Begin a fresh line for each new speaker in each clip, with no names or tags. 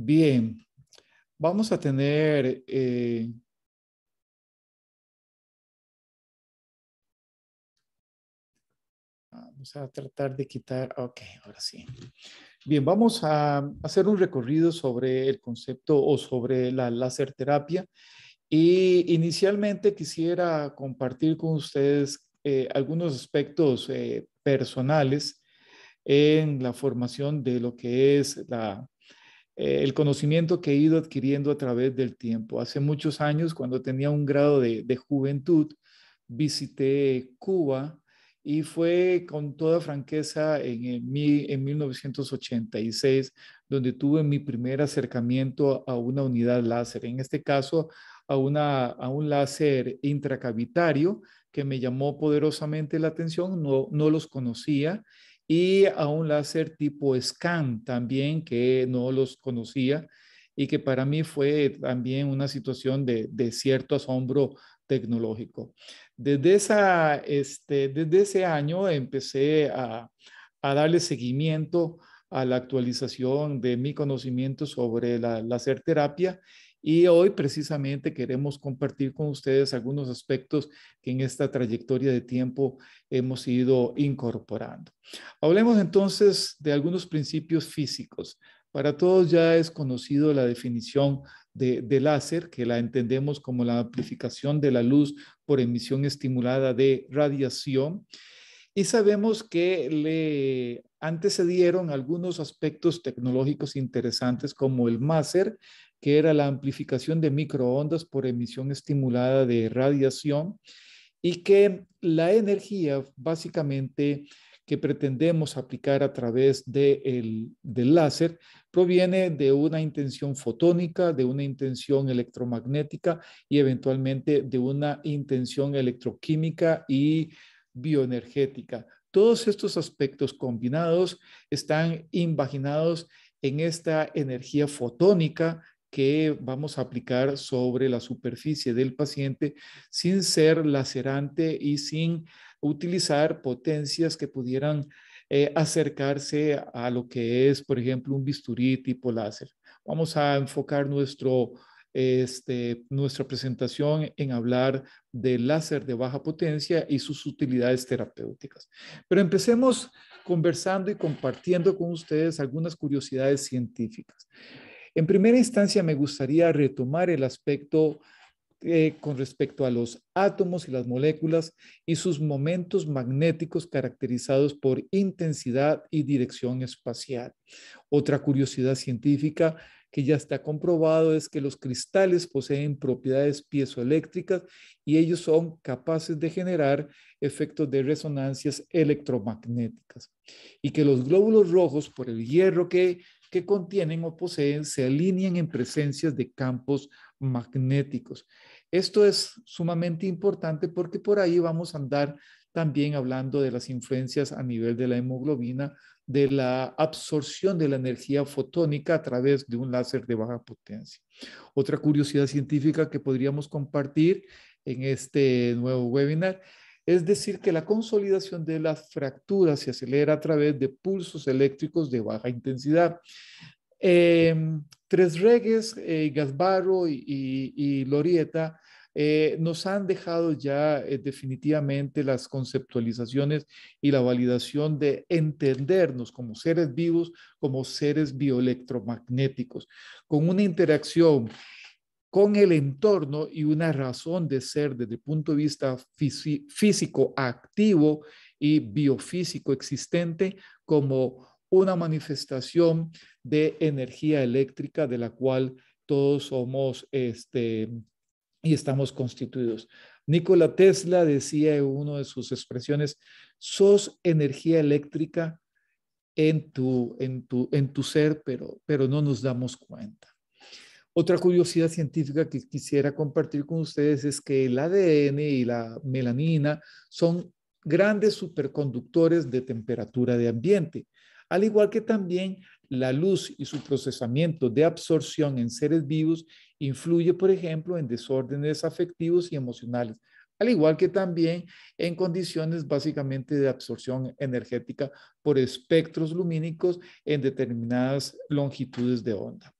Bien, vamos a tener eh, vamos a tratar de quitar, ok, ahora sí. Bien, vamos a hacer un recorrido sobre el concepto o sobre la láser terapia y inicialmente quisiera compartir con ustedes eh, algunos aspectos eh, personales en la formación de lo que es la eh, el conocimiento que he ido adquiriendo a través del tiempo. Hace muchos años, cuando tenía un grado de, juventud, visité Cuba y fue con toda franqueza en, 1986 eh, donde tuve mi primer acercamiento a una unidad láser, en este caso a, una, a un láser intracavitario que me llamó poderosamente la atención, no los conocía y a un láser tipo scan también que no los conocía y que para mí fue también una situación de, cierto asombro tecnológico. Desde, esa, este, desde ese año empecé a, a darle seguimiento a la actualización de mi conocimiento sobre la láser terapia y hoy precisamente queremos compartir con ustedes algunos aspectos que en esta trayectoria de tiempo hemos ido incorporando. Hablemos entonces de algunos principios físicos. Para todos ya es conocido la definición de, láser, que la entendemos como la amplificación de la luz por emisión estimulada de radiación. Y sabemos que le antecedieron algunos aspectos tecnológicos interesantes como el máster, que era la amplificación de microondas por emisión estimulada de radiación y que la energía básicamente que pretendemos aplicar a través del láser proviene de una intención fotónica, de una intención electromagnética y eventualmente de una intención electroquímica y bioenergética. Todos estos aspectos combinados están invaginados en esta energía fotónica que vamos a aplicar sobre la superficie del paciente sin ser lacerante y sin utilizar potencias que pudieran eh, acercarse a lo que es, por ejemplo, un bisturí tipo láser. Vamos a enfocar nuestro, este, nuestra presentación en hablar del láser de baja potencia y sus utilidades terapéuticas. Pero empecemos conversando y compartiendo con ustedes algunas curiosidades científicas. En primera instancia, me gustaría retomar el aspecto eh, con respecto a los átomos y las moléculas y sus momentos magnéticos caracterizados por intensidad y dirección espacial. Otra curiosidad científica que ya está comprobado es que los cristales poseen propiedades piezoeléctricas y ellos son capaces de generar efectos de resonancias electromagnéticas. Y que los glóbulos rojos, por el hierro que que contienen o poseen se alinean en presencias de campos magnéticos. Esto es sumamente importante porque por ahí vamos a andar también hablando de las influencias a nivel de la hemoglobina, de la absorción de la energía fotónica a través de un láser de baja potencia. Otra curiosidad científica que podríamos compartir en este nuevo webinar es decir, que la consolidación de las fracturas se acelera a través de pulsos eléctricos de baja intensidad. Em, Tres Regues, eh, Gasbarro y, Lorieta eh, nos han dejado ya eh, definitivamente las conceptualizaciones y la validación de entendernos como seres vivos, como seres bioelectromagnéticos, con una interacción con el entorno y una razón de ser desde el punto de vista físico activo y biofísico existente como una manifestación de energía eléctrica de la cual todos somos este, y estamos constituidos. Nikola Tesla decía en una de sus expresiones, sos energía eléctrica en tu, en tu, en tu ser, pero, pero no nos damos cuenta. Otra curiosidad científica que quisiera compartir con ustedes es que el ADN y la melanina son grandes superconductores de temperatura de ambiente, al igual que también la luz y su procesamiento de absorción en seres vivos influye, por ejemplo, en desórdenes afectivos y emocionales, al igual que también en condiciones básicamente de absorción energética por espectros lumínicos en determinadas longitudes de onda.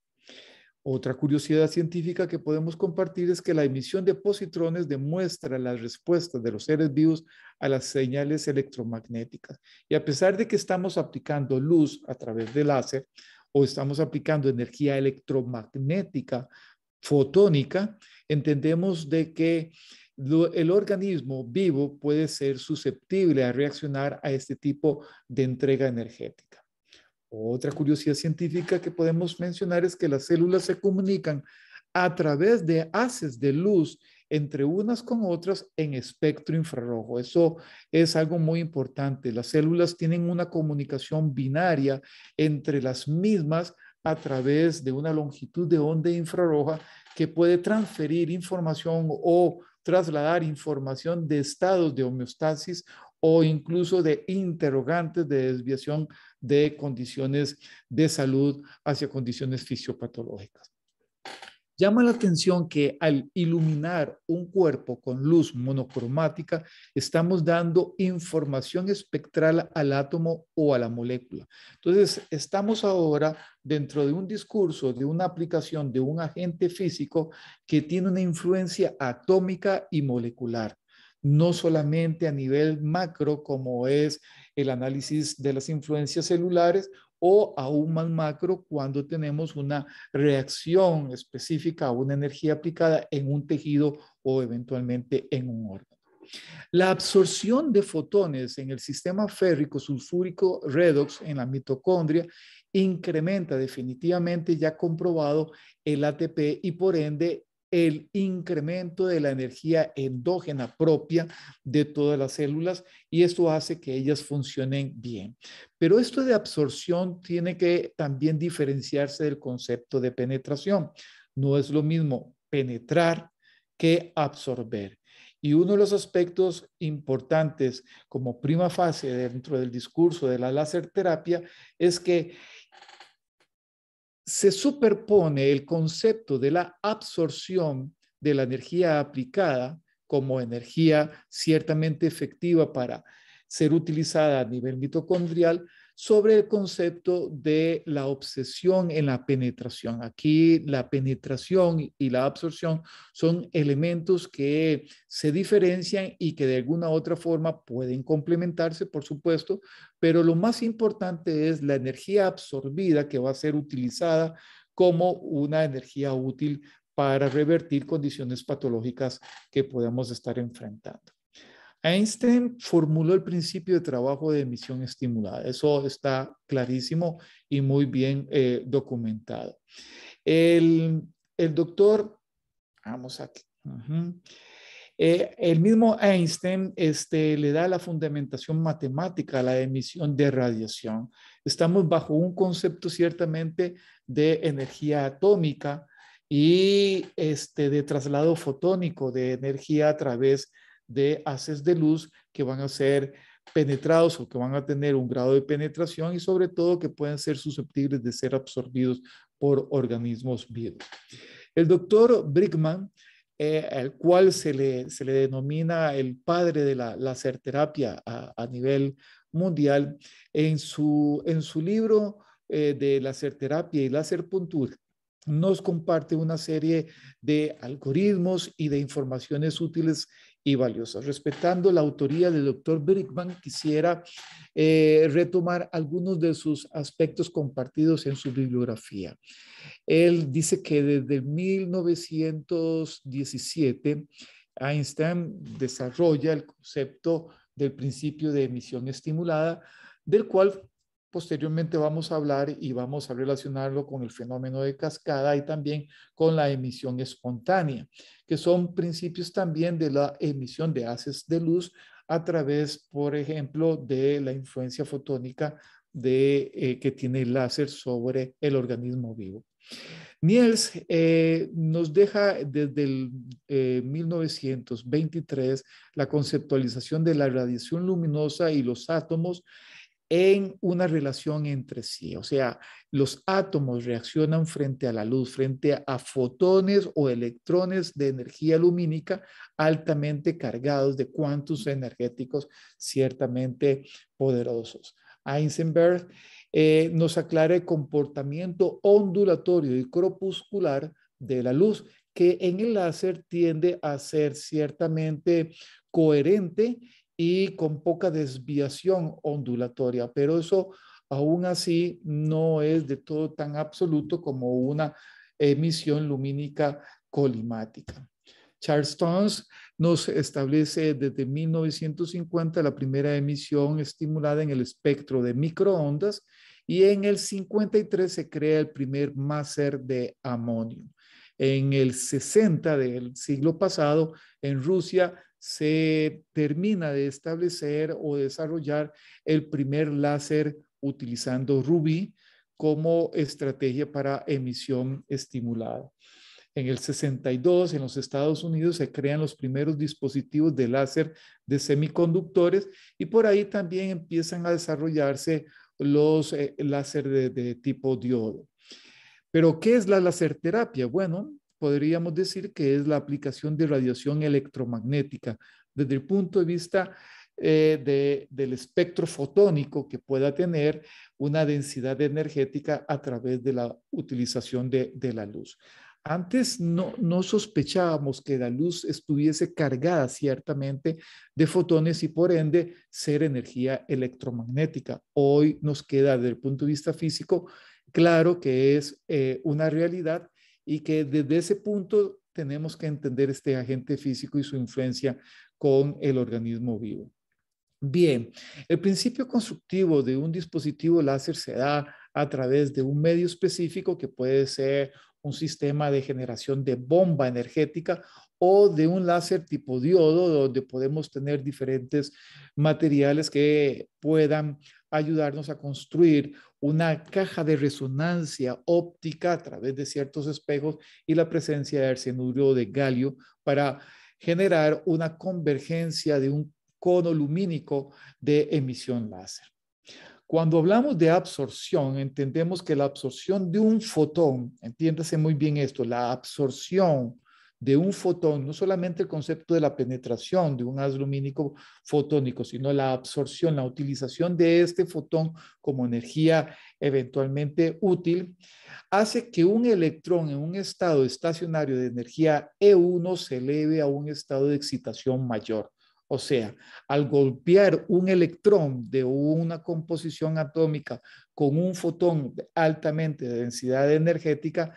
Otra curiosidad científica que podemos compartir es que la emisión de positrones demuestra las respuestas de los seres vivos a las señales electromagnéticas. Y a pesar de que estamos aplicando luz a través del láser o estamos aplicando energía electromagnética fotónica, entendemos de que el organismo vivo puede ser susceptible a reaccionar a este tipo de entrega energética. Otra curiosidad científica que podemos mencionar es que las células se comunican a través de haces de luz entre unas con otras en espectro infrarrojo. Eso es algo muy importante. Las células tienen una comunicación binaria entre las mismas a través de una longitud de onda infrarroja que puede transferir información o trasladar información de estados de homeostasis o incluso de interrogantes de desviación de condiciones de salud hacia condiciones fisiopatológicas. Llama la atención que al iluminar un cuerpo con luz monocromática, estamos dando información espectral al átomo o a la molécula. Entonces, estamos ahora dentro de un discurso, de una aplicación de un agente físico que tiene una influencia atómica y molecular no solamente a nivel macro, como es el análisis de las influencias celulares, o aún más macro cuando tenemos una reacción específica a una energía aplicada en un tejido o eventualmente en un órgano. La absorción de fotones en el sistema férrico sulfúrico redox en la mitocondria incrementa definitivamente ya comprobado el ATP y por ende el incremento de la energía endógena propia de todas las células y esto hace que ellas funcionen bien. Pero esto de absorción tiene que también diferenciarse del concepto de penetración. No es lo mismo penetrar que absorber. Y uno de los aspectos importantes como prima fase dentro del discurso de la láser terapia es que se superpone el concepto de la absorción de la energía aplicada como energía ciertamente efectiva para ser utilizada a nivel mitocondrial sobre el concepto de la obsesión en la penetración. Aquí la penetración y la absorción son elementos que se diferencian y que de alguna u otra forma pueden complementarse, por supuesto, pero lo más importante es la energía absorbida que va a ser utilizada como una energía útil para revertir condiciones patológicas que podamos estar enfrentando. Einstein formuló el principio de trabajo de emisión estimulada. Eso está clarísimo y muy bien eh, documentado. El, doctor, vamos aquí. Eh, el mismo Einstein este, le da la fundamentación matemática a la emisión de radiación. Estamos bajo un concepto ciertamente de energía atómica y este, de traslado fotónico de energía a través de de haces de luz que van a ser penetrados o que van a tener un grado de penetración y sobre todo que pueden ser susceptibles de ser absorbidos por organismos vivos. El doctor Brickman, eh, al cual se le, denomina el padre de la láser a, a nivel mundial, en su, en su libro eh, de de terapia y puntura, nos comparte una serie de algoritmos y de informaciones útiles y Respetando la autoría del doctor Brickman, quisiera eh, retomar algunos de sus aspectos compartidos en su bibliografía. Él dice que desde 1917, Einstein desarrolla el concepto del principio de emisión estimulada, del cual Posteriormente vamos a hablar y vamos a relacionarlo con el fenómeno de cascada y también con la emisión espontánea, que son principios también de la emisión de haces de luz a través, por ejemplo, de la influencia fotónica de, eh, que tiene el láser sobre el organismo vivo. Niels eh, nos deja desde el 1923 eh, la conceptualización de la radiación luminosa y los átomos en una relación entre sí. O sea, los átomos reaccionan frente a la luz, frente a fotones o electrones de energía lumínica altamente cargados de cuantos energéticos ciertamente poderosos. Heisenberg eh, nos aclara el comportamiento ondulatorio y corpuscular de la luz, que en el láser tiende a ser ciertamente coherente y con poca desviación ondulatoria, pero eso aún así no es de todo tan absoluto como una emisión lumínica colimática. Charles stones nos establece desde 1950 la primera emisión estimulada en el espectro de microondas y en el 53 se crea el primer máser de amonio. En el 60 del siglo pasado, en Rusia, se termina de establecer o desarrollar el primer láser utilizando Ruby como estrategia para emisión estimulada. En el 62, en los Estados Unidos, se crean los primeros dispositivos de láser de semiconductores y por ahí también empiezan a desarrollarse los láseres eh, láser de, tipo diodo. Pero, ¿qué es la terapia? Bueno, podríamos decir que es la aplicación de radiación electromagnética desde el punto de vista eh, del espectro fotónico que pueda tener una densidad energética a través de la utilización de, la luz. Antes no, sospechábamos que la luz estuviese cargada ciertamente de fotones y por ende ser energía electromagnética. Hoy nos queda desde el punto de vista físico claro que es eh, una realidad y que desde ese punto tenemos que entender este agente físico y su influencia con el organismo vivo. Bien, el principio constructivo de un dispositivo láser se da a través de un medio específico que puede ser un sistema de generación de bomba energética o de un láser tipo diodo donde podemos tener diferentes materiales que puedan ayudarnos a construir una caja de resonancia óptica a través de ciertos espejos y la presencia de arsenuro de galio para generar una convergencia de un cono lumínico de emisión láser. Cuando hablamos de absorción, entendemos que la absorción de un fotón, entiéndase muy bien esto, la absorción de un fotón, no solamente el concepto de la penetración de un haz lumínico fotónico, sino la absorción, la utilización de este fotón como energía eventualmente útil, hace que un electrón en un estado estacionario de energía E1 se eleve a un estado de excitación mayor. O sea, al golpear un electrón de una composición atómica con un fotón altamente de densidad energética,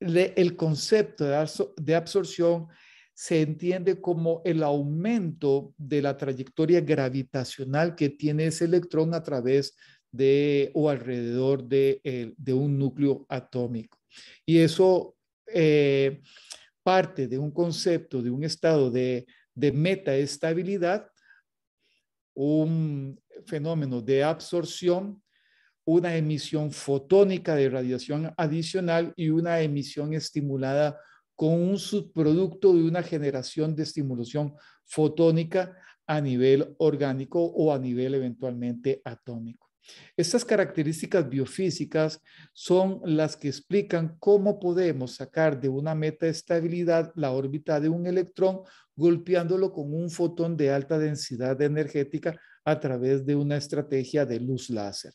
el concepto de absorción se entiende como el aumento de la trayectoria gravitacional que tiene ese electrón a través de o alrededor de, un núcleo atómico. Y eso eh, parte de un concepto, de un estado de, de metaestabilidad, un fenómeno de absorción una emisión fotónica de radiación adicional y una emisión estimulada con un subproducto de una generación de estimulación fotónica a nivel orgánico o a nivel eventualmente atómico. Estas características biofísicas son las que explican cómo podemos sacar de una metaestabilidad la órbita de un electrón golpeándolo con un fotón de alta densidad energética a través de una estrategia de luz láser.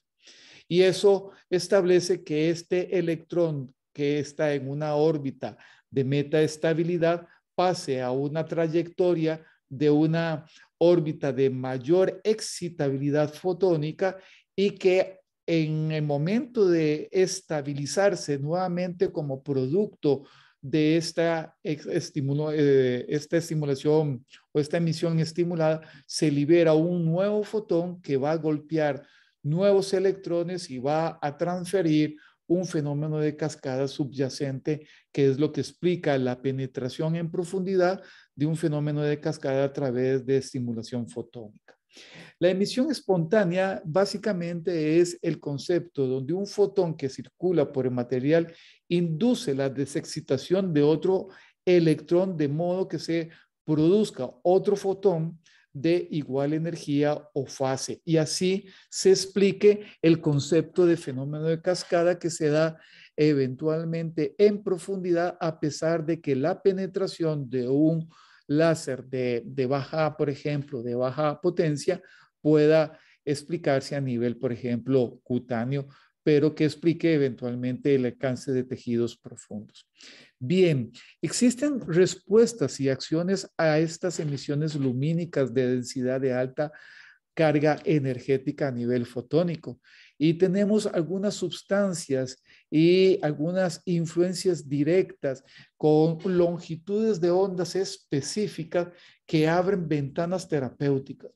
Y eso establece que este electrón que está en una órbita de metaestabilidad pase a una trayectoria de una órbita de mayor excitabilidad fotónica y que en el momento de estabilizarse nuevamente como producto de esta, eh, esta estimulación o esta emisión estimulada, se libera un nuevo fotón que va a golpear nuevos electrones y va a transferir un fenómeno de cascada subyacente, que es lo que explica la penetración en profundidad de un fenómeno de cascada a través de estimulación fotónica. La emisión espontánea básicamente es el concepto donde un fotón que circula por el material induce la desexcitación de otro electrón de modo que se produzca otro fotón de igual energía o fase. Y así se explique el concepto de fenómeno de cascada que se da eventualmente en profundidad a pesar de que la penetración de un láser de, de baja, por ejemplo, de baja potencia, pueda explicarse a nivel, por ejemplo, cutáneo, pero que explique eventualmente el alcance de tejidos profundos. Bien, existen respuestas y acciones a estas emisiones lumínicas de densidad de alta carga energética a nivel fotónico y tenemos algunas sustancias y algunas influencias directas con longitudes de ondas específicas que abren ventanas terapéuticas.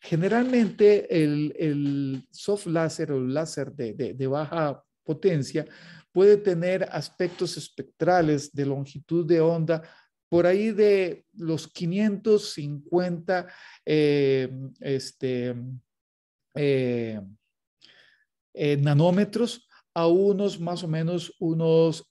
Generalmente el, soft láser o el láser de baja potencia puede tener aspectos espectrales de longitud de onda por ahí de los 550 eh, este, eh, eh, nanómetros a unos más o menos unos 900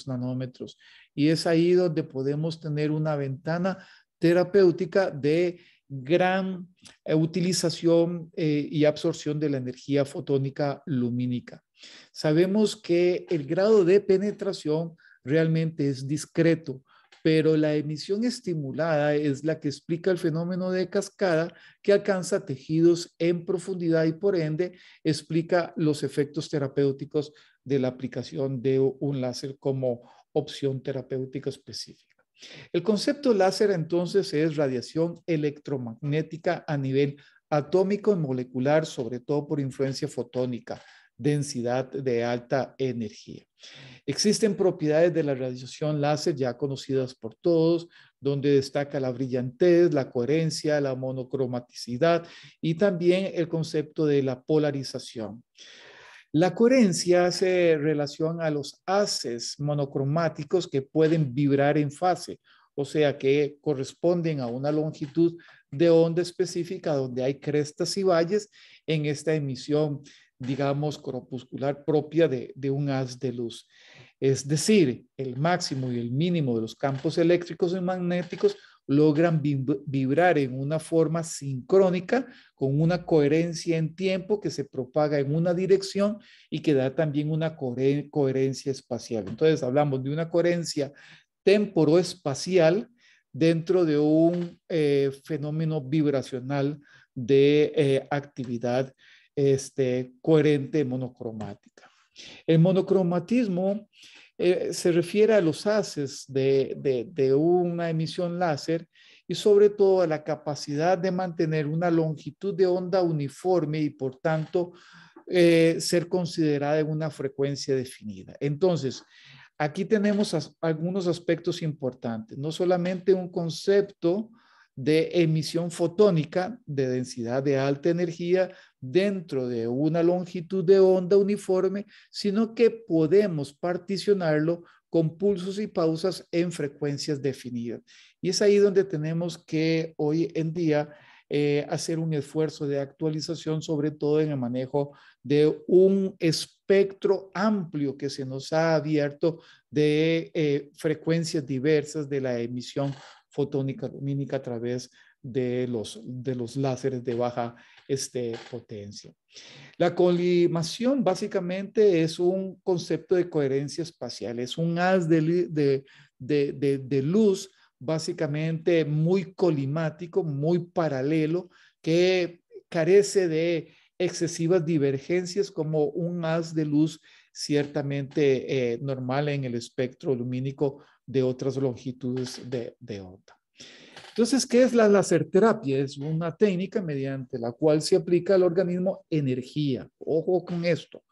este, nanómetros. Y es ahí donde podemos tener una ventana terapéutica de gran utilización y absorción de la energía fotónica lumínica. Sabemos que el grado de penetración realmente es discreto, pero la emisión estimulada es la que explica el fenómeno de cascada que alcanza tejidos en profundidad y por ende explica los efectos terapéuticos de la aplicación de un láser como opción terapéutica específica. El concepto láser entonces es radiación electromagnética a nivel atómico y molecular, sobre todo por influencia fotónica, densidad de alta energía. Existen propiedades de la radiación láser ya conocidas por todos, donde destaca la brillantez, la coherencia, la monocromaticidad y también el concepto de la polarización. La coherencia hace relación a los haces monocromáticos que pueden vibrar en fase, o sea que corresponden a una longitud de onda específica donde hay crestas y valles en esta emisión digamos, corpuscular propia de, un haz de luz. Es decir, el máximo y el mínimo de los campos eléctricos y magnéticos logran vibrar en una forma sincrónica con una coherencia en tiempo que se propaga en una dirección y que da también una coherencia espacial. Entonces hablamos de una coherencia temporoespacial dentro de un eh, fenómeno vibracional de eh, actividad este, coherente monocromática. El monocromatismo eh, se refiere a los haces de, una emisión láser y sobre todo a la capacidad de mantener una longitud de onda uniforme y por tanto eh, ser considerada en una frecuencia definida. Entonces, aquí tenemos algunos aspectos importantes, no solamente un concepto de emisión fotónica de densidad de alta energía, dentro de una longitud de onda uniforme, sino que podemos particionarlo con pulsos y pausas en frecuencias definidas. Y es ahí donde tenemos que hoy en día eh, hacer un esfuerzo de actualización, sobre todo en el manejo de un espectro amplio que se nos ha abierto de eh, frecuencias diversas de la emisión fotónica lumínica a través de los, de los láseres de baja este, potencia. La colimación básicamente es un concepto de coherencia espacial, es un haz de, luz básicamente muy colimático, muy paralelo, que carece de excesivas divergencias como un haz de luz ciertamente eh, normal en el espectro lumínico de otras longitudes de, de onda. Entonces, ¿qué es la laserterapia? Es una técnica mediante la cual se aplica al organismo energía. Ojo con esto.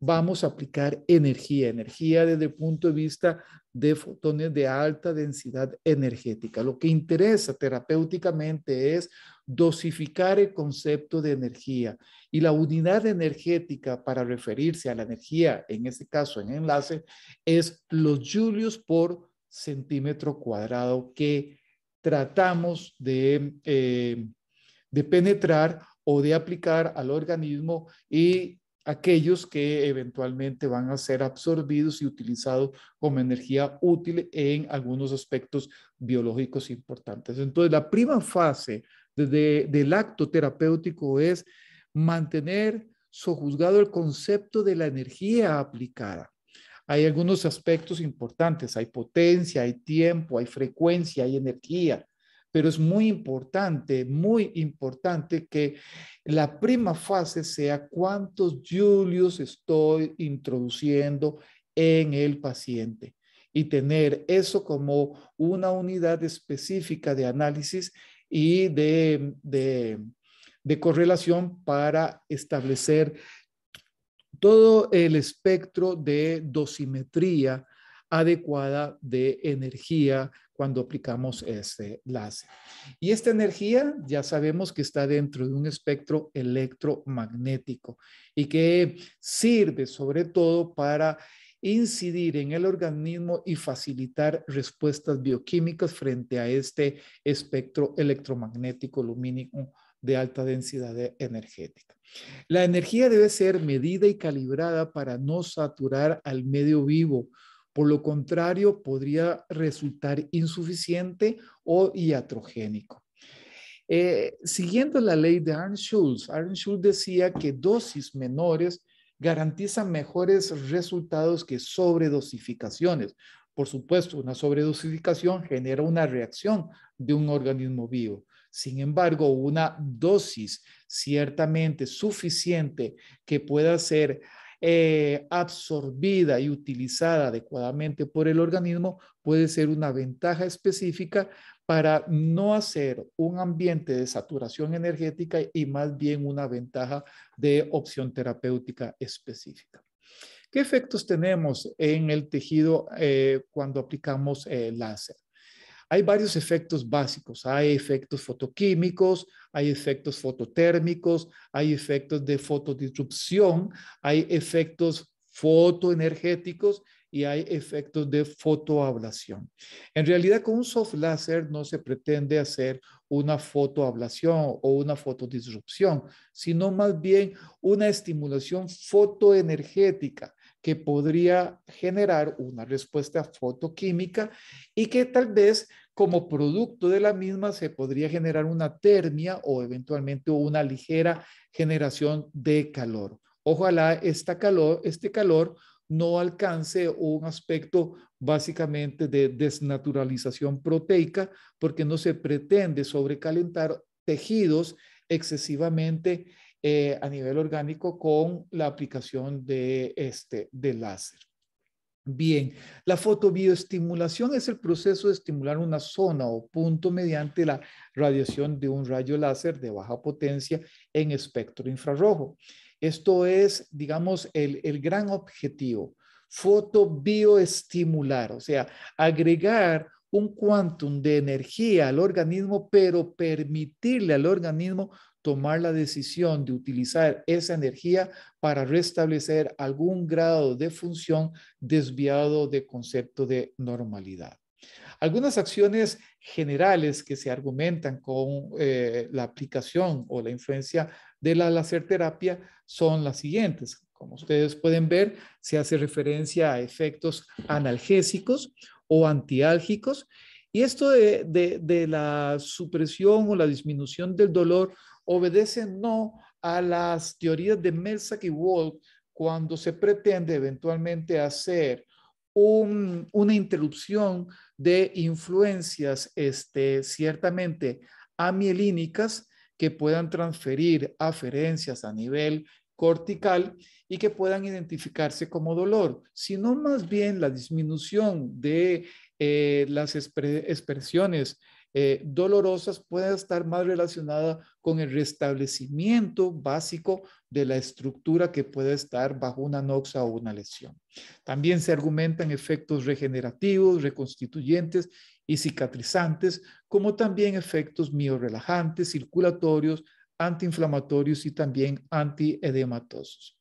Vamos a aplicar energía, energía desde el punto de vista de fotones de alta densidad energética. Lo que interesa terapéuticamente es dosificar el concepto de energía y la unidad energética para referirse a la energía, en este caso en enlace, es los julios por centímetro cuadrado que tratamos de, eh, de penetrar o de aplicar al organismo y aquellos que eventualmente van a ser absorbidos y utilizados como energía útil en algunos aspectos biológicos importantes. Entonces, la primera fase del acto terapéutico es mantener sojuzgado el concepto de la energía aplicada hay algunos aspectos importantes, hay potencia, hay tiempo, hay frecuencia, hay energía, pero es muy importante, muy importante que la prima fase sea cuántos julios estoy introduciendo en el paciente y tener eso como una unidad específica de análisis y de, de correlación para establecer todo el espectro de dosimetría adecuada de energía cuando aplicamos este láser. Y esta energía ya sabemos que está dentro de un espectro electromagnético y que sirve sobre todo para incidir en el organismo y facilitar respuestas bioquímicas frente a este espectro electromagnético lumínico de alta densidad energética. La energía debe ser medida y calibrada para no saturar al medio vivo. Por lo contrario, podría resultar insuficiente o iatrogénico. Eh, siguiendo la ley de Arn Schulz, Arn Schultz decía que dosis menores garantizan mejores resultados que sobredosificaciones. Por supuesto, una sobredosificación genera una reacción de un organismo vivo. Sin embargo, una dosis ciertamente suficiente que pueda ser eh, absorbida y utilizada adecuadamente por el organismo puede ser una ventaja específica para no hacer un ambiente de saturación energética y más bien una ventaja de opción terapéutica específica. ¿Qué efectos tenemos en el tejido eh, cuando aplicamos el eh, láser? Hay varios efectos básicos. Hay efectos fotoquímicos, hay efectos fototérmicos, hay efectos de fotodisrupción, hay efectos fotoenergéticos y hay efectos de fotoablación. En realidad, con un soft láser no se pretende hacer una fotoablación o una fotodisrupción, sino más bien una estimulación fotoenergética que podría generar una respuesta fotoquímica y que tal vez como producto de la misma se podría generar una termia o eventualmente una ligera generación de calor. Ojalá esta calor, este calor no alcance un aspecto básicamente de desnaturalización proteica porque no se pretende sobrecalentar tejidos excesivamente eh, a nivel orgánico con la aplicación de, este, de láser. Bien, la fotobioestimulación es el proceso de estimular una zona o punto mediante la radiación de un rayo láser de baja potencia en espectro infrarrojo. Esto es, digamos, el, gran objetivo, fotobioestimular, o sea, agregar un quantum de energía al organismo, pero permitirle al organismo tomar la decisión de utilizar esa energía para restablecer algún grado de función desviado de concepto de normalidad. Algunas acciones generales que se argumentan con eh, la aplicación o la influencia de la láser terapia son las siguientes. Como ustedes pueden ver, se hace referencia a efectos analgésicos o antiálgicos. Y esto de, de la supresión o la disminución del dolor obedecen no a las teorías de Melsack y cuando se pretende eventualmente hacer una interrupción de influencias este, ciertamente amielínicas que puedan transferir aferencias a nivel cortical y que puedan identificarse como dolor, sino más bien la disminución de eh, las expresiones eh, dolorosas pueden estar más relacionada con el restablecimiento básico de la estructura que puede estar bajo una noxa o una lesión. También se argumentan efectos regenerativos, reconstituyentes y cicatrizantes, como también efectos miorelajantes, circulatorios, antiinflamatorios y también antiedematosos.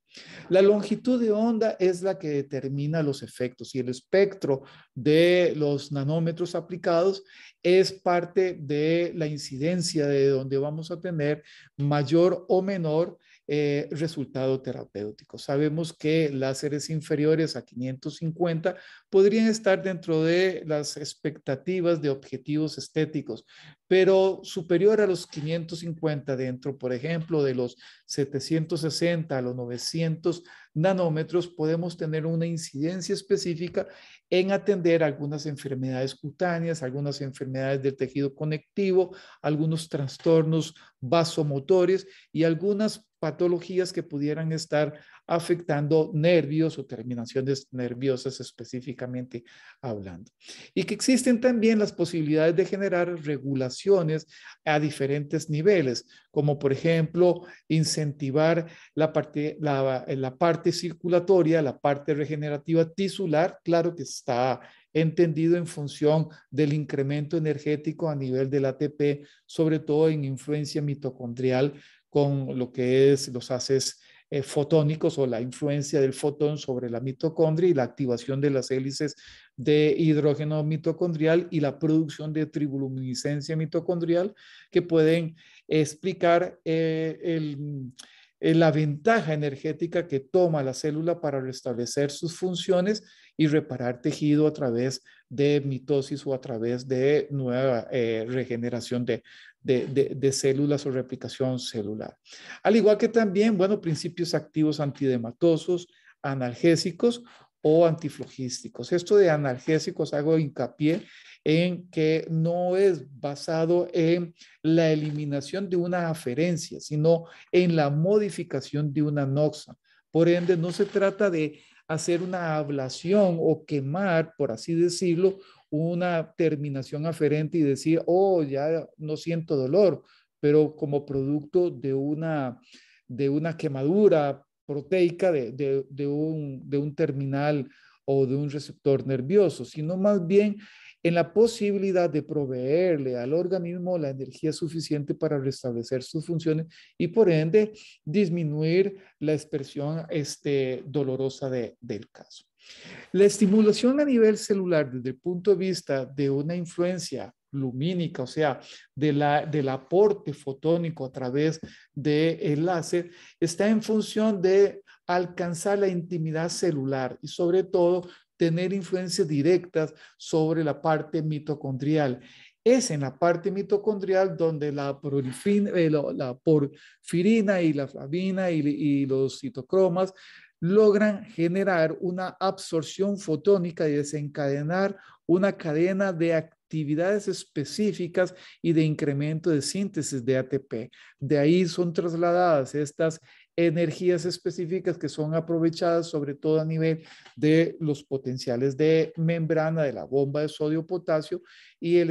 La longitud de onda es la que determina los efectos y el espectro de los nanómetros aplicados es parte de la incidencia de donde vamos a tener mayor o menor eh, resultado terapéutico. Sabemos que láseres inferiores a 550 podrían estar dentro de las expectativas de objetivos estéticos, pero superior a los 550 dentro, por ejemplo, de los 760 a los 900 nanómetros, podemos tener una incidencia específica en atender algunas enfermedades cutáneas, algunas enfermedades del tejido conectivo, algunos trastornos vasomotores y algunas patologías que pudieran estar afectando nervios o terminaciones nerviosas específicamente hablando. Y que existen también las posibilidades de generar regulaciones a diferentes niveles, como por ejemplo incentivar la parte, la parte circulatoria, la parte regenerativa tisular, claro que está entendido en función del incremento energético a nivel del ATP, sobre todo en influencia mitocondrial, con lo que es los haces eh, fotónicos o la influencia del fotón sobre la mitocondria y la activación de las hélices de hidrógeno mitocondrial y la producción de tribuluminiscencia mitocondrial que pueden explicar eh, eh, la ventaja energética que toma la célula para restablecer sus funciones y reparar tejido a través de mitosis o a través de nueva regeneración de, de, células o replicación celular. Al igual que también, bueno, principios activos antidematosos, analgésicos o antiflogísticos. Esto de analgésicos hago hincapié en que no es basado en la eliminación de una aferencia, sino en la modificación de una noxa. Por ende, no se trata de hacer una ablación o quemar, por así decirlo, una terminación aferente y decir, oh, ya no siento dolor, pero como producto de una, de una quemadura proteica de, de, de, un, de un terminal o de un receptor nervioso, sino más bien en la posibilidad de proveerle al organismo la energía suficiente para restablecer sus funciones y por ende disminuir la expresión este, dolorosa de, del caso. La estimulación a nivel celular desde el punto de vista de una influencia lumínica, o sea, de la, del aporte fotónico a través del de láser, está en función de alcanzar la intimidad celular y sobre todo tener influencias directas sobre la parte mitocondrial. Es en la parte mitocondrial donde la, eh, porfirina, y la flavina y los citocromas logran generar una absorción fotónica y desencadenar una cadena de actividades específicas y de incremento de síntesis de ATP. De ahí son trasladadas estas energías específicas que son aprovechadas sobre todo a nivel de los potenciales de membrana de la bomba de sodio-potasio y el,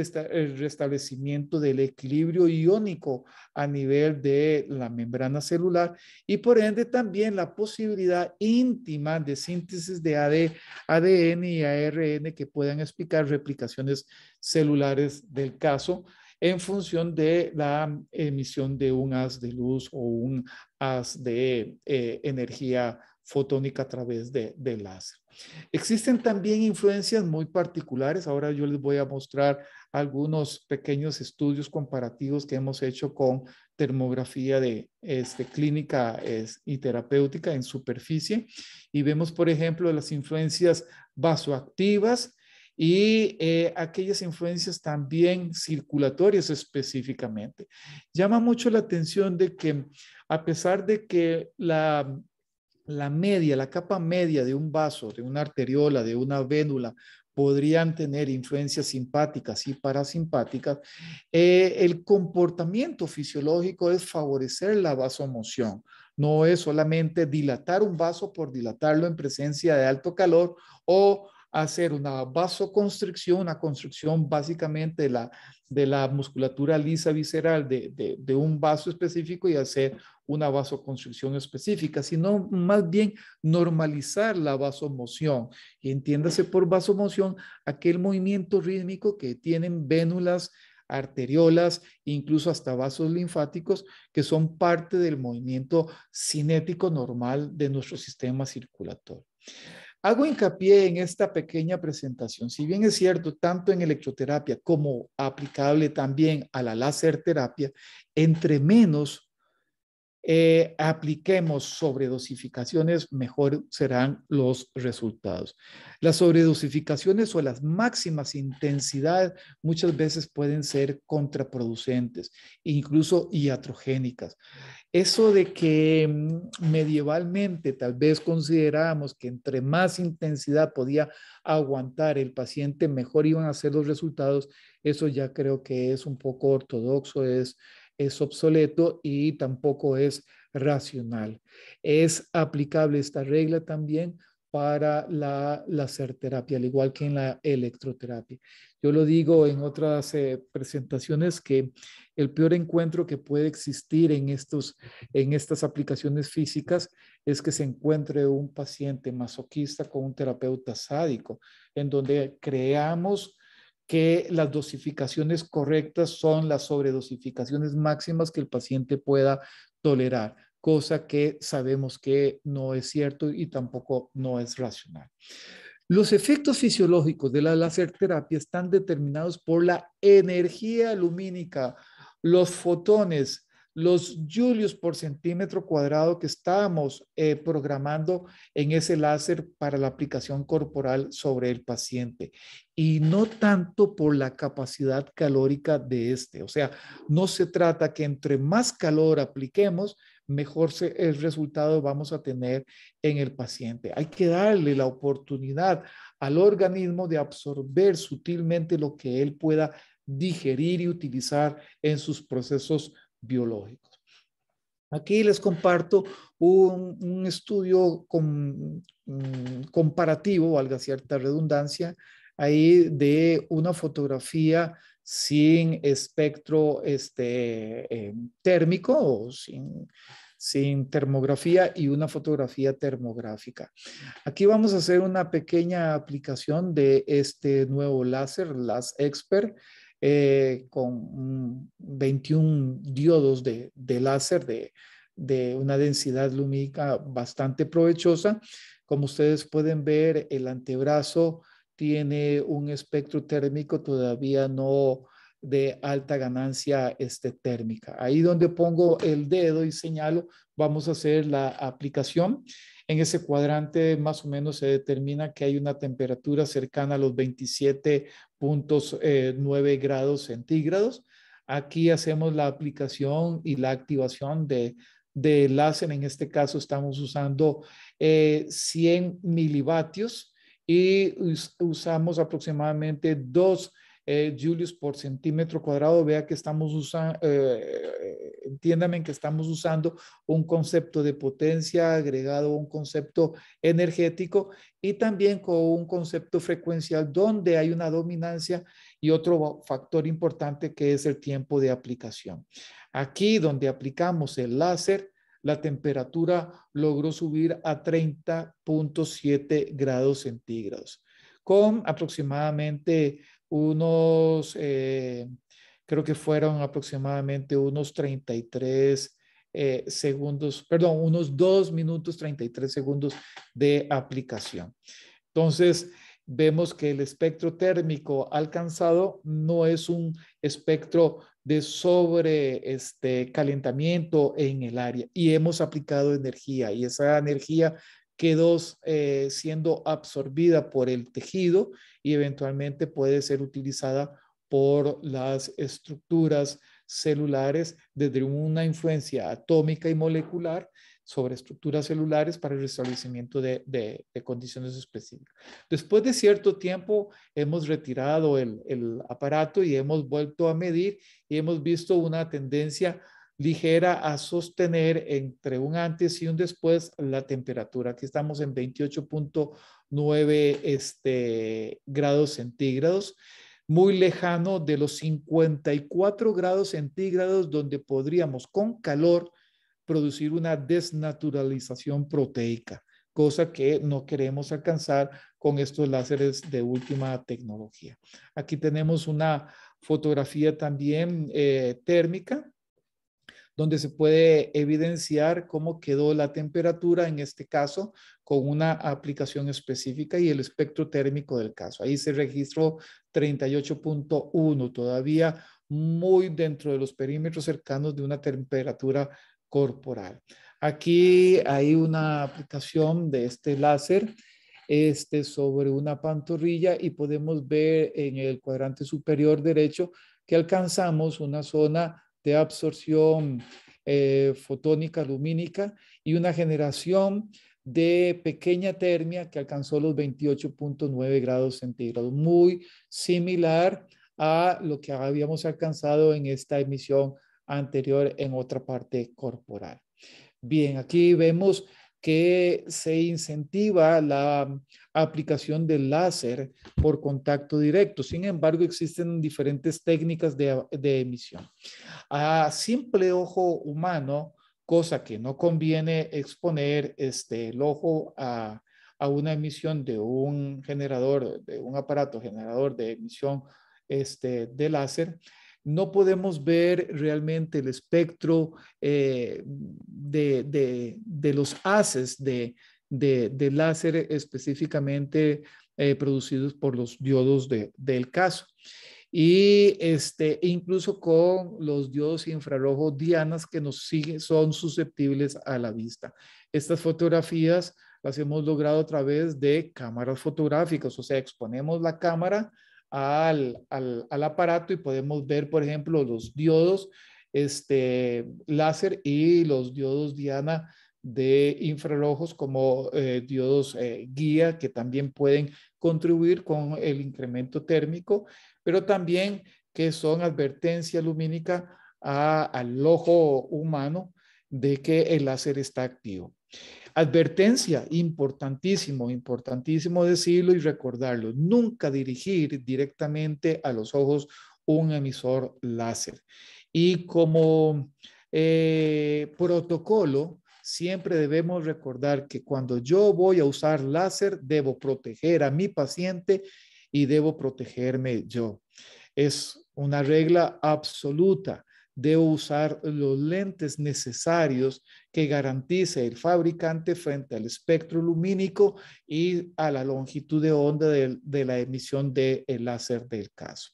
restablecimiento del equilibrio iónico a nivel de la membrana celular y por ende también la posibilidad íntima de síntesis de ADN y ARN que puedan explicar replicaciones celulares del caso en función de la emisión de un haz de luz o un haz de eh, energía fotónica a través de, láser. Existen también influencias muy particulares. Ahora yo les voy a mostrar algunos pequeños estudios comparativos que hemos hecho con termografía de este, clínica y terapéutica en superficie. Y vemos, por ejemplo, las influencias vasoactivas, y eh, aquellas influencias también circulatorias específicamente. Llama mucho la atención de que a pesar de que la, la media, la capa media de un vaso, de una arteriola, de una vénula, podrían tener influencias simpáticas y parasimpáticas, eh, el comportamiento fisiológico es favorecer la vasomoción. No es solamente dilatar un vaso por dilatarlo en presencia de alto calor o hacer una vasoconstricción, una construcción básicamente de la, de la musculatura lisa visceral de, un vaso específico y hacer una vasoconstricción específica, sino más bien normalizar la vasomoción. Y entiéndase por vasomoción aquel movimiento rítmico que tienen vénulas, arteriolas, incluso hasta vasos linfáticos, que son parte del movimiento cinético normal de nuestro sistema circulatorio. Hago hincapié en esta pequeña presentación. Si bien es cierto, tanto en electroterapia como aplicable también a la láser terapia, entre menos eh, apliquemos sobredosificaciones, mejor serán los resultados. Las sobredosificaciones o las máximas intensidades muchas veces pueden ser contraproducentes, incluso iatrogénicas. Eso de que mm, medievalmente tal vez considerábamos que entre más intensidad podía aguantar el paciente, mejor iban a ser los resultados, eso ya creo que es un poco ortodoxo, es es obsoleto y tampoco es racional. Es aplicable esta regla también para la terapia al igual que en la electroterapia. Yo lo digo en otras eh, presentaciones que el peor encuentro que puede existir en, estos, en estas aplicaciones físicas es que se encuentre un paciente masoquista con un terapeuta sádico, en donde creamos que las dosificaciones correctas son las sobredosificaciones máximas que el paciente pueda tolerar, cosa que sabemos que no es cierto y tampoco no es racional. Los efectos fisiológicos de la láser terapia están determinados por la energía lumínica, los fotones, los julios por centímetro cuadrado que estábamos eh, programando en ese láser para la aplicación corporal sobre el paciente y no tanto por la capacidad calórica de este. O sea, no se trata que entre más calor apliquemos, mejor se, el resultado vamos a tener en el paciente. Hay que darle la oportunidad al organismo de absorber sutilmente lo que él pueda digerir y utilizar en sus procesos biológicos. Aquí les comparto un, estudio mm, comparativo, valga cierta redundancia, ahí de una fotografía sin espectro este, em, térmico o sin, sin termografía y una fotografía termográfica. Aquí vamos a hacer una pequeña aplicación de este nuevo láser, LAS Expert, eh, con 21 diodos de, láser de, una densidad lumínica bastante provechosa. Como ustedes pueden ver, el antebrazo tiene un espectro térmico todavía no de alta ganancia este, térmica. Ahí donde pongo el dedo y señalo, vamos a hacer la aplicación. En ese cuadrante más o menos se determina que hay una temperatura cercana a los 27.9 eh, grados centígrados. Aquí hacemos la aplicación y la activación de, de láser. En este caso estamos usando 100 eh, milivatios y usamos aproximadamente 2 eh, Julius, por centímetro cuadrado, vea que estamos usando, eh, entiéndame que estamos usando un concepto de potencia agregado un concepto energético y también con un concepto frecuencial donde hay una dominancia y otro factor importante que es el tiempo de aplicación. Aquí donde aplicamos el láser, la temperatura logró subir a 30.7 grados centígrados con aproximadamente unos, eh, creo que fueron aproximadamente unos 33 eh, segundos, perdón, unos 2 minutos 33 segundos de aplicación. Entonces, vemos que el espectro térmico alcanzado no es un espectro de sobre este calentamiento en el área y hemos aplicado energía y esa energía quedó eh, siendo absorbida por el tejido y eventualmente puede ser utilizada por las estructuras celulares desde una influencia atómica y molecular sobre estructuras celulares para el restablecimiento de, condiciones específicas. Después de cierto tiempo hemos retirado el, el aparato y hemos vuelto a medir y hemos visto una tendencia ligera a sostener entre un antes y un después la temperatura. Aquí estamos en 28.9 este, grados centígrados, muy lejano de los 54 grados centígrados donde podríamos con calor producir una desnaturalización proteica, cosa que no queremos alcanzar con estos láseres de última tecnología. Aquí tenemos una fotografía también eh, térmica donde se puede evidenciar cómo quedó la temperatura, en este caso, con una aplicación específica y el espectro térmico del caso. Ahí se registró 38.1, todavía muy dentro de los perímetros cercanos de una temperatura corporal. Aquí hay una aplicación de este láser este, sobre una pantorrilla y podemos ver en el cuadrante superior derecho que alcanzamos una zona de absorción eh, fotónica lumínica y una generación de pequeña termia que alcanzó los 28.9 grados centígrados, muy similar a lo que habíamos alcanzado en esta emisión anterior en otra parte corporal. Bien, aquí vemos que se incentiva la mm, aplicación del láser por contacto directo. Sin embargo, existen diferentes técnicas de, emisión. A simple ojo humano, cosa que no conviene exponer este, el ojo a, una emisión de un generador, de un aparato generador de emisión este, de láser, no podemos ver realmente el espectro eh, de, los haces de, láser específicamente eh, producidos por los diodos del caso. Y este, e incluso con los diodos infrarrojos dianas que nos siguen, son susceptibles a la vista. Estas fotografías las hemos logrado a través de cámaras fotográficas, o sea, exponemos la cámara al, aparato y podemos ver, por ejemplo, los diodos este, láser y los diodos diana de infrarrojos como eh, diodos eh, guía que también pueden contribuir con el incremento térmico, pero también que son advertencia lumínica al ojo humano de que el láser está activo. Advertencia, importantísimo, importantísimo decirlo y recordarlo. Nunca dirigir directamente a los ojos un emisor láser. Y como eh, protocolo, siempre debemos recordar que cuando yo voy a usar láser, debo proteger a mi paciente y debo protegerme yo. Es una regla absoluta debo usar los lentes necesarios que garantice el fabricante frente al espectro lumínico y a la longitud de onda de, la emisión del láser del caso.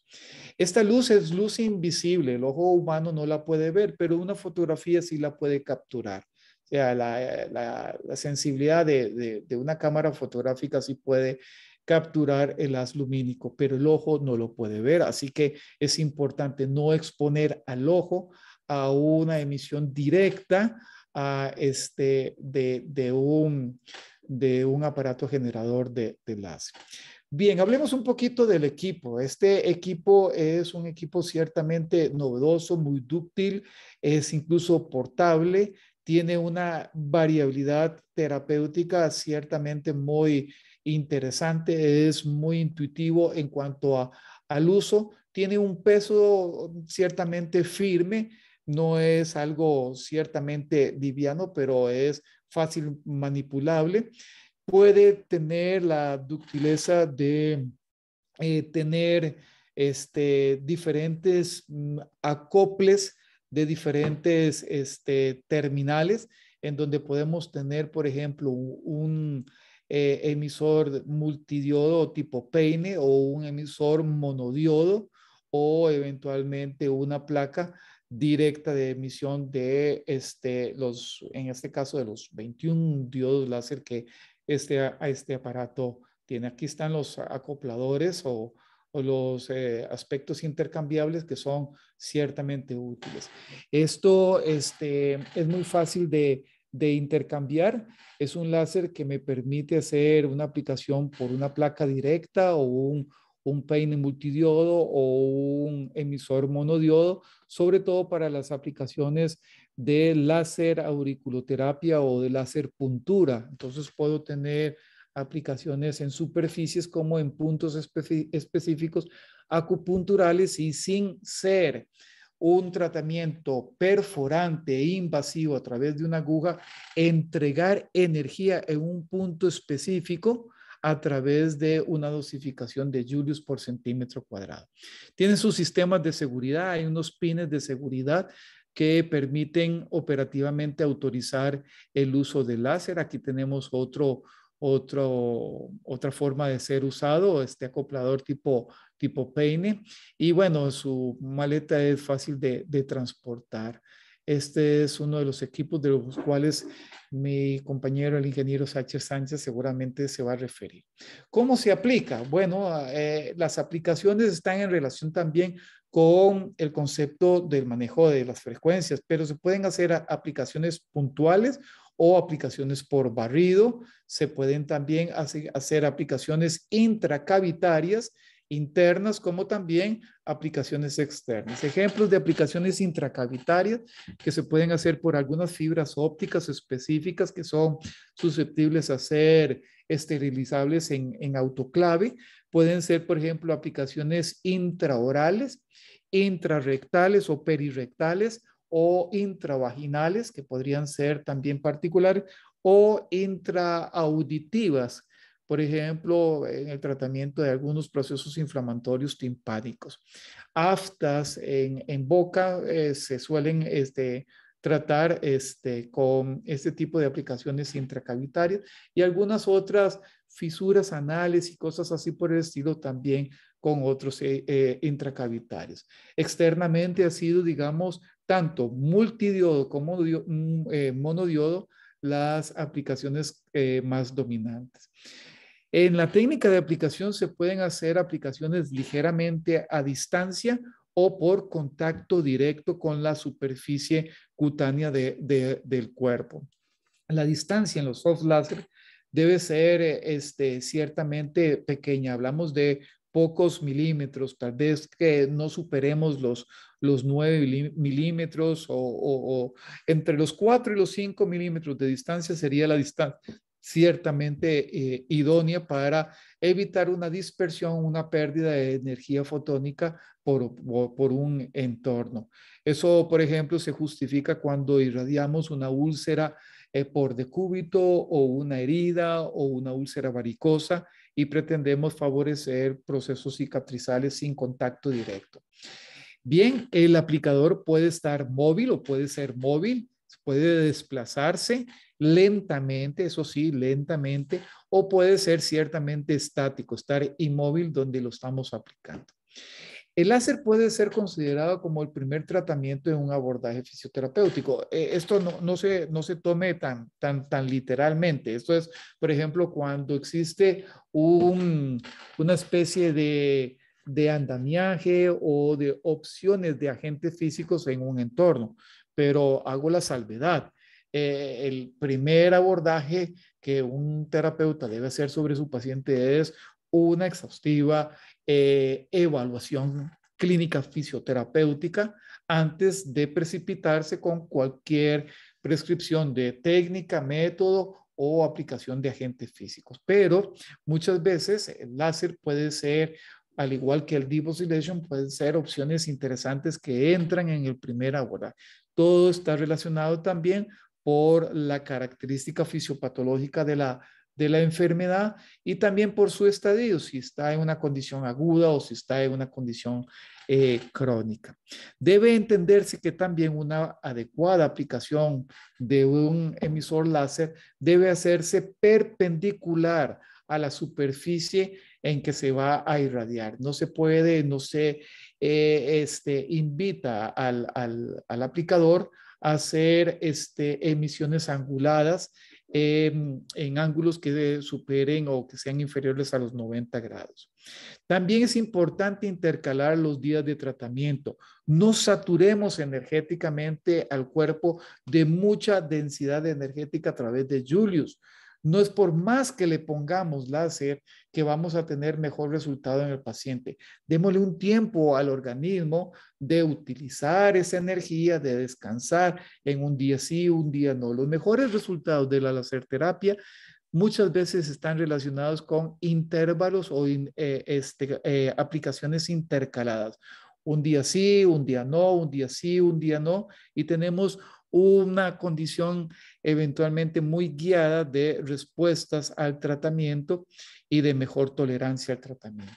Esta luz es luz invisible, el ojo humano no la puede ver, pero una fotografía sí la puede capturar. O sea, la, sensibilidad de, de, una cámara fotográfica sí puede capturar el haz lumínico, pero el ojo no lo puede ver, así que es importante no exponer al ojo a una emisión directa a este, de, de, un, de un aparato generador de, de láser. Bien, hablemos un poquito del equipo. Este equipo es un equipo ciertamente novedoso, muy dúctil, es incluso portable, tiene una variabilidad terapéutica ciertamente muy interesante, es muy intuitivo en cuanto al uso, tiene un peso ciertamente firme, no es algo ciertamente liviano, pero es fácil manipulable. Puede tener la ductileza de eh, tener este, diferentes mm, acoples de diferentes este, terminales en donde podemos tener, por ejemplo, un, eh, emisor multidiodo tipo peine o un emisor monodiodo o eventualmente una placa directa de emisión de este, los, en este caso de los 21 diodos láser que este, a este aparato tiene. Aquí están los acopladores o, los eh, aspectos intercambiables que son ciertamente útiles. Esto este, es muy fácil de, de intercambiar es un láser que me permite hacer una aplicación por una placa directa o un, peine multidiodo o un emisor monodiodo, sobre todo para las aplicaciones de láser auriculoterapia o de láser puntura. Entonces puedo tener aplicaciones en superficies como en puntos específicos acupunturales y sin ser un tratamiento perforante e invasivo a través de una aguja, entregar energía en un punto específico a través de una dosificación de julius por centímetro cuadrado. Tienen sus sistemas de seguridad, hay unos pines de seguridad que permiten operativamente autorizar el uso del láser. Aquí tenemos otro, otro, otra forma de ser usado, este acoplador tipo, tipo peine. Y bueno, su maleta es fácil de, transportar. Este es uno de los equipos de los cuales mi compañero, el ingeniero Sánchez Sánchez, seguramente se va a referir. ¿Cómo se aplica? Bueno, ah, eh, las aplicaciones están en relación también con el concepto del manejo de las frecuencias, pero se pueden hacer aplicaciones puntuales o aplicaciones por barrido. Se pueden también hacer aplicaciones intracavitarias internas como también aplicaciones externas. Ejemplos de aplicaciones intracavitarias que se pueden hacer por algunas fibras ópticas específicas que son susceptibles a ser esterilizables en, en autoclave. Pueden ser, por ejemplo, aplicaciones intraorales, intrarrectales o perirectales o intravaginales, que podrían ser también particulares, o intraauditivas, por ejemplo, en el tratamiento de algunos procesos inflamatorios timpánicos. Aftas en, boca eh, se suelen este, tratar este, con este tipo de aplicaciones intracavitarias y algunas otras fisuras anales y cosas así por el estilo también con otros eh, eh, intracavitarios. Externamente ha sido, digamos, tanto multidiodo como mm, eh, monodiodo las aplicaciones eh, más dominantes. En la técnica de aplicación se pueden hacer aplicaciones ligeramente a distancia o por contacto directo con la superficie cutánea del cuerpo. La distancia en los soft láser debe ser eh, este, ciertamente pequeña. Hablamos de pocos milímetros, tal vez que no superemos los, los 9 milímetros o, entre los 4 y los 5 milímetros de distancia sería la distancia ciertamente eh, idónea para evitar una dispersión, una pérdida de energía fotónica por, por un entorno. Eso, por ejemplo, se justifica cuando irradiamos una úlcera eh, por decúbito o una herida o una úlcera varicosa y pretendemos favorecer procesos cicatrizales sin contacto directo. Bien, el aplicador puede estar móvil o puede ser móvil, puede desplazarse lentamente, eso sí, lentamente, o puede ser ciertamente estático, estar inmóvil donde lo estamos aplicando. El láser puede ser considerado como el primer tratamiento en un abordaje fisioterapéutico. E, esto no, se, no tome tan, literalmente. Esto es, por ejemplo, cuando existe una especie de, andamiaje o de opciones de agentes físicos en un entorno. Pero hago la salvedad. Eh, el primer abordaje que un terapeuta debe hacer sobre su paciente es una exhaustiva eh, evaluación clínica fisioterapéutica antes de precipitarse con cualquier prescripción de técnica, método o aplicación de agentes físicos. Pero muchas veces el láser puede ser, al igual que el Oscillation, pueden ser opciones interesantes que entran en el primer abordaje. Todo está relacionado también por la característica fisiopatológica de la de la enfermedad y también por su estadio, si está en una condición aguda o si está en una condición eh, crónica. Debe entenderse que también una adecuada aplicación de un emisor láser debe hacerse perpendicular a la superficie en que se va a irradiar. No se puede, no se eh, este, invita al, aplicador a hacer este, emisiones anguladas en ángulos que superen o que sean inferiores a los 90 grados. También es importante intercalar los días de tratamiento. No saturemos energéticamente al cuerpo de mucha densidad energética a través de Julius. No es por más que le pongamos láser que vamos a tener mejor resultado en el paciente. Démosle un tiempo al organismo de utilizar esa energía, de descansar en un día sí, un día no. Los mejores resultados de la láser terapia muchas veces están relacionados con intervalos o eh, este, eh, aplicaciones intercaladas. Un día sí, un día no, un día sí, un día no, y tenemos una condición eventualmente muy guiada de respuestas al tratamiento y de mejor tolerancia al tratamiento.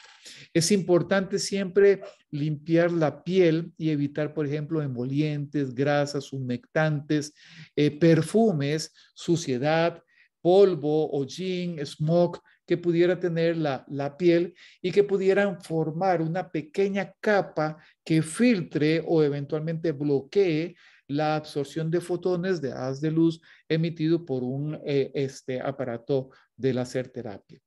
Es importante siempre limpiar la piel y evitar, por ejemplo, emolientes, grasas, humectantes, eh, perfumes, suciedad, polvo, hollín, smog que pudiera tener la, la, piel y que pudieran formar una pequeña capa que filtre o eventualmente bloquee la absorción de fotones de haz de luz emitido por un eh, este aparato de láser terapia.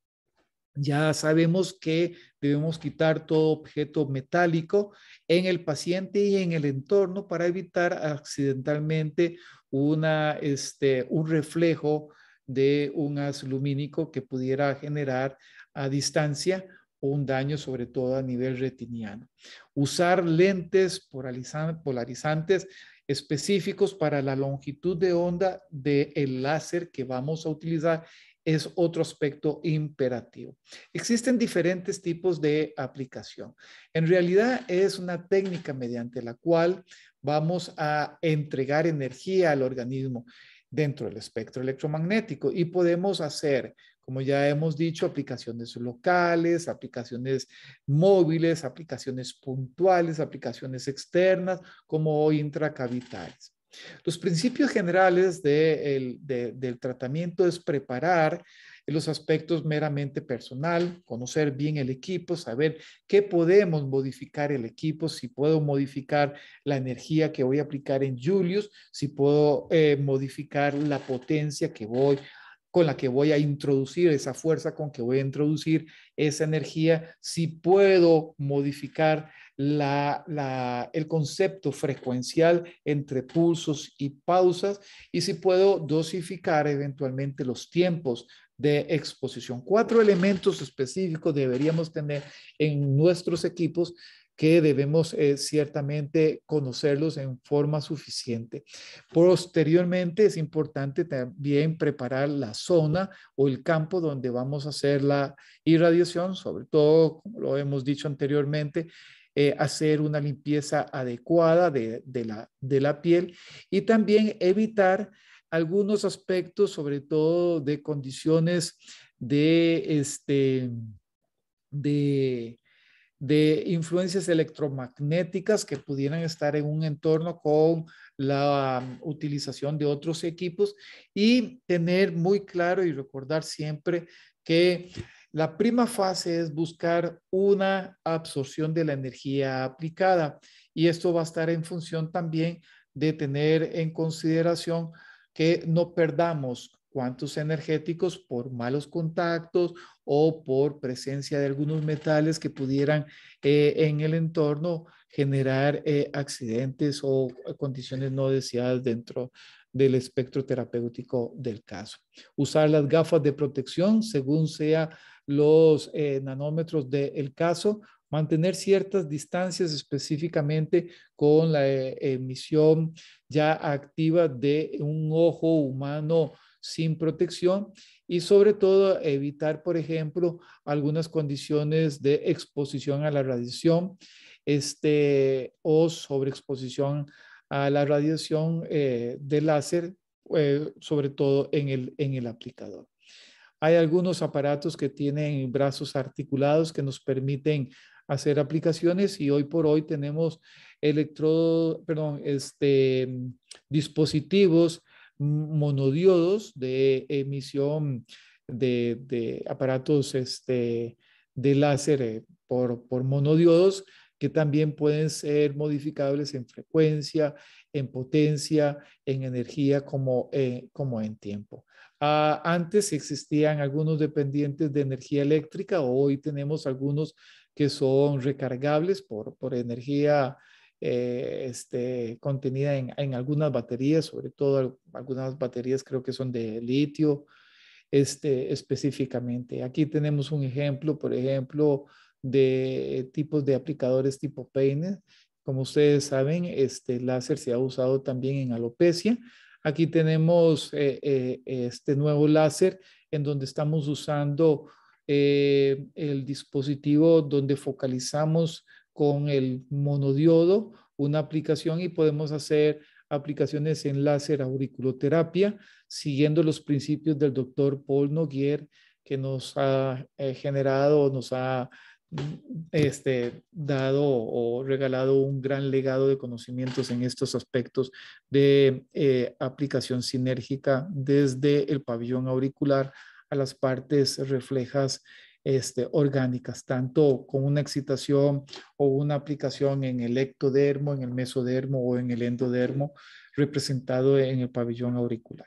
Ya sabemos que debemos quitar todo objeto metálico en el paciente y en el entorno para evitar accidentalmente una, este, un reflejo de un haz lumínico que pudiera generar a distancia un daño sobre todo a nivel retiniano. Usar lentes polarizantes específicos para la longitud de onda del el láser que vamos a utilizar es otro aspecto imperativo. Existen diferentes tipos de aplicación. En realidad es una técnica mediante la cual vamos a entregar energía al organismo dentro del espectro electromagnético y podemos hacer como ya hemos dicho, aplicaciones locales, aplicaciones móviles, aplicaciones puntuales, aplicaciones externas, como hoy intracavitales. Los principios generales del tratamiento es preparar los aspectos meramente personal, conocer bien el equipo, saber qué podemos modificar el equipo, si puedo modificar la energía que voy a aplicar en Julius, si puedo eh, modificar la potencia que voy con la que voy a introducir, esa fuerza con que voy a introducir esa energía, si puedo modificar el concepto frecuencial entre pulsos y pausas y si puedo dosificar eventualmente los tiempos de exposición. Cuatro elementos específicos deberíamos tener en nuestros equipos que debemos eh, ciertamente conocerlos en forma suficiente. Posteriormente es importante también preparar la zona o el campo donde vamos a hacer la irradiación, sobre todo, como lo hemos dicho anteriormente, eh, hacer una limpieza adecuada de, de, la, de la piel y también evitar algunos aspectos, sobre todo de condiciones de, este, de de influencias electromagnéticas que pudieran estar en un entorno con la um, utilización de otros equipos y tener muy claro y recordar siempre que la prima fase es buscar una absorción de la energía aplicada y esto va a estar en función también de tener en consideración que no perdamos cuantos energéticos por malos contactos o por presencia de algunos metales que pudieran eh, en el entorno generar eh, accidentes o eh, condiciones no deseadas dentro del espectro terapéutico del caso. Usar las gafas de protección según sea los nanómetros del caso, mantener ciertas distancias específicamente con la emisión ya activa de un ojo humano sin protección y sobre todo evitar, por ejemplo, algunas condiciones de exposición a la radiación este, o sobreexposición a la radiación del eh, de láser, eh, sobre todo en el, aplicador. Hay algunos aparatos que tienen brazos articulados que nos permiten hacer aplicaciones y hoy por hoy tenemos electro, este, dispositivos monodiodos de emisión de, aparatos este, de láser eh, por, monodiodos que también pueden ser modificables en frecuencia, en potencia, en energía, como, eh, en tiempo. Ah, antes existían algunos dependientes de energía eléctrica, hoy tenemos algunos que son recargables por, por energía eh, este, contenida en, algunas baterías, sobre todo algunas baterías creo que son de litio este, específicamente. Aquí tenemos un ejemplo, por ejemplo, de tipos de aplicadores tipo peines. Como ustedes saben, este láser se ha usado también en alopecia. Aquí tenemos eh, eh, este nuevo láser en donde estamos usando el dispositivo donde focalizamos con el monodiodo una aplicación y podemos hacer aplicaciones en láser auriculoterapia siguiendo los principios del doctor Paul Noguier que nos ha eh, generado, nos ha este, dado o regalado un gran legado de conocimientos en estos aspectos de eh, aplicación sinérgica desde el pabellón auricular a las partes reflejas este, orgánicas, tanto con una excitación o una aplicación en el ectodermo, en el mesodermo o en el endodermo, representado en el pabellón auricular.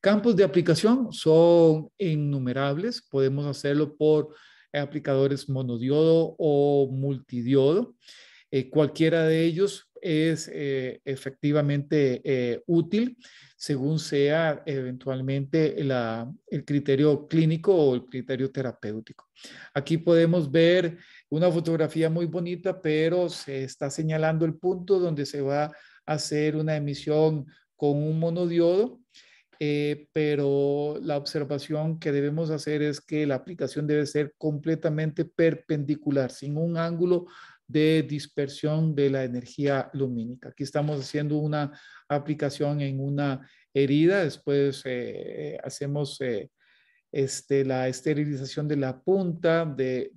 Campos de aplicación son innumerables, podemos hacerlo por aplicadores monodiodo o multidiodo. Eh, cualquiera de ellos es eh, efectivamente eh, útil según sea eventualmente el criterio clínico o el criterio terapéutico. Aquí podemos ver una fotografía muy bonita, pero se está señalando el punto donde se va a hacer una emisión con un monodiodo. Eh, pero la observación que debemos hacer es que la aplicación debe ser completamente perpendicular, sin un ángulo de dispersión de la energía lumínica. Aquí estamos haciendo una aplicación en una herida, después eh, hacemos eh, este, la esterilización de la punta de,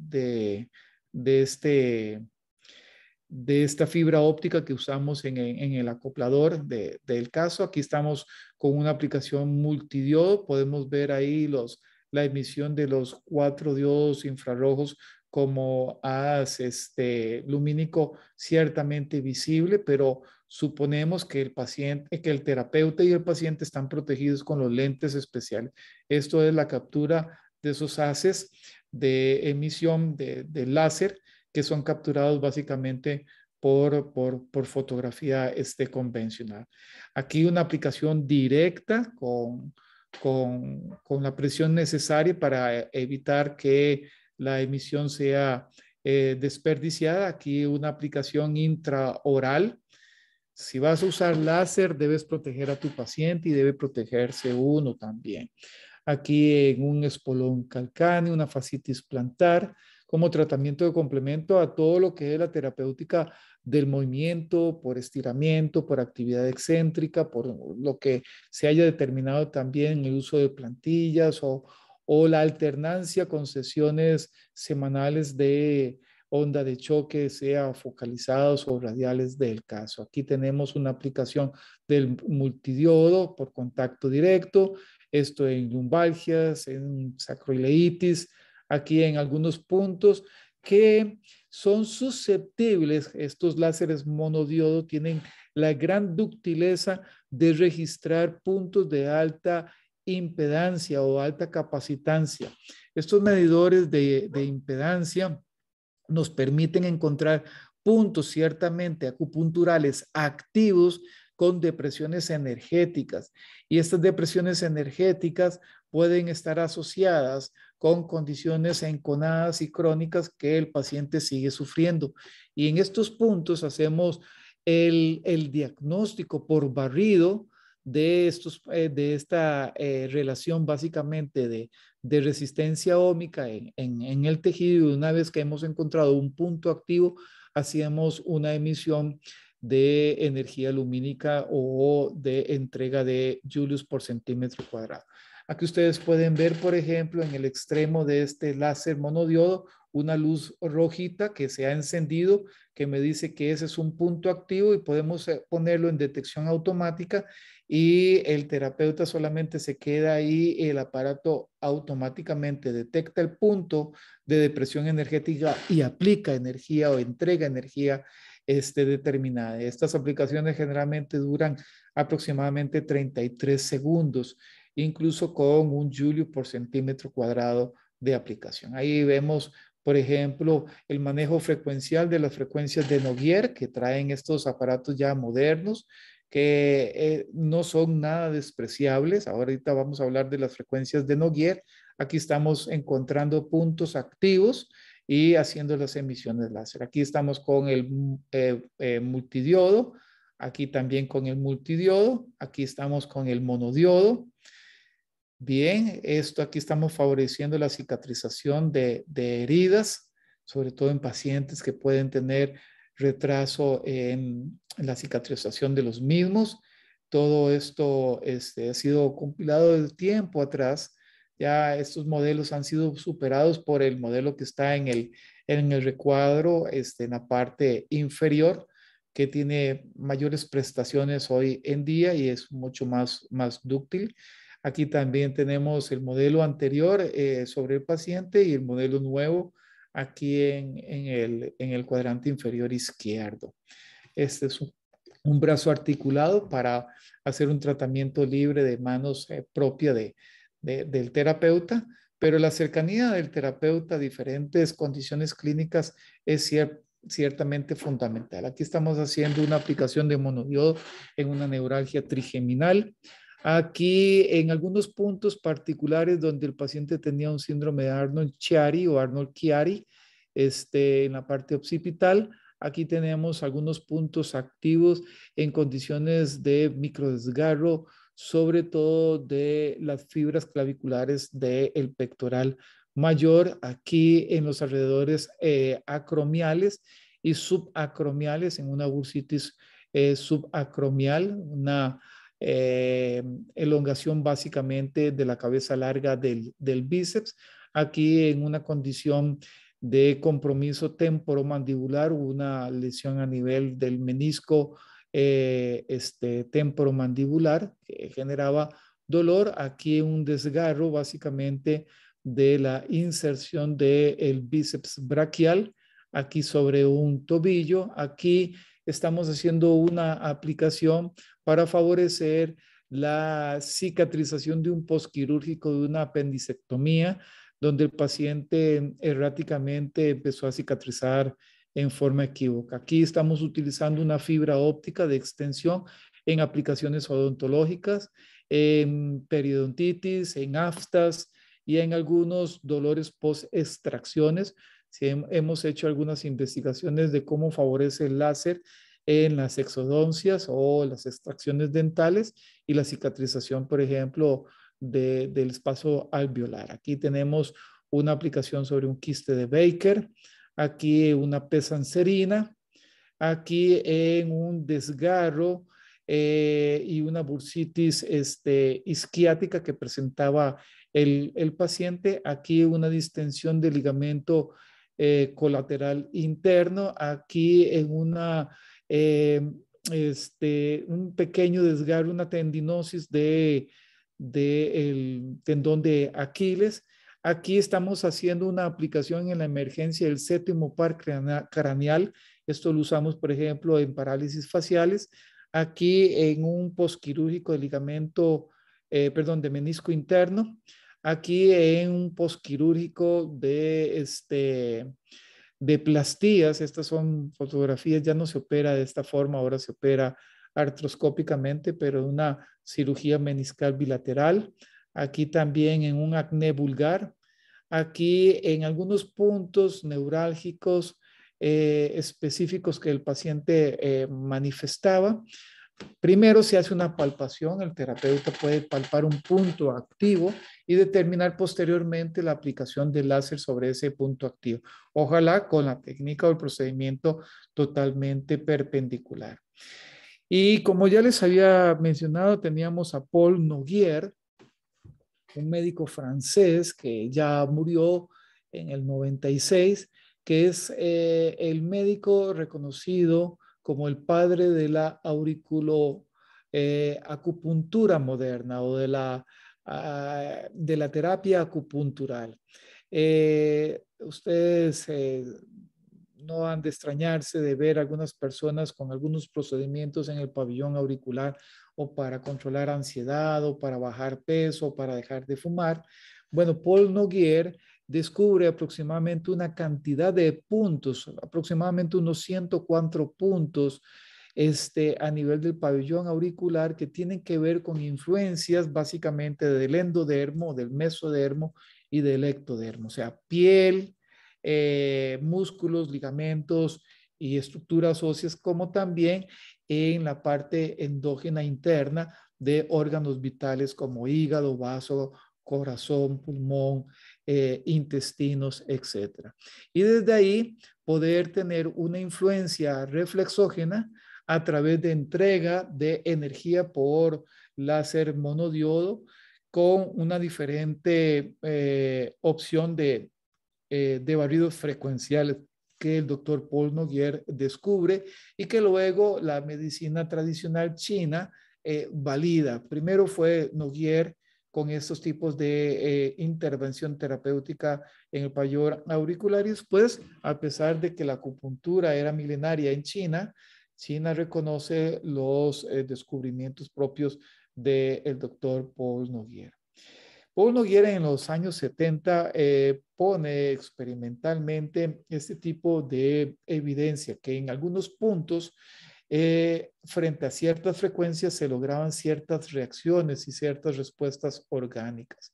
este, de esta fibra óptica que usamos en, el acoplador del caso. Aquí estamos con una aplicación multidiodo, podemos ver ahí los, la emisión de los cuatro diodos infrarrojos como haz este, lumínico ciertamente visible, pero suponemos que el paciente, que el terapeuta y el paciente están protegidos con los lentes especiales. Esto es la captura de esos haces de emisión de, láser que son capturados básicamente por, por, por, fotografía este, convencional. Aquí una aplicación directa con, con, con la presión necesaria para evitar que la emisión sea eh, desperdiciada. Aquí una aplicación intraoral. Si vas a usar láser, debes proteger a tu paciente y debe protegerse uno también. Aquí en un espolón calcáneo, una fascitis plantar, como tratamiento de complemento a todo lo que es la terapéutica del movimiento, por estiramiento, por actividad excéntrica, por lo que se haya determinado también el uso de plantillas o, o la alternancia con sesiones semanales de onda de choque, sea focalizados o radiales del caso. Aquí tenemos una aplicación del multidiodo por contacto directo, esto en lumbalgias, en sacroileitis, aquí en algunos puntos que son susceptibles, estos láseres monodiodo tienen la gran ductileza de registrar puntos de alta impedancia o alta capacitancia. Estos medidores de, impedancia nos permiten encontrar puntos ciertamente acupunturales activos con depresiones energéticas. Y estas depresiones energéticas pueden estar asociadas con condiciones enconadas y crónicas que el paciente sigue sufriendo. Y en estos puntos hacemos el diagnóstico por barrido de, estos, eh, de esta eh, relación básicamente de, resistencia ómica en, el tejido y una vez que hemos encontrado un punto activo, hacíamos una emisión de energía lumínica o de entrega de Julius por centímetro cuadrado. Aquí ustedes pueden ver, por ejemplo, en el extremo de este láser monodiodo, una luz rojita que se ha encendido, que me dice que ese es un punto activo y podemos eh, ponerlo en detección automática y el terapeuta solamente se queda ahí, el aparato automáticamente detecta el punto de depresión energética y aplica energía o entrega energía este, determinada. Estas aplicaciones generalmente duran aproximadamente 33 segundos incluso con un julio por centímetro cuadrado de aplicación. Ahí vemos, por ejemplo, el manejo frecuencial de las frecuencias de Noguier que traen estos aparatos ya modernos que eh, no son nada despreciables. Ahorita vamos a hablar de las frecuencias de Noguier. Aquí estamos encontrando puntos activos y haciendo las emisiones láser. Aquí estamos con el eh, eh, multidiodo, aquí también con el multidiodo, aquí estamos con el monodiodo, Bien, esto aquí estamos favoreciendo la cicatrización de, heridas, sobre todo en pacientes que pueden tener retraso en, la cicatrización de los mismos. Todo esto este, ha sido compilado del tiempo atrás. Ya estos modelos han sido superados por el modelo que está en el, en el recuadro, este, en la parte inferior, que tiene mayores prestaciones hoy en día y es mucho más, más dúctil. Aquí también tenemos el modelo anterior eh, sobre el paciente y el modelo nuevo aquí en, el, cuadrante inferior izquierdo. Este es un, brazo articulado para hacer un tratamiento libre de manos eh, propia de, del terapeuta, pero la cercanía del terapeuta a diferentes condiciones clínicas es ciertamente fundamental. Aquí estamos haciendo una aplicación de monodiodo en una neuralgia trigeminal. Aquí en algunos puntos particulares donde el paciente tenía un síndrome de Arnold Chiari o Arnold Chiari, este, en la parte occipital, aquí tenemos algunos puntos activos en condiciones de microdesgarro, sobre todo de las fibras claviculares del pectoral mayor, aquí en los alrededores eh, acromiales y subacromiales, en una bursitis eh, subacromial, una eh, elongación básicamente de la cabeza larga del, bíceps, aquí en una condición de compromiso temporomandibular, una lesión a nivel del menisco eh, este, temporomandibular que generaba dolor, aquí un desgarro básicamente de la inserción del el bíceps braquial, aquí sobre un tobillo, aquí estamos haciendo una aplicación para favorecer la cicatrización de un postquirúrgico de una apendicectomía, donde el paciente erráticamente empezó a cicatrizar en forma equívoca. Aquí estamos utilizando una fibra óptica de extensión en aplicaciones odontológicas, en periodontitis, en aftas y en algunos dolores post-extracciones, hemos hecho algunas investigaciones de cómo favorece el láser en las exodoncias o las extracciones dentales y la cicatrización, por ejemplo, del espacio alveolar. Aquí tenemos una aplicación sobre un quiste de Baker, aquí una pesancerina, aquí en un desgarro eh, y una bursitis este, isquiática que presentaba el, el paciente, aquí una distensión del ligamento eh, colateral interno, aquí en una, eh, este, un pequeño desgarro, una tendinosis de, tendón de Aquiles. Aquí estamos haciendo una aplicación en la emergencia del séptimo par craneal. Esto lo usamos, por ejemplo, en parálisis faciales. Aquí en un posquirúrgico de ligamento, eh, perdón, de menisco interno aquí en un postquirúrgico de, este, de plastías. Estas son fotografías, ya no se opera de esta forma, ahora se opera artroscópicamente, pero una cirugía meniscal bilateral. Aquí también en un acné vulgar. Aquí en algunos puntos neurálgicos eh, específicos que el paciente eh, manifestaba. Primero se hace una palpación, el terapeuta puede palpar un punto activo y determinar posteriormente la aplicación del láser sobre ese punto activo, ojalá con la técnica o el procedimiento totalmente perpendicular. Y como ya les había mencionado, teníamos a Paul Noguier, un médico francés que ya murió en el 96, que es eh, el médico reconocido como el padre de la auriculo eh, acupuntura moderna o de la, ah, de la terapia acupuntural. Eh, ustedes eh, no han de extrañarse de ver algunas personas con algunos procedimientos en el pabellón auricular o para controlar ansiedad o para bajar peso o para dejar de fumar. Bueno, Paul Noguier descubre aproximadamente una cantidad de puntos, aproximadamente unos 104 puntos este, a nivel del pabellón auricular que tienen que ver con influencias básicamente del endodermo, del mesodermo y del ectodermo, o sea, piel, eh, músculos, ligamentos y estructuras óseas, como también en la parte endógena interna de órganos vitales como hígado, vaso, corazón, pulmón, eh, intestinos, etc. Y desde ahí poder tener una influencia reflexógena a través de entrega de energía por láser monodiodo con una diferente eh, opción de, eh, de barridos frecuenciales que el doctor Paul Noguier descubre y que luego la medicina tradicional china eh, valida. Primero fue Noguier con estos tipos de eh, intervención terapéutica en el auricular. Y después, a pesar de que la acupuntura era milenaria en China, China reconoce los eh, descubrimientos propios del doctor Paul Noguera. Paul Noguera en los años 70 eh, pone experimentalmente este tipo de evidencia que en algunos puntos eh, frente a ciertas frecuencias se lograban ciertas reacciones y ciertas respuestas orgánicas.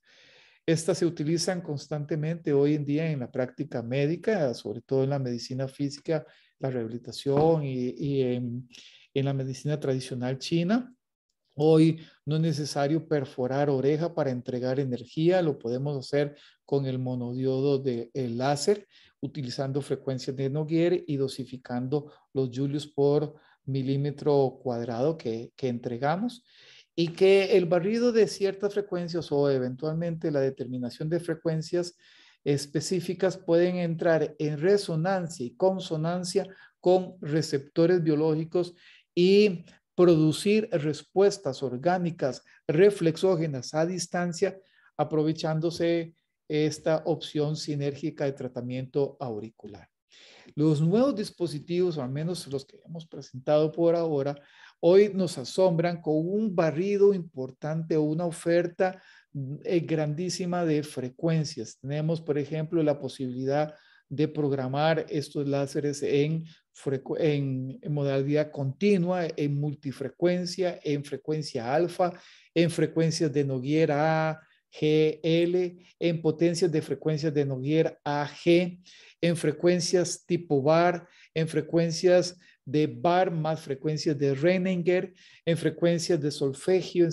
Estas se utilizan constantemente hoy en día en la práctica médica, sobre todo en la medicina física, la rehabilitación y, en, la medicina tradicional china. Hoy no es necesario perforar oreja para entregar energía, lo podemos hacer con el monodiodo de, láser, utilizando frecuencias de Noguer y dosificando los julios por milímetro cuadrado que, entregamos y que el barrido de ciertas frecuencias o eventualmente la determinación de frecuencias específicas pueden entrar en resonancia y consonancia con receptores biológicos y producir respuestas orgánicas reflexógenas a distancia aprovechándose esta opción sinérgica de tratamiento auricular. Los nuevos dispositivos, o al menos los que hemos presentado por ahora, hoy nos asombran con un barrido importante o una oferta mm, eh, grandísima de frecuencias. Tenemos, por ejemplo, la posibilidad de programar estos láseres en, en, modalidad continua, en multifrecuencia, en frecuencia alfa, en frecuencias de Noguera A, GL, en potencias de frecuencias de Noguier AG, en frecuencias tipo bar, en frecuencias de bar más frecuencias de Renninger, en frecuencias de solfegio,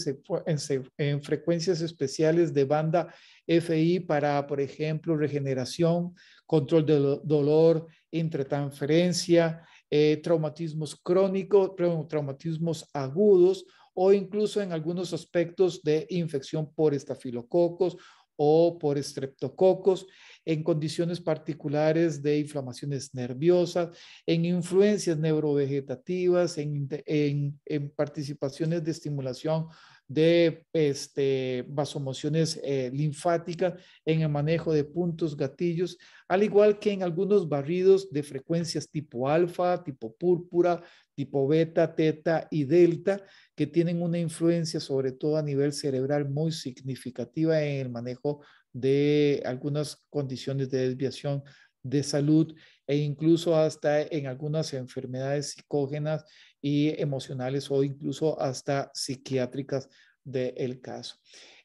en, frecuencias especiales de banda FI para, por ejemplo, regeneración, control del dolor, intratransferencia, eh, traumatismos crónicos, traumatismos agudos o incluso en algunos aspectos de infección por estafilococos o por estreptococos, en condiciones particulares de inflamaciones nerviosas, en influencias neurovegetativas, en, en participaciones de estimulación de este, vasomociones eh, linfáticas en el manejo de puntos gatillos, al igual que en algunos barridos de frecuencias tipo alfa, tipo púrpura, tipo beta, teta y delta, que tienen una influencia sobre todo a nivel cerebral muy significativa en el manejo de algunas condiciones de desviación de salud e incluso hasta en algunas enfermedades psicógenas y emocionales o incluso hasta psiquiátricas del caso.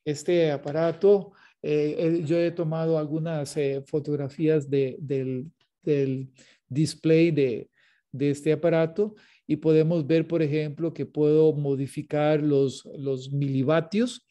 Este aparato, eh, eh, yo he tomado algunas eh, fotografías del, del, display de, de este aparato y podemos ver, por ejemplo, que puedo modificar los, los milivatios.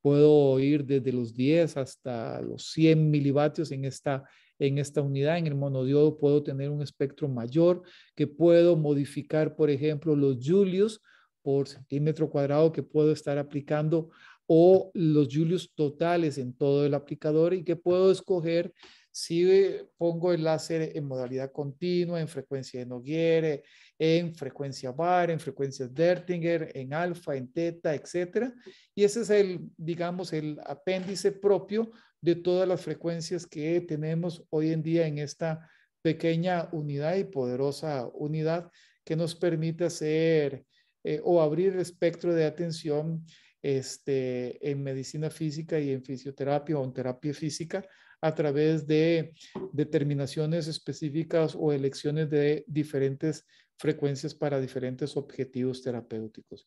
Puedo ir desde los 10 hasta los 100 milivatios en esta, en esta unidad. En el monodiodo puedo tener un espectro mayor, que puedo modificar, por ejemplo, los julios por centímetro cuadrado que puedo estar aplicando o los julios totales en todo el aplicador y que puedo escoger si eh, pongo el láser en modalidad continua, en frecuencia de Noguiere, en frecuencia VAR, en frecuencia Dertinger, en alfa, en teta, etcétera. Y ese es el, digamos, el apéndice propio de todas las frecuencias que tenemos hoy en día en esta pequeña unidad y poderosa unidad que nos permite hacer eh, o abrir el espectro de atención este, en medicina física y en fisioterapia o en terapia física a través de determinaciones específicas o elecciones de diferentes frecuencias para diferentes objetivos terapéuticos.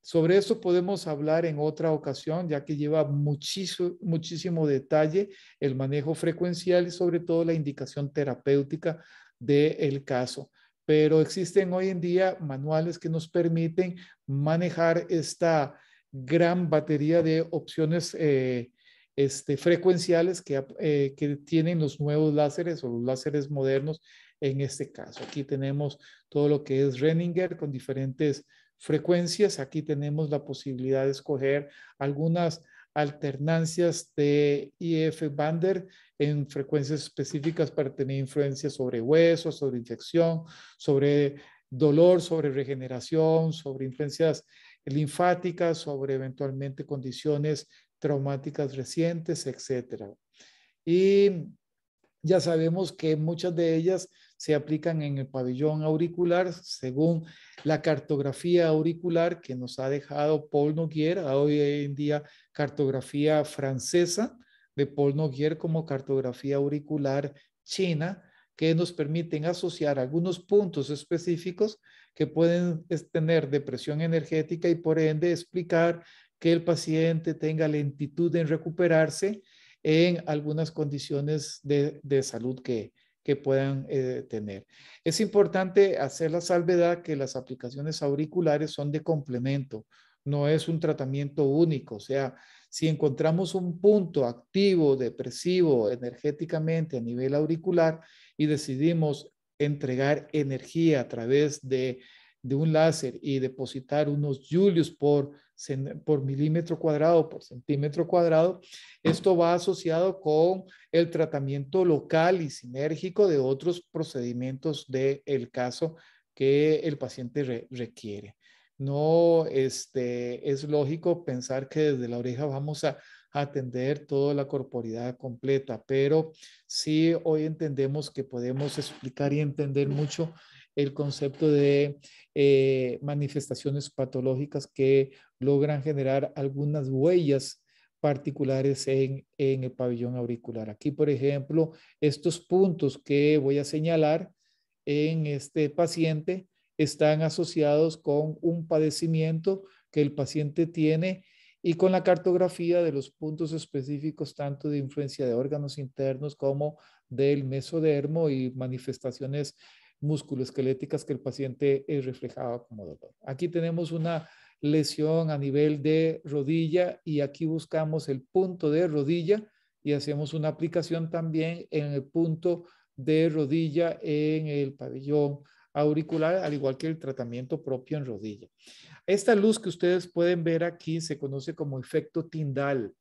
Sobre eso podemos hablar en otra ocasión, ya que lleva muchísimo, muchísimo detalle el manejo frecuencial y sobre todo la indicación terapéutica del caso. Pero existen hoy en día manuales que nos permiten manejar esta gran batería de opciones eh, este, frecuenciales eh, que, tienen los nuevos láseres o los láseres modernos en este caso. Aquí tenemos todo lo que es Renninger con diferentes frecuencias. Aquí tenemos la posibilidad de escoger algunas alternancias de IF Bander en frecuencias específicas para tener influencias sobre huesos, sobre infección, sobre dolor, sobre regeneración, sobre influencias linfáticas, sobre eventualmente condiciones traumáticas recientes, etc. Y ya sabemos que muchas de ellas se aplican en el pabellón auricular, según la cartografía auricular que nos ha dejado Paul Noguier, hoy en día cartografía francesa de Paul Noguier como cartografía auricular china, que nos permiten asociar algunos puntos específicos que pueden tener depresión energética y por ende explicar que el paciente tenga lentitud en recuperarse en algunas condiciones de, salud que, que puedan eh, tener. Es importante hacer la salvedad que las aplicaciones auriculares son de complemento, no es un tratamiento único, o sea, si encontramos un punto activo, depresivo, energéticamente a nivel auricular y decidimos entregar energía a través de de un láser y depositar unos julios por, milímetro cuadrado, por centímetro cuadrado, esto va asociado con el tratamiento local y sinérgico de otros procedimientos del caso que el paciente requiere. No este, es lógico pensar que desde la oreja vamos a atender toda la corporidad completa, pero sí hoy entendemos que podemos explicar y entender mucho el concepto de eh, manifestaciones patológicas que logran generar algunas huellas particulares en, en, el pabellón auricular. Aquí, por ejemplo, estos puntos que voy a señalar en este paciente están asociados con un padecimiento que el paciente tiene y con la cartografía de los puntos específicos tanto de influencia de órganos internos como del mesodermo y manifestaciones musculoesqueléticas que el paciente es eh, reflejado como dolor. Aquí tenemos una lesión a nivel de rodilla y aquí buscamos el punto de rodilla y hacemos una aplicación también en el punto de rodilla en el pabellón auricular, al igual que el tratamiento propio en rodilla. Esta luz que ustedes pueden ver aquí se conoce como efecto tindal.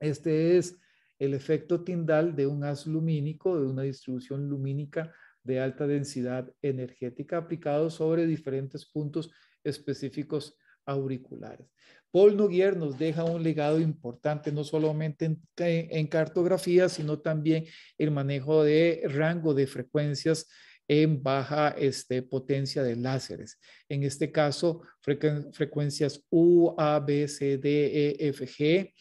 Este es el efecto tindal de un haz lumínico, de una distribución lumínica de alta densidad energética aplicado sobre diferentes puntos específicos auriculares. Paul Noguier nos deja un legado importante, no solamente en, cartografía, sino también el manejo de rango de frecuencias en baja este, potencia de láseres. En este caso, frecuencias U, A, B, C, D, E, F, G,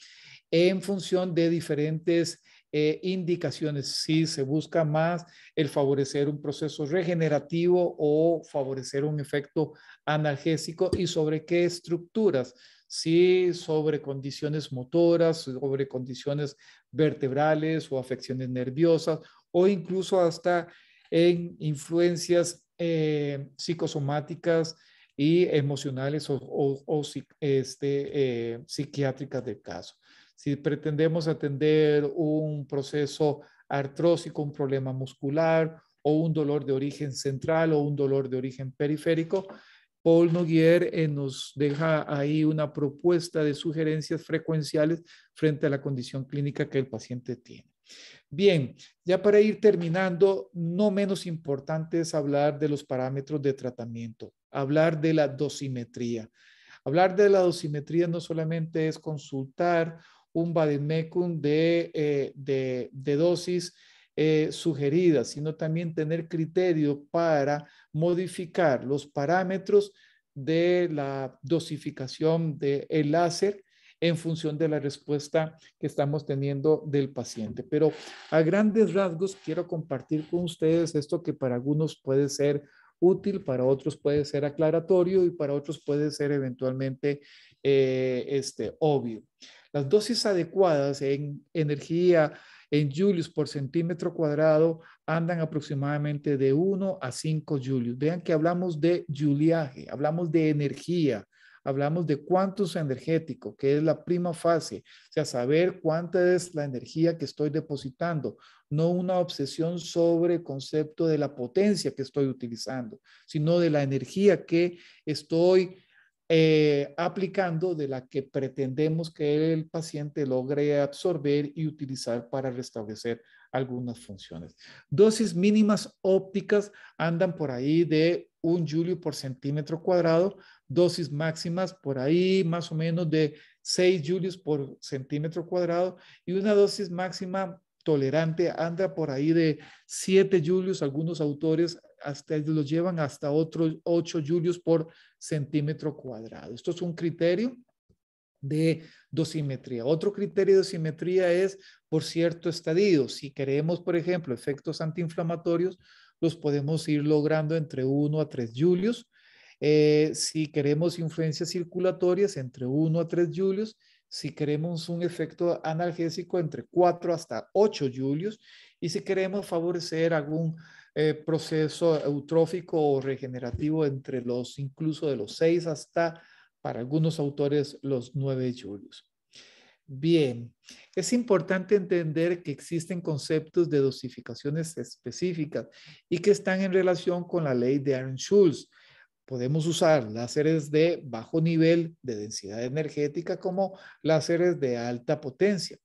en función de diferentes eh, indicaciones, si se busca más el favorecer un proceso regenerativo o favorecer un efecto analgésico y sobre qué estructuras, si sobre condiciones motoras, sobre condiciones vertebrales o afecciones nerviosas o incluso hasta en influencias eh, psicosomáticas y emocionales o, este, eh, psiquiátricas del caso si pretendemos atender un proceso artrósico, un problema muscular o un dolor de origen central o un dolor de origen periférico, Paul Noguier eh, nos deja ahí una propuesta de sugerencias frecuenciales frente a la condición clínica que el paciente tiene. Bien, ya para ir terminando, no menos importante es hablar de los parámetros de tratamiento, hablar de la dosimetría. Hablar de la dosimetría no solamente es consultar un vademecum de, eh, dosis eh, sugeridas, sino también tener criterio para modificar los parámetros de la dosificación del láser en función de la respuesta que estamos teniendo del paciente. Pero a grandes rasgos quiero compartir con ustedes esto que para algunos puede ser útil, para otros puede ser aclaratorio y para otros puede ser eventualmente eh, este, obvio. Las dosis adecuadas en energía en julios por centímetro cuadrado andan aproximadamente de 1 a 5 julios. Vean que hablamos de juliaje, hablamos de energía, hablamos de cuántos energético, que es la prima fase, o sea, saber cuánta es la energía que estoy depositando, no una obsesión sobre el concepto de la potencia que estoy utilizando, sino de la energía que estoy eh, aplicando de la que pretendemos que el paciente logre absorber y utilizar para restablecer algunas funciones. Dosis mínimas ópticas andan por ahí de un julio por centímetro cuadrado, dosis máximas por ahí más o menos de seis julios por centímetro cuadrado y una dosis máxima tolerante anda por ahí de siete julios, algunos autores hasta los llevan hasta otros 8 julios por centímetro cuadrado. Esto es un criterio de dosimetría. Otro criterio de dosimetría es por cierto estadio. Si queremos, por ejemplo, efectos antiinflamatorios, los podemos ir logrando entre 1 a 3 julios. Eh, si queremos influencias circulatorias, entre 1 a 3 julios. Si queremos un efecto analgésico, entre 4 hasta 8 julios. Y si queremos favorecer algún eh, proceso eutrófico o regenerativo entre los incluso de los seis hasta, para algunos autores, los nueve julios. Bien, es importante entender que existen conceptos de dosificaciones específicas y que están en relación con la ley de aaron Schultz. Podemos usar láseres de bajo nivel de densidad energética como láseres de alta potencia.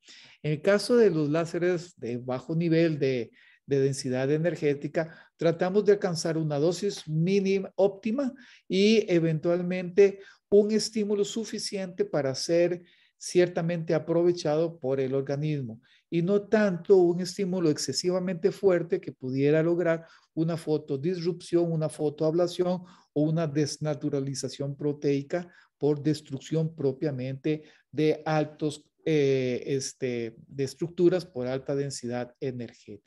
En el caso de los láseres de bajo nivel de de densidad energética, tratamos de alcanzar una dosis mínima óptima y eventualmente un estímulo suficiente para ser ciertamente aprovechado por el organismo y no tanto un estímulo excesivamente fuerte que pudiera lograr una fotodisrupción, una fotoablación o una desnaturalización proteica por destrucción propiamente de altos eh, este, de estructuras por alta densidad energética.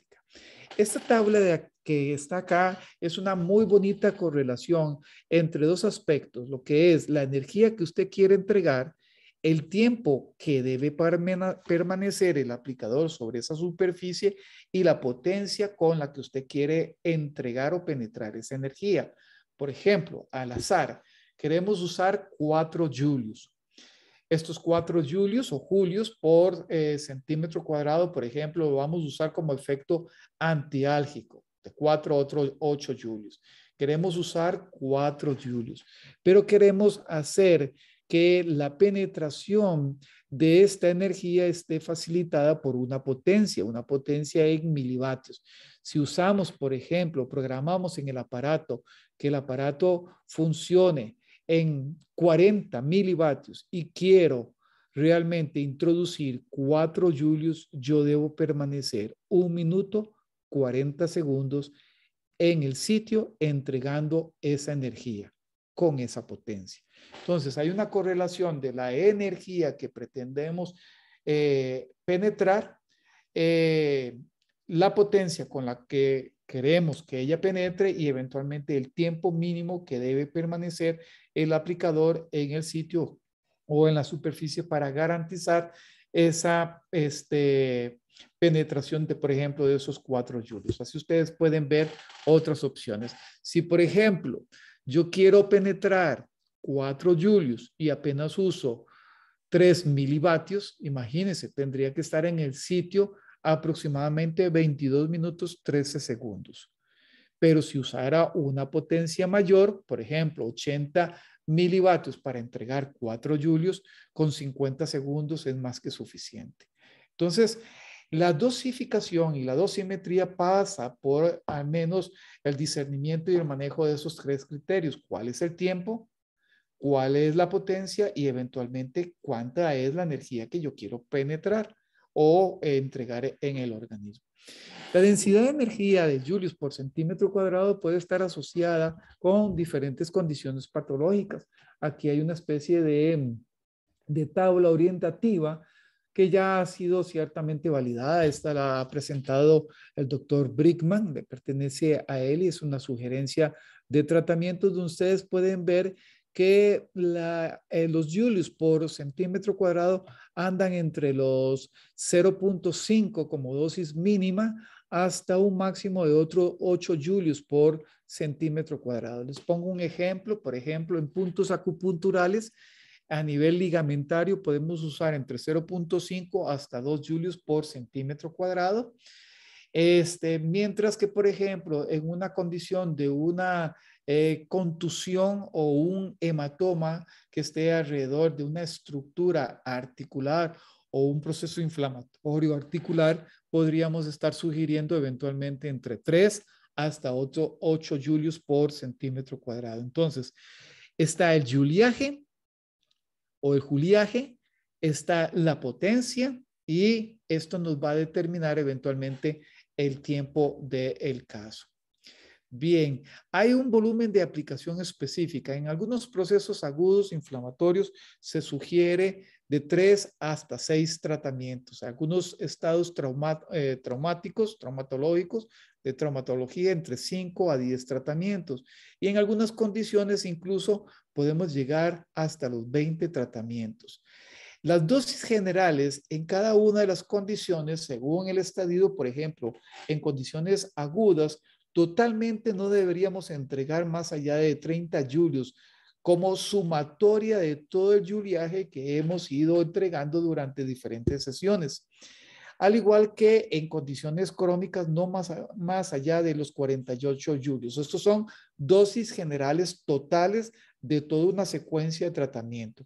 Esta tabla que está acá es una muy bonita correlación entre dos aspectos, lo que es la energía que usted quiere entregar, el tiempo que debe permanecer el aplicador sobre esa superficie y la potencia con la que usted quiere entregar o penetrar esa energía. Por ejemplo, al azar, queremos usar 4 julios estos 4 julios o julios por eh, centímetro cuadrado, por ejemplo, lo vamos a usar como efecto antiálgico, de 4 8 julios. Queremos usar 4 julios, pero queremos hacer que la penetración de esta energía esté facilitada por una potencia, una potencia en milivatios. Si usamos, por ejemplo, programamos en el aparato que el aparato funcione en 40 milivatios y quiero realmente introducir 4 julios, yo debo permanecer un minuto 40 segundos en el sitio entregando esa energía con esa potencia. Entonces, hay una correlación de la energía que pretendemos eh, penetrar, eh, la potencia con la que queremos que ella penetre y eventualmente el tiempo mínimo que debe permanecer el aplicador en el sitio o en la superficie para garantizar esa este, penetración de, por ejemplo, de esos cuatro julios. Así ustedes pueden ver otras opciones. Si, por ejemplo, yo quiero penetrar 4 julios y apenas uso 3 milivatios, imagínense, tendría que estar en el sitio aproximadamente 22 minutos 13 segundos pero si usara una potencia mayor, por ejemplo, 80 milivatios para entregar 4 julios, con 50 segundos es más que suficiente. Entonces, la dosificación y la dosimetría pasa por al menos el discernimiento y el manejo de esos tres criterios. ¿Cuál es el tiempo? ¿Cuál es la potencia? Y eventualmente, ¿cuánta es la energía que yo quiero penetrar o entregar en el organismo? La densidad de energía de Julius por centímetro cuadrado puede estar asociada con diferentes condiciones patológicas. Aquí hay una especie de, tabla orientativa que ya ha sido ciertamente validada. Esta la ha presentado el doctor Brickman, le pertenece a él y es una sugerencia de tratamiento donde ustedes pueden ver que eh, los julius por centímetro cuadrado andan entre los 0.5 como dosis mínima hasta un máximo de otro 8 julius por centímetro cuadrado. Les pongo un ejemplo, por ejemplo, en puntos acupunturales a nivel ligamentario podemos usar entre 0.5 hasta 2 julius por centímetro cuadrado. Este, mientras que, por ejemplo, en una condición de una eh, contusión o un hematoma que esté alrededor de una estructura articular o un proceso inflamatorio articular, podríamos estar sugiriendo eventualmente entre 3 hasta 8, julios por centímetro cuadrado. Entonces, está el juliaje o el juliaje, está la potencia y esto nos va a determinar eventualmente el tiempo del caso. Bien, hay un volumen de aplicación específica. En algunos procesos agudos inflamatorios se sugiere de tres hasta seis tratamientos. Algunos estados eh, traumáticos, traumatológicos, de traumatología, entre 5 a 10 tratamientos. Y en algunas condiciones incluso podemos llegar hasta los 20 tratamientos. Las dosis generales en cada una de las condiciones, según el estadio, por ejemplo, en condiciones agudas, totalmente no deberíamos entregar más allá de 30 julios como sumatoria de todo el juliaje que hemos ido entregando durante diferentes sesiones. Al igual que en condiciones crónicas, no más, allá de los 48 julios. Estos son dosis generales totales de toda una secuencia de tratamiento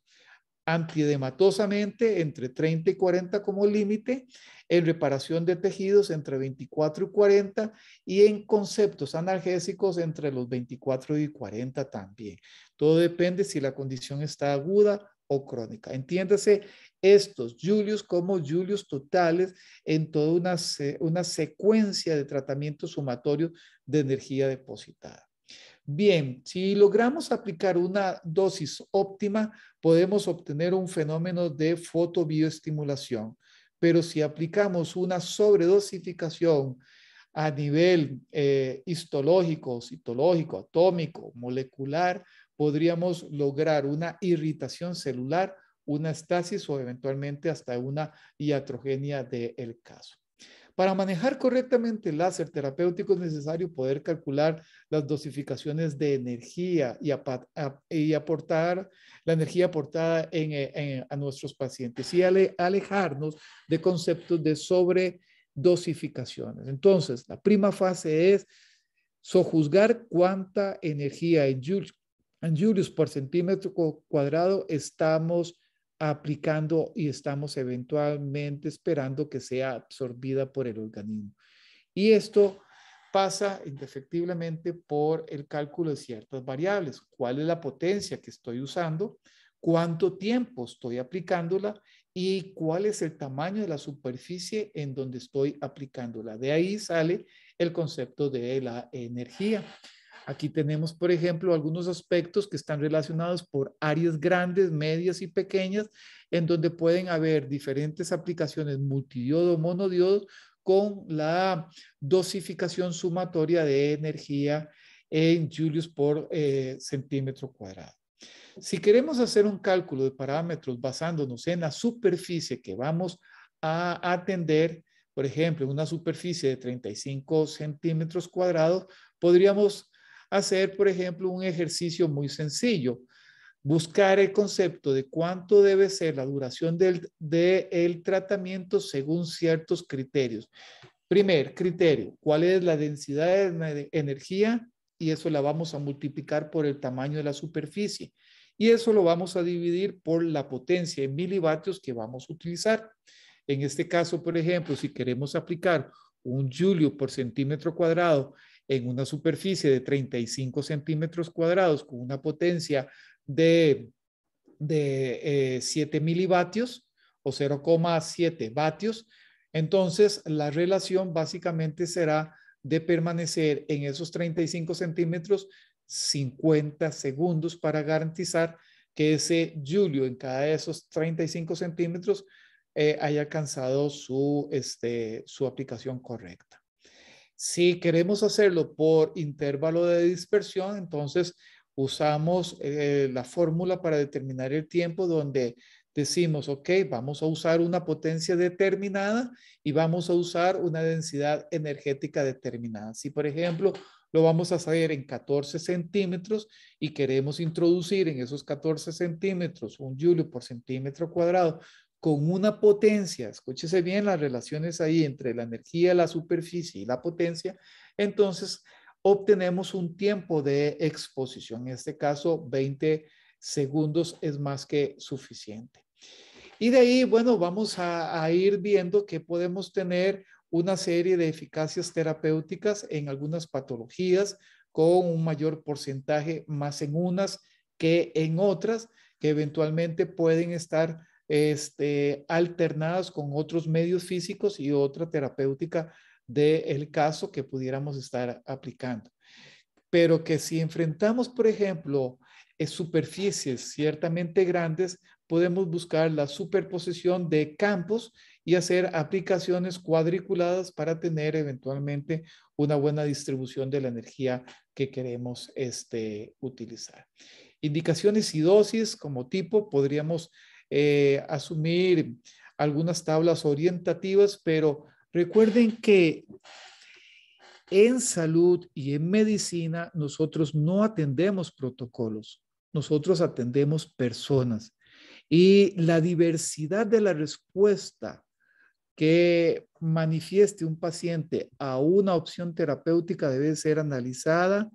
antiedematosamente entre 30 y 40 como límite, en reparación de tejidos entre 24 y 40 y en conceptos analgésicos entre los 24 y 40 también. Todo depende si la condición está aguda o crónica. Entiéndase estos Julius como Julius totales en toda una, una secuencia de tratamientos sumatorios de energía depositada. Bien, si logramos aplicar una dosis óptima, podemos obtener un fenómeno de fotobioestimulación. Pero si aplicamos una sobredosificación a nivel eh, histológico, citológico, atómico, molecular, podríamos lograr una irritación celular, una estasis o eventualmente hasta una iatrogenia del caso. Para manejar correctamente el láser terapéutico es necesario poder calcular las dosificaciones de energía y, aportar la energía aportada eh, a nuestros pacientes y alejarnos de conceptos de sobredosificaciones. Entonces, la primera fase es sojuzgar cuánta energía en Julius por centímetro cuadrado estamos aplicando y estamos eventualmente esperando que sea absorbida por el organismo. Y esto pasa indefectiblemente por el cálculo de ciertas variables. ¿Cuál es la potencia que estoy usando? ¿Cuánto tiempo estoy aplicándola? ¿Y cuál es el tamaño de la superficie en donde estoy aplicándola? De ahí sale el concepto de la energía. Aquí tenemos, por ejemplo, algunos aspectos que están relacionados por áreas grandes, medias y pequeñas, en donde pueden haber diferentes aplicaciones multidiodo monodiodo con la dosificación sumatoria de energía en julios por eh, centímetro cuadrado. Si queremos hacer un cálculo de parámetros basándonos en la superficie que vamos a atender, por ejemplo, una superficie de 35 centímetros cuadrados, podríamos hacer, por ejemplo, un ejercicio muy sencillo. Buscar el concepto de cuánto debe ser la duración del de tratamiento según ciertos criterios. Primer criterio, ¿cuál es la densidad de energía? Y eso la vamos a multiplicar por el tamaño de la superficie. Y eso lo vamos a dividir por la potencia en milivatios que vamos a utilizar. En este caso, por ejemplo, si queremos aplicar un julio por centímetro cuadrado en una superficie de 35 centímetros cuadrados con una potencia de, de 7 eh, milivatios o 0,7 vatios, entonces la relación básicamente será de permanecer en esos 35 centímetros 50 segundos para garantizar que ese julio en cada de esos 35 centímetros eh, haya alcanzado su, este, su aplicación correcta. Si queremos hacerlo por intervalo de dispersión, entonces usamos eh, la fórmula para determinar el tiempo donde decimos, ok, vamos a usar una potencia determinada y vamos a usar una densidad energética determinada. Si, por ejemplo, lo vamos a hacer en 14 centímetros y queremos introducir en esos 14 centímetros un julio por centímetro cuadrado con una potencia, escúchese bien las relaciones ahí entre la energía, la superficie y la potencia, entonces obtenemos un tiempo de exposición. En este caso, 20 segundos es más que suficiente. Y de ahí, bueno, vamos a, ir viendo que podemos tener una serie de eficacias terapéuticas en algunas patologías con un mayor porcentaje más en unas que en otras que eventualmente pueden estar este, alternadas con otros medios físicos y otra terapéutica del caso que pudiéramos estar aplicando. Pero que si enfrentamos, por ejemplo, eh, superficies ciertamente grandes, podemos buscar la superposición de campos y hacer aplicaciones cuadriculadas para tener eventualmente una buena distribución de la energía que queremos este, utilizar. Indicaciones y dosis como tipo podríamos eh, asumir algunas tablas orientativas, pero recuerden que en salud y en medicina nosotros no atendemos protocolos, nosotros atendemos personas. Y la diversidad de la respuesta que manifieste un paciente a una opción terapéutica debe ser analizada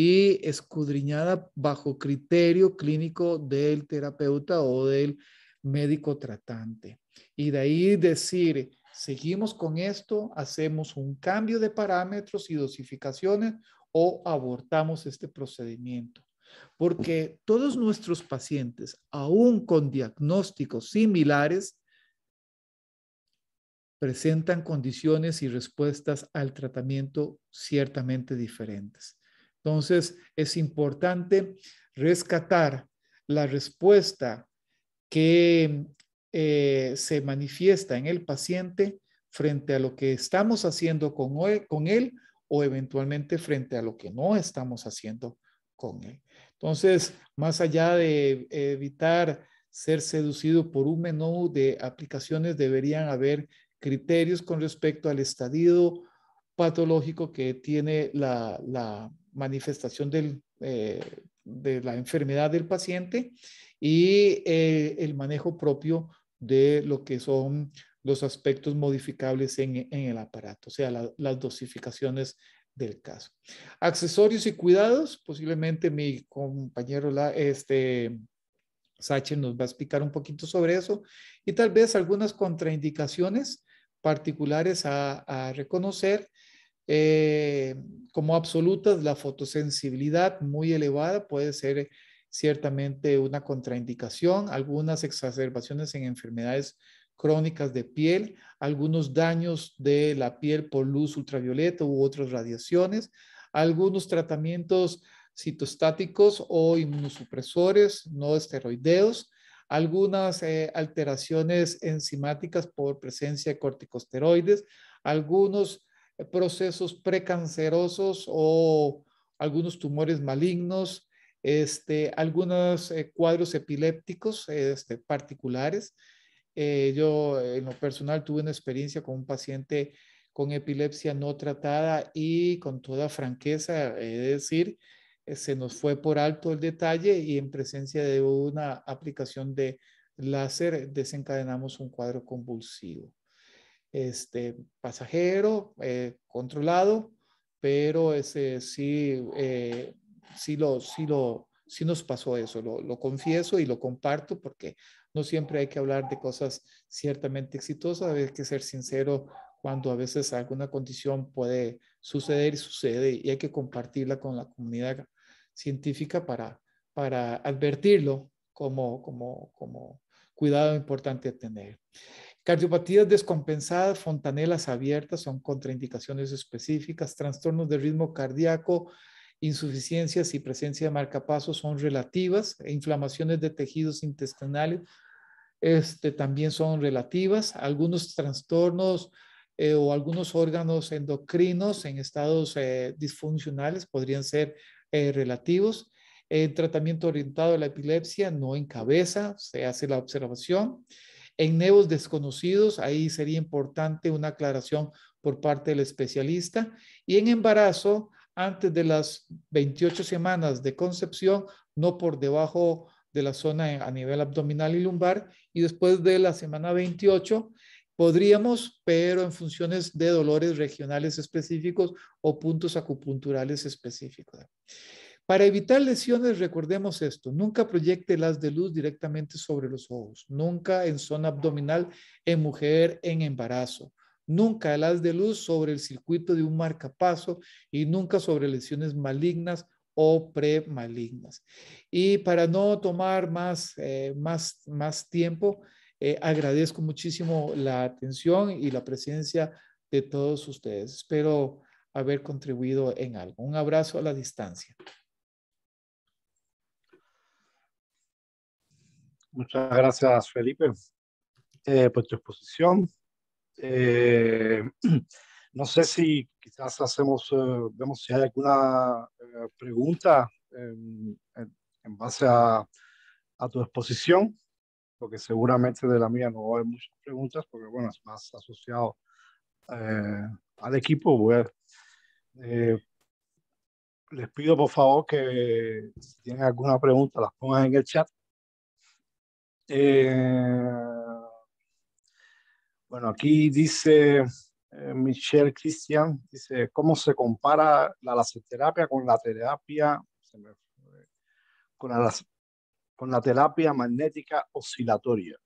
y escudriñada bajo criterio clínico del terapeuta o del médico tratante. Y de ahí decir, seguimos con esto, hacemos un cambio de parámetros y dosificaciones o abortamos este procedimiento. Porque todos nuestros pacientes, aún con diagnósticos similares, presentan condiciones y respuestas al tratamiento ciertamente diferentes. Entonces, es importante rescatar la respuesta que eh, se manifiesta en el paciente frente a lo que estamos haciendo con, él o eventualmente frente a lo que no estamos haciendo con él. Entonces, más allá de evitar ser seducido por un menú de aplicaciones, deberían haber criterios con respecto al estadio patológico que tiene la, la, manifestación eh, de la enfermedad del paciente y eh, el manejo propio de lo que son los aspectos modificables en, el aparato, o sea, las dosificaciones del caso. Accesorios y cuidados, posiblemente mi compañero la, este, nos va a explicar un poquito sobre eso y tal vez algunas contraindicaciones particulares a reconocer eh, como absolutas, la fotosensibilidad muy elevada puede ser ciertamente una contraindicación, algunas exacerbaciones en enfermedades crónicas de piel, algunos daños de la piel por luz ultravioleta u otras radiaciones, algunos tratamientos citostáticos o inmunosupresores no esteroideos, algunas eh, alteraciones enzimáticas por presencia de corticosteroides, algunos procesos precancerosos o algunos tumores malignos, este, algunos eh, cuadros epilépticos este, particulares. Eh, yo eh, en lo personal tuve una experiencia con un paciente con epilepsia no tratada y con toda franqueza, es decir, se nos fue por alto el detalle y en presencia de una aplicación de láser desencadenamos un cuadro convulsivo este, pasajero, eh, controlado, pero ese, sí, eh, sí, lo, sí, lo, sí nos pasó eso, lo, confieso y lo comparto porque no siempre hay que hablar de cosas ciertamente exitosas, hay que ser sincero cuando a veces alguna condición puede suceder y sucede y hay que compartirla con la comunidad científica para, para advertirlo como, como, como cuidado importante a tener. Cardiopatías descompensadas, fontanelas abiertas son contraindicaciones específicas, trastornos de ritmo cardíaco, insuficiencias y presencia de marcapasos son relativas, e inflamaciones de tejidos intestinales este, también son relativas, algunos trastornos eh, o algunos órganos endocrinos en estados eh, disfuncionales podrían ser eh, relativos. El tratamiento orientado a la epilepsia no en cabeza, se hace la observación. En nevos desconocidos, ahí sería importante una aclaración por parte del especialista. Y en embarazo, antes de las 28 semanas de concepción, no por debajo de la zona a nivel abdominal y lumbar. Y después de la semana 28, podríamos, pero en funciones de dolores regionales específicos o puntos acupunturales específicos. Para evitar lesiones, recordemos esto, nunca proyecte las de luz directamente sobre los ojos, nunca en zona abdominal en mujer en embarazo, nunca las de luz sobre el circuito de un marcapaso y nunca sobre lesiones malignas o premalignas. Y para no tomar más, eh, más, más tiempo, eh, agradezco muchísimo la atención y la presencia de todos ustedes. Espero haber contribuido en algo. Un abrazo a la distancia.
Muchas gracias, Felipe, eh, por pues, tu exposición.
Eh,
no sé si quizás hacemos, eh, vemos si hay alguna pregunta en, base a, a, tu exposición, porque seguramente de la mía no hay muchas preguntas, porque bueno, es más asociado al equipo. les pido por favor que si tienen alguna pregunta las pongan en el chat eh, bueno, aquí dice eh, Michelle Christian, dice, ¿cómo se compara la laserterapia con la terapia, con, la, terapia magnética oscilatoria?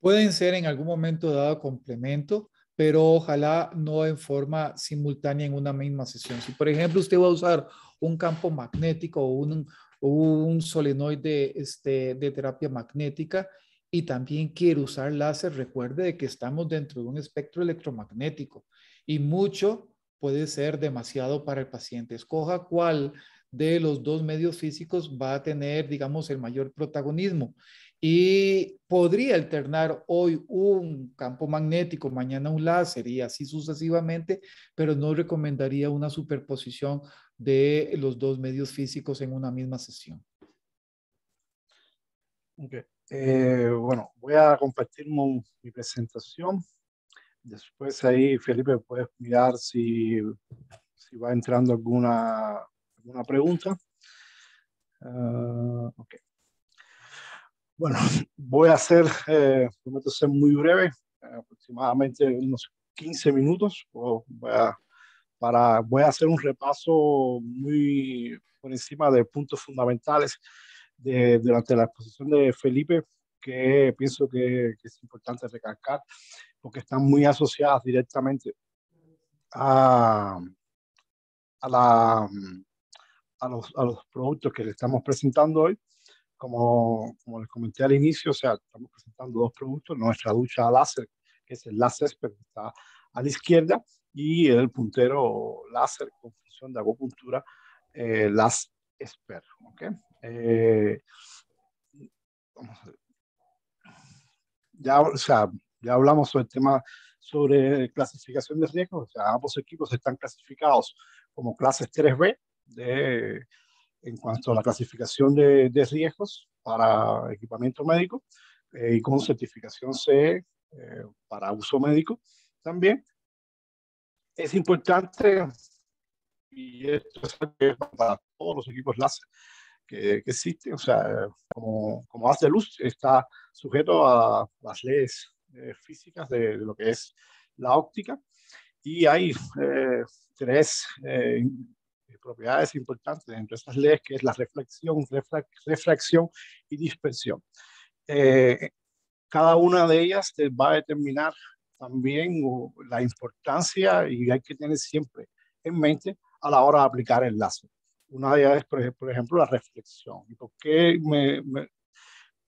Pueden ser en algún momento dado complemento, pero ojalá no en forma simultánea en una misma sesión. Si, por ejemplo, usted va a usar un campo magnético o un, un solenoide este, de terapia magnética y también quiere usar láser. Recuerde de que estamos dentro de un espectro electromagnético y mucho puede ser demasiado para el paciente. Escoja cuál de los dos medios físicos va a tener, digamos, el mayor protagonismo. Y podría alternar hoy un campo magnético, mañana un láser y así sucesivamente, pero no recomendaría una superposición de los dos medios físicos en una misma sesión.
Okay. Eh, bueno, voy a compartir mi, presentación. Después ahí, Felipe, puedes mirar si, si va entrando alguna, alguna pregunta. Ah, okay. Bueno, voy a hacer, eh, prometo ser muy breve, eh, aproximadamente unos 15 minutos. O voy a para, voy a hacer un repaso muy por encima de puntos fundamentales de, durante la exposición de Felipe, que pienso que, es importante recalcar, porque están muy asociadas directamente a, a, la, a, los, a los productos que le estamos presentando hoy. Como, como, les comenté al inicio, o sea, estamos presentando dos productos, nuestra ducha láser, que es el láser que está a la izquierda, y el puntero láser con función de acupuntura, eh, las Esper. ¿okay? Eh, ya, o sea, ya hablamos sobre el tema sobre clasificación de riesgos, ambos equipos están clasificados como clases 3B de, en cuanto a la clasificación de, riesgos para equipamiento médico eh, y con certificación CE para uso médico también es importante, y esto es para todos los equipos láser que, existen, o sea, como, como haz de luz, está sujeto a las leyes eh, físicas de, lo que es la óptica, y hay eh, tres eh, propiedades importantes entre esas leyes, que es la reflexión, refracción y dispersión. cada una de ellas va a determinar también la importancia y hay que tener siempre en mente a la hora de aplicar el lazo. Una de ellas es, por ejemplo, la reflexión. ¿Y por qué me,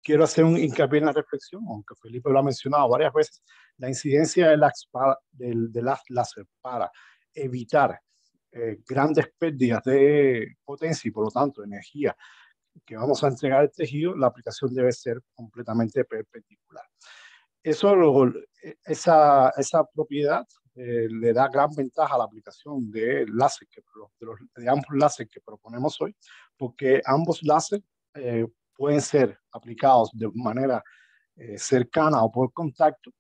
quiero hacer un hincapié en la reflexión? Aunque Felipe lo ha mencionado varias veces, la incidencia del, láser para evitar eh, grandes pérdidas de potencia y, por lo tanto, energía que vamos a entregar al tejido, la aplicación debe ser completamente perpendicular eso eh, esa, esa, propiedad eh, le da gran ventaja a la aplicación de, láser de, ambos láser que proponemos hoy, porque ambos láser eh, pueden ser aplicados de manera cercana o por contacto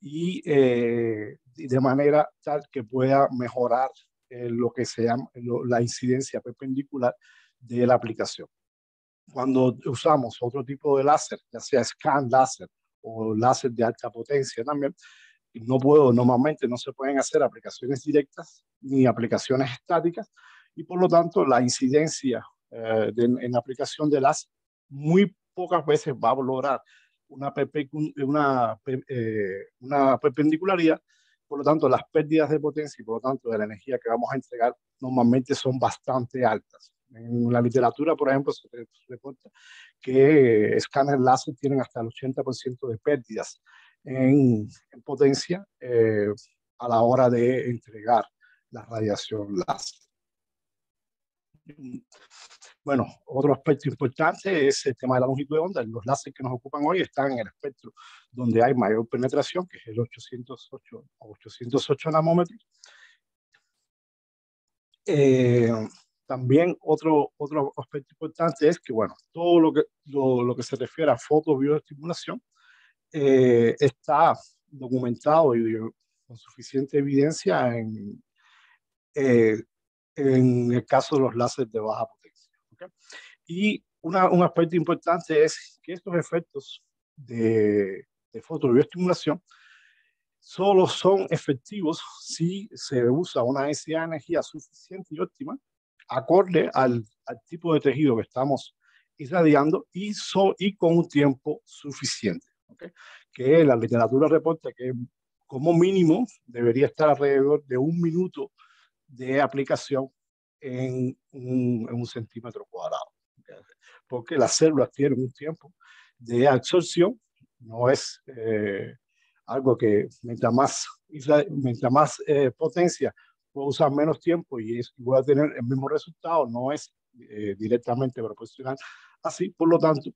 y de manera tal que pueda mejorar lo que se llama la incidencia perpendicular de la aplicación. Cuando usamos otro tipo de láser, ya sea scan láser o láser de alta potencia también. No puedo, normalmente no se pueden hacer aplicaciones directas ni aplicaciones estáticas y por lo tanto la incidencia eh, en la aplicación de láser muy pocas veces va a lograr una, una, eh, una perpendicularidad por lo tanto, las pérdidas de potencia y por lo tanto de la energía que vamos a entregar normalmente son bastante altas. En la literatura, por ejemplo, se reporta que escáneres láser tienen hasta el 80% de pérdidas en, potencia eh, a la hora de entregar la radiación láser. Bueno, otro aspecto importante es el tema de la longitud de onda. Los láser que nos ocupan hoy están en el espectro donde hay mayor penetración, que es el 808 o 808 nanómetros. Eh, también otro, otro aspecto importante es que, bueno, todo lo que, lo, que se refiere a fotobioestimulación eh, está documentado y con suficiente evidencia en, eh, en el caso de los láseres de baja potencia. Y una, un aspecto importante es que estos efectos de, de fotobioestimulación solo son efectivos si se usa una densidad energía suficiente y óptima acorde al, tipo de tejido que estamos irradiando y, y con un tiempo suficiente. Que la literatura reporta que como mínimo debería estar alrededor de un minuto de aplicación en un, centímetro cuadrado. Porque las células tienen un tiempo de absorción, no es eh, algo que mientras más, más eh, potencia puedo usar menos tiempo y, voy a tener el mismo resultado, no es eh, directamente proporcional. Pues, así, por lo tanto,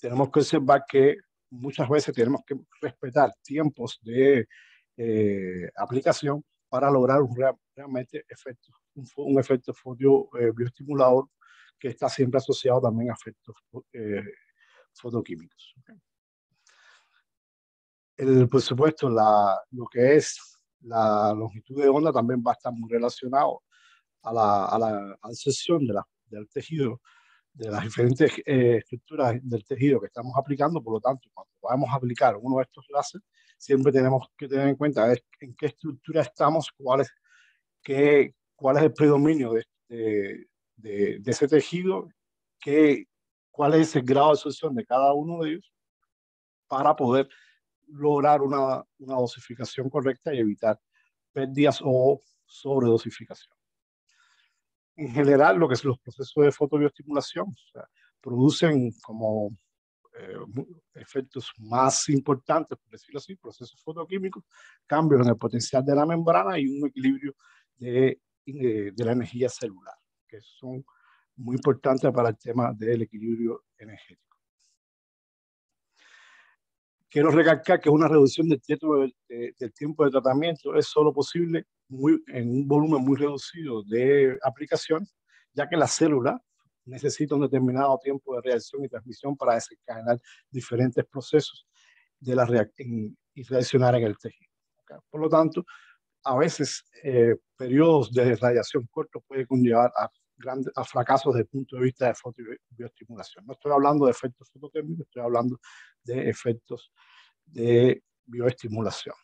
tenemos que observar que muchas veces tenemos que respetar tiempos de eh, aplicación para lograr un realmente efecto, un, efecto eh, bioestimulador que está siempre asociado también a efectos fotoquímicos. El, por supuesto, la, lo que es la longitud de onda también va a estar muy relacionado a la, a la de la, del tejido, de las diferentes eh, estructuras del tejido que estamos aplicando. Por lo tanto, cuando vamos a aplicar uno de estos láser, siempre tenemos que tener en cuenta en qué estructura estamos, cuál es, qué, cuál es el predominio de, ese tejido, qué, cuál es el grado de asociación de cada uno de ellos para poder lograr una, una dosificación correcta y evitar pérdidas o sobredosificación. En general, lo que son los procesos de fotobiostimulación o sea, producen como eh, efectos más importantes, por decirlo así, procesos fotoquímicos, cambios en el potencial de la membrana y un equilibrio de, eh, de la energía celular, que son muy importantes para el tema del equilibrio energético. Quiero recalcar que una reducción del tiempo de, del tiempo de tratamiento es solo posible muy, en un volumen muy reducido de aplicación, ya que la célula necesita un determinado tiempo de reacción y transmisión para desencadenar diferentes procesos de la y reaccionar en el tejido. Por lo tanto, a veces eh, periodos de radiación cortos pueden conllevar a a fracasos desde el punto de vista de bioestimulación. No estoy hablando de efectos fototérmicos, estoy hablando de efectos de bioestimulación.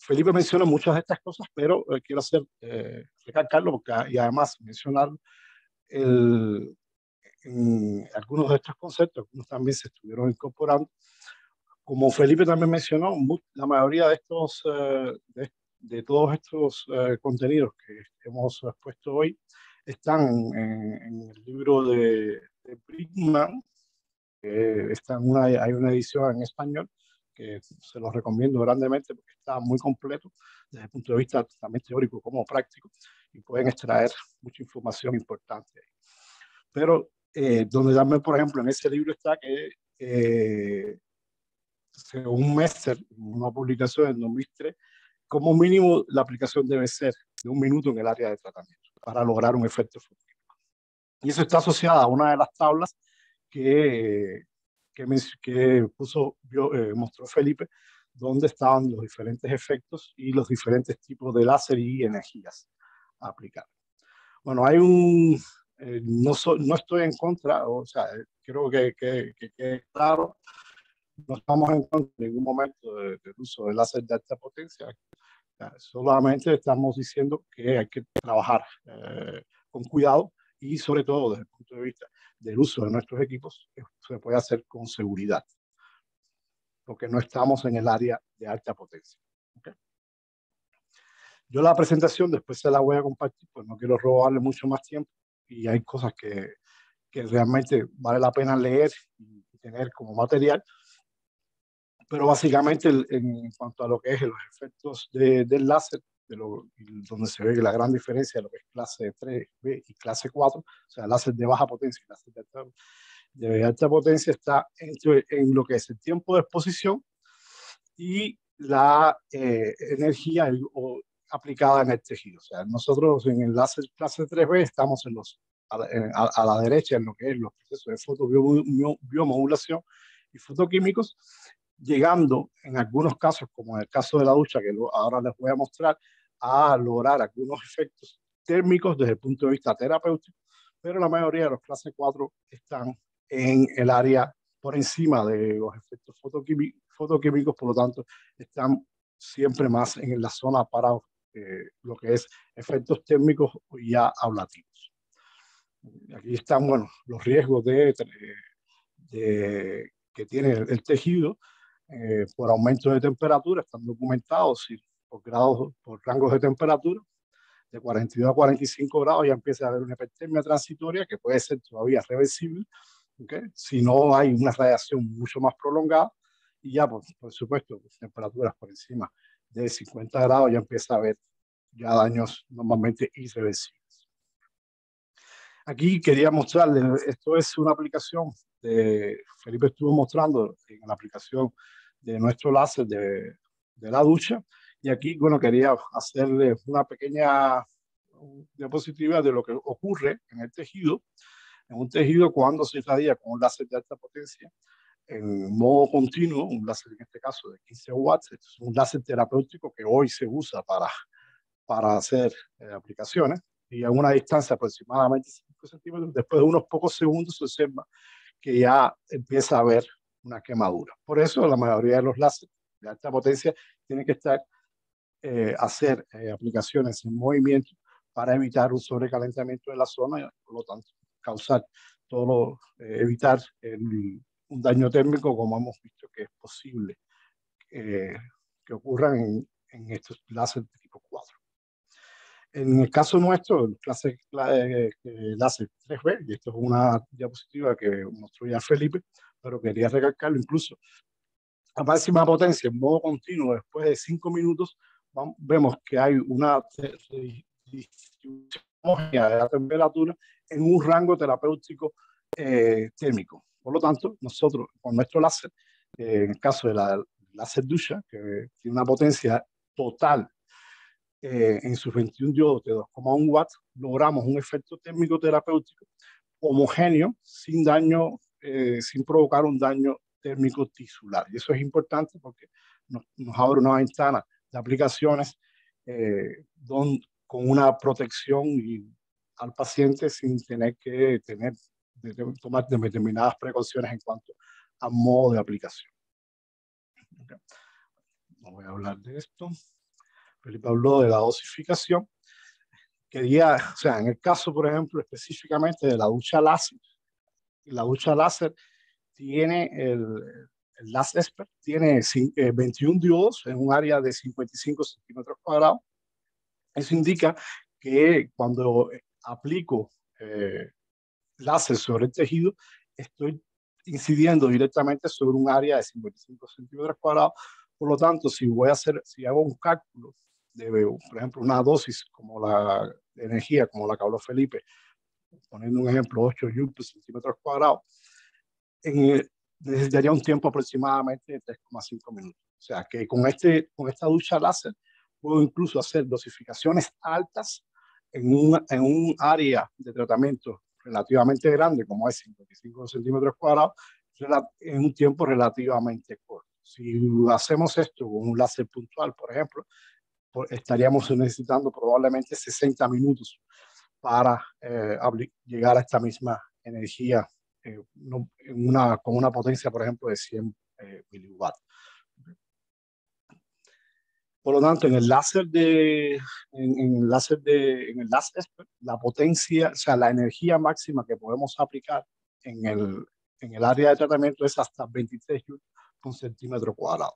Felipe menciona muchas de estas cosas, pero eh, quiero hacer, eh, recalcarlo ah, y además mencionar algunos de estos conceptos, algunos también se estuvieron incorporando, como Felipe también mencionó, la mayoría de estos, eh, de, todos estos eh, contenidos que hemos expuesto hoy están en, el libro de, de Brickman, está una, hay una edición en español que se los recomiendo grandemente porque está muy completo desde el punto de vista también teórico como práctico y pueden extraer mucha información importante. Pero eh, donde también, por ejemplo, en ese libro está que un Messer, una publicación en 2003, como mínimo la aplicación debe ser de un minuto en el área de tratamiento para lograr un efecto efectivo. Y eso está asociado a una de las tablas que, que, que puso, eh, mostró Felipe, donde estaban los diferentes efectos y los diferentes tipos de láser y energías a aplicar. Bueno, hay un, eh, no, no, estoy en contra, o sea, creo que, que, que claro no estamos en ningún momento del uso del láser de alta potencia. Solamente estamos diciendo que hay que trabajar eh, con cuidado y sobre todo desde el punto de vista del uso de nuestros equipos, eh, se puede hacer con seguridad, porque no estamos en el área de alta potencia. Yo la presentación después se la voy a compartir, pues no quiero robarle mucho más tiempo y hay cosas que realmente vale la pena leer y tener como material, pero básicamente en cuanto a lo que es los efectos del láser, de donde se ve la gran diferencia de lo que es clase 3B y clase 4, o sea, láser de baja potencia y láser de alta, potencia, está en, lo que es el tiempo de exposición y la eh, energía aplicada en el tejido. O sea, nosotros en el láser clase 3B estamos en los, a, la, derecha en lo que es los procesos de fotobiomodulación y fotoquímicos, llegando en algunos casos, como en el caso de la ducha, que ahora les voy a mostrar, a lograr algunos efectos térmicos desde el punto de vista terapéutico, pero la mayoría de los clase 4 están en el área por encima de los efectos fotoquímicos, por lo tanto, están siempre más en la zona para eh, lo que es efectos térmicos ya ablativos. Aquí están bueno, los riesgos de, eh, que tiene el tejido, eh, por aumento de temperatura, están documentados por, grados, por rangos de temperatura, de 42 a 45 grados ya empieza a haber una hipertermia transitoria que puede ser todavía reversible, si no hay una radiación mucho más prolongada, y ya, por, supuesto, temperaturas por encima de 50 grados ya empieza a haber ya daños normalmente irreversibles. Aquí quería mostrarles, esto es una aplicación este, Felipe estuvo mostrando en la aplicación de nuestro láser de, la ducha. Y aquí, bueno, quería hacerle una pequeña diapositiva de lo que ocurre en el tejido, en un tejido cuando se irradia con un láser de alta potencia, en modo continuo, un láser en este caso de 15 watts, este es un láser terapéutico que hoy se usa para, para hacer eh, aplicaciones, y a una distancia aproximadamente 5 centímetros, después de unos pocos segundos se observa que ya empieza a haber una quemadura. Por eso la mayoría de los láseres de alta potencia tienen que estar, eh, hacer eh, aplicaciones en movimiento para evitar un sobrecalentamiento de la zona y por lo tanto causar todo lo, eh, evitar un daño térmico como hemos visto que es posible eh, que ocurran en, en estos láseres tipo 4. En el caso nuestro, clase, láser láser 3B, y esto es una diapositiva que mostró ya Felipe, pero quería recalcarlo incluso. A máxima potencia, en modo continuo, después de cinco minutos, vemos que hay una distribución de la temperatura en un rango terapéutico eh, térmico. Por lo tanto, nosotros con nuestro láser, eh, en el caso de la láser ducha, que tiene una potencia total eh, en sus 21 diodos de 2,1 watts, logramos un efecto térmico terapéutico homogéneo, sin daño, eh, sin provocar un daño térmico tisular. Y eso es importante porque nos, abre una ventana de aplicaciones eh, con una protección al paciente sin tener que tener, tomar determinadas precauciones en cuanto a modo de aplicación. No voy a hablar de esto. Felipe habló de la dosificación. Quería, o sea, en el caso, por ejemplo, específicamente de la ducha láser, la ducha láser tiene el, láser LAS tiene 21 eh, diodos en un área de 55 centímetros cuadrados. Eso indica que cuando aplico eh, láser sobre el tejido, estoy incidiendo directamente sobre un área de 55 centímetros cuadrados. Por lo tanto, si voy a hacer, si hago un cálculo por ejemplo, una dosis como la de energía, como la que habló Felipe, poniendo un ejemplo, 8 joules centímetros cuadrados, eh, necesitaría un tiempo aproximadamente de 3,5 minutos. O sea que con, este, con esta ducha láser puedo incluso hacer dosificaciones altas en un, en un área de tratamiento relativamente grande, como es 55 centímetros cuadrados, en un tiempo relativamente corto. Si hacemos esto con un láser puntual, por ejemplo, estaríamos necesitando probablemente 60 minutos para eh, llegar a esta misma energía eh, una, con una potencia, por ejemplo, de 100 eh, Por lo tanto, en el láser de, en, el láser de, en el láser, la potencia, o sea, la energía máxima que podemos aplicar en el, en el área de tratamiento es hasta 23 joules por centímetro cuadrado.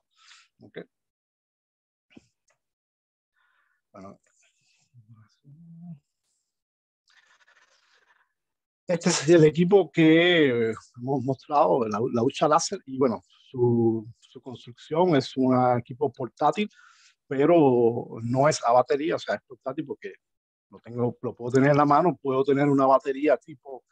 Este es el equipo que hemos mostrado, la, lucha Láser, y bueno, su, construcción es un equipo portátil, pero no es a batería, o sea, es portátil porque lo, tengo, puedo tener en la mano, puedo tener una batería tipo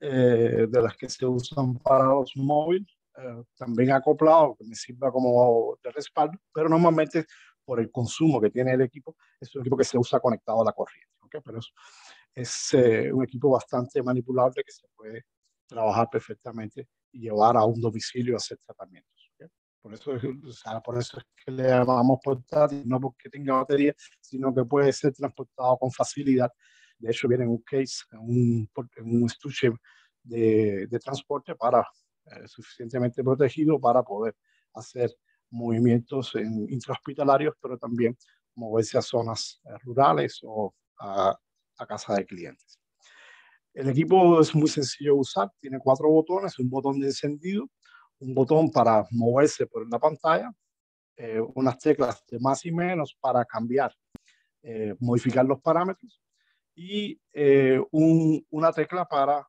eh, de las que se usan para los móviles, eh, también acoplado, que me sirva como de respaldo, pero normalmente por el consumo que tiene el equipo, es un equipo que se usa conectado a la corriente, pero es, es eh, un equipo bastante manipulable que se puede trabajar perfectamente y llevar a un domicilio a hacer tratamientos. Por, eso, por eso es que le llamamos portátil, no porque tenga batería, sino que puede ser transportado con facilidad. De hecho, viene en un case, en un, un estuche de, transporte para eh, suficientemente protegido para poder hacer movimientos en, intrahospitalarios, pero también moverse a zonas eh, rurales o a, casa de clientes. El equipo es muy sencillo de usar, tiene cuatro botones, un botón de encendido, un botón para moverse por la pantalla, eh, unas teclas de más y menos para cambiar, eh, modificar los parámetros y una tecla para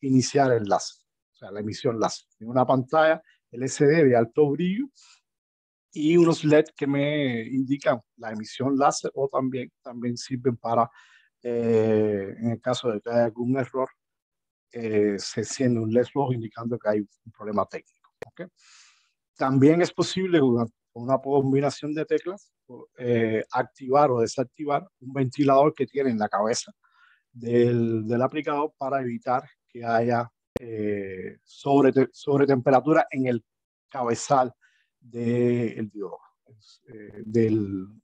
iniciar el enlace, o sea, la emisión las En una pantalla LCD de alto brillo y unos LED que me indican la emisión láser o también, también sirven para, eh, en el caso de que haya algún error, eh, se enciende un LED rojo indicando que hay un problema técnico. También es posible con una combinación de teclas eh, activar o desactivar un ventilador que tiene en la cabeza del, del aplicador para evitar que haya eh, sobre, sobre temperatura en el cabezal de el diodo, eh, de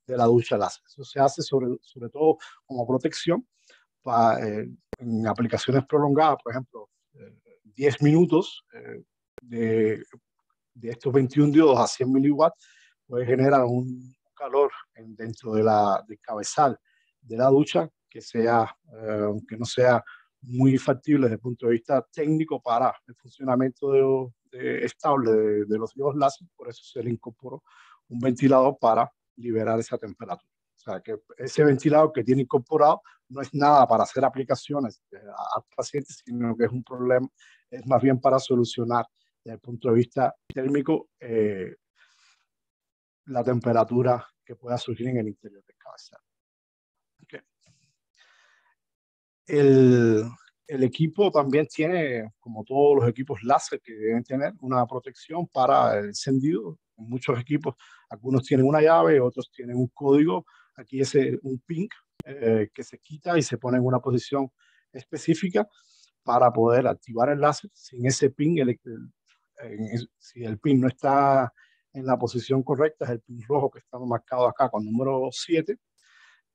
la ducha láser. Eso se hace sobre, sobre todo como protección para, eh, en aplicaciones prolongadas, por ejemplo, 10 eh, minutos de, de, estos 21 diodos a 100 miliwatts puede generar un calor en, dentro de la, del cabezal de la ducha que, sea, que no sea muy factible desde el punto de vista técnico para el funcionamiento estable de, los dios láser, por eso se le incorporó un ventilador para liberar esa temperatura. O sea, que ese ventilador que tiene incorporado no es nada para hacer aplicaciones eh, al paciente, sino que es un problema, es más bien para solucionar desde el punto de vista térmico eh, la temperatura que pueda surgir en el interior del cabezal. El, equipo también tiene, como todos los equipos láser que deben tener, una protección para el encendido. En muchos equipos, algunos tienen una llave, otros tienen un código. Aquí es un ping eh, que se quita y se pone en una posición específica para poder activar el láser. Sin ese ping, si el ping no está en la posición correcta, es el ping rojo que está marcado acá con número 7,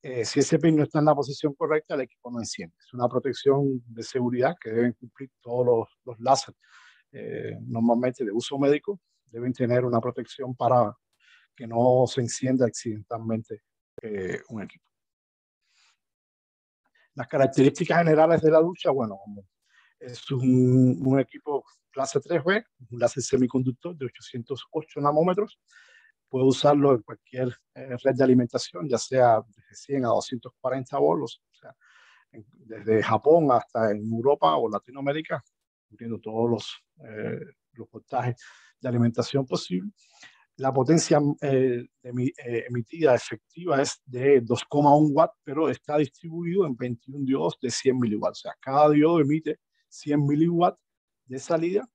eh, si ese pin no está en la posición correcta, el equipo no enciende. Es una protección de seguridad que deben cumplir todos los, los eh, normalmente de uso médico, deben tener una protección para que no se encienda accidentalmente eh, un equipo. Las características generales de la ducha, bueno, es un, un equipo clase 3B, un láser semiconductor de 808 nanómetros, puedo usarlo en cualquier eh, red de alimentación, ya sea de 100 a 240 bolos, o sea, desde Japón hasta en Europa o Latinoamérica, cumpliendo todos los, eh, los voltajes de alimentación posible. La potencia eh, eh, emitida efectiva es de 2,1 watt, pero está distribuido en 21 diodos de 100 miliwatts. O sea, cada diodo emite 100 miliwatts de salida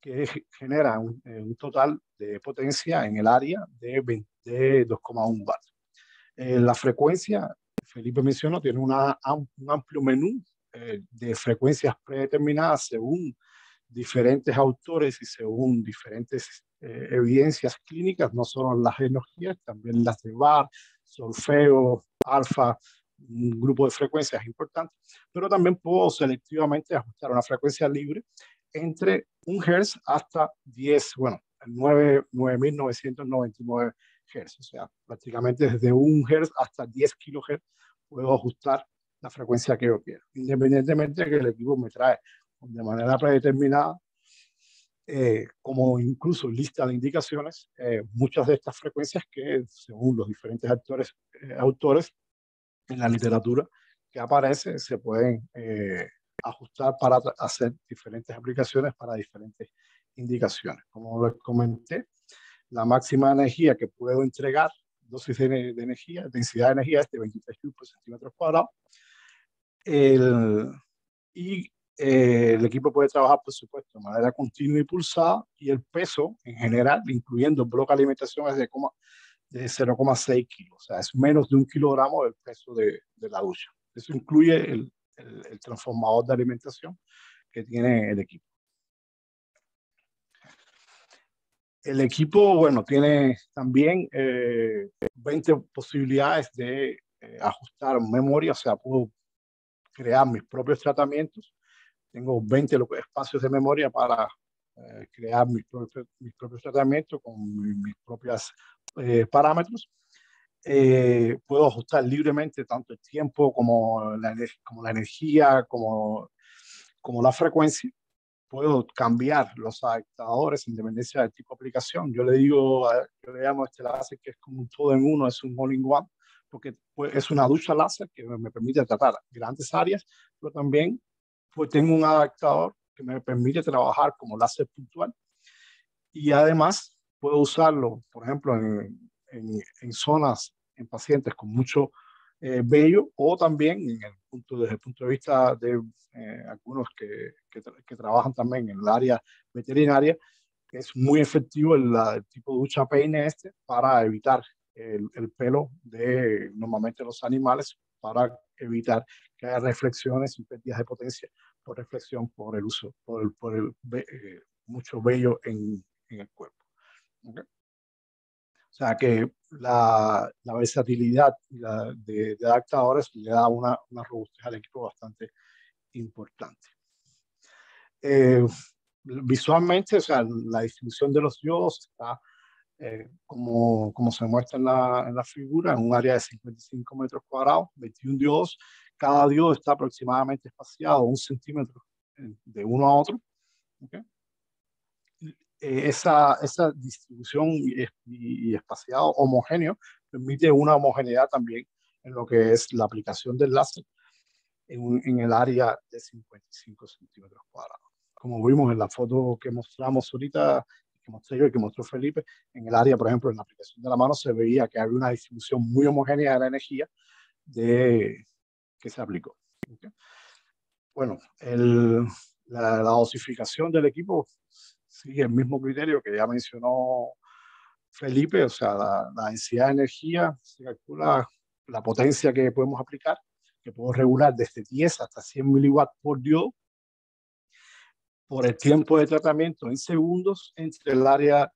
que genera eh, un, total de potencia en el área de, 2,1 watts. Eh, la frecuencia, Felipe mencionó, tiene un amplio menú eh, de frecuencias predeterminadas según diferentes autores y según diferentes evidencias clínicas, no solo las energías, también las de bar, solfeo, alfa, un grupo de frecuencias importantes, pero también puedo selectivamente ajustar una frecuencia libre entre 1 Hz hasta 10, bueno, 9.999 Hz. O sea, prácticamente desde 1 Hz hasta 10 kHz puedo ajustar la frecuencia que yo quiero, independientemente de que el equipo me trae de manera predeterminada, eh, como incluso lista de indicaciones, eh, muchas de estas frecuencias que, según los diferentes actores, eh, autores en la literatura que aparece, se pueden ajustar para hacer diferentes aplicaciones para diferentes indicaciones. Como les comenté, la máxima energía que puedo entregar, dosis de, de energía, densidad de energía es de 23 kilos por centímetro cuadrado. y eh, el equipo puede trabajar, por supuesto, de manera continua y pulsada, y el peso en general, incluyendo broca de alimentación, es de, 0,6 kilos, o sea, es menos de un kilogramo del peso de, de la ducha. Eso incluye el, el, transformador de alimentación que tiene el equipo. El equipo, bueno, tiene también 20 eh, posibilidades de eh, ajustar memoria, o sea, puedo crear mis propios tratamientos. Tengo 20 espacios de memoria para eh, crear mis propios, tratamientos con mis, mis propios parámetros. Eh, puedo ajustar libremente tanto el tiempo como la, como la energía, como, como la frecuencia. Puedo cambiar los adaptadores en dependencia del tipo de aplicación. Yo le digo, yo le llamo este láser que es como un todo en uno, es un all in one, porque pues, es una ducha láser que me permite tratar grandes áreas, pero también pues, tengo un adaptador que me permite trabajar como láser puntual. Y además puedo usarlo, por ejemplo, en, en, en, zonas en pacientes con mucho eh, vello o también en el punto, desde el punto de vista de eh, algunos que, trabajan también en el área veterinaria, es muy efectivo el, tipo de ducha peine este para evitar el, pelo de normalmente los animales para evitar que haya reflexiones y pérdidas de potencia por reflexión por el uso, por el, eh, mucho vello en, el cuerpo. O sea que la, versatilidad de, adaptadores le da una, una, robustez al equipo bastante importante. Eh, visualmente, o sea, la distribución de los diodos está, eh, como, como, se muestra en la, en la, figura, en un área de 55 metros cuadrados, 21 diodos. Cada diodo está aproximadamente espaciado un centímetro eh, de uno a otro eh, esa, esa, distribución y, espaciado homogéneo permite una homogeneidad también en lo que es la aplicación del láser en, el área de 55 centímetros cuadrados. Como vimos en la foto que mostramos ahorita, que mostré yo y que mostró Felipe, en el área, por ejemplo, en la aplicación de la mano se veía que había una distribución muy homogénea de la energía de, que se aplicó. Bueno, el, la, la, dosificación del equipo sigue el mismo criterio que ya mencionó Felipe, o sea, la, densidad de energía se calcula la potencia que podemos aplicar, que puedo regular desde 10 hasta 100 miliwatts por diodo, por el tiempo de tratamiento en segundos entre el área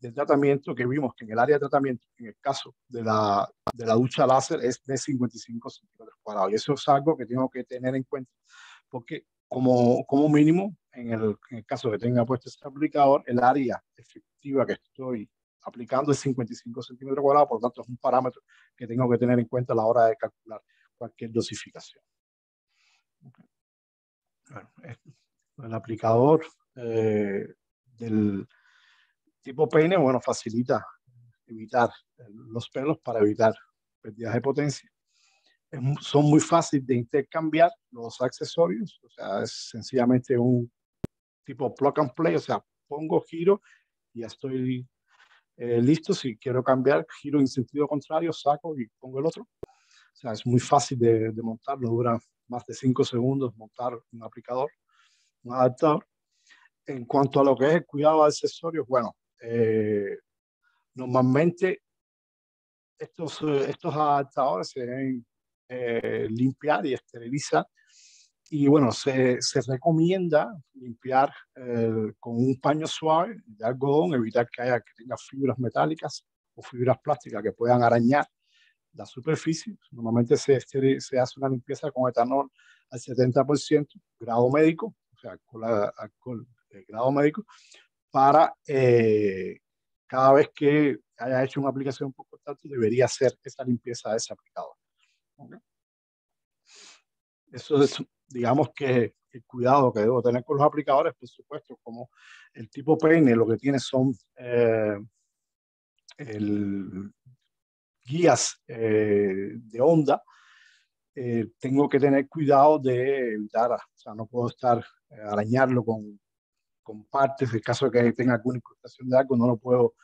de tratamiento que vimos que en el área de tratamiento, en el caso de la, de la ducha láser, es de 55 centímetros cuadrados. Y eso es algo que tengo que tener en cuenta, porque como, como mínimo en el, caso que tenga puesto ese aplicador, el área efectiva que estoy aplicando es 55 centímetros cuadrados, por lo tanto es un parámetro que tengo que tener en cuenta a la hora de calcular cualquier dosificación. el aplicador eh, del tipo peine, bueno, facilita evitar eh, los pelos para evitar pérdidas de potencia. son muy fáciles de intercambiar los accesorios, o sea, es sencillamente un tipo plug and play, o sea, pongo giro y ya estoy eh, listo. Si quiero cambiar, giro en sentido contrario, saco y pongo el otro. O sea, es muy fácil de, de montar, dura más de 5 segundos montar un aplicador, un adaptador. En cuanto a lo que es el cuidado de accesorios, bueno, eh, normalmente estos, eh, estos adaptadores se deben limpiar y esterilizar y bueno, se, se recomienda limpiar eh, con un paño suave de algodón, evitar que, haya, que tenga fibras metálicas o fibras plásticas que puedan arañar la superficie. Normalmente se, se hace una limpieza con etanol al 70%, grado médico, o sea, alcohol, alcohol grado médico, para eh, cada vez que haya hecho una aplicación por contacto, debería hacer esa limpieza de ese aplicador. Eso es digamos que el cuidado que debo tener con los aplicadores, por supuesto, como el tipo peine, lo que tiene son eh, el, guías eh, de onda, eh, tengo que tener cuidado de evitar, o sea, no puedo estar arañarlo con, con partes, en caso de que tenga alguna incrustación de algo, no lo puedo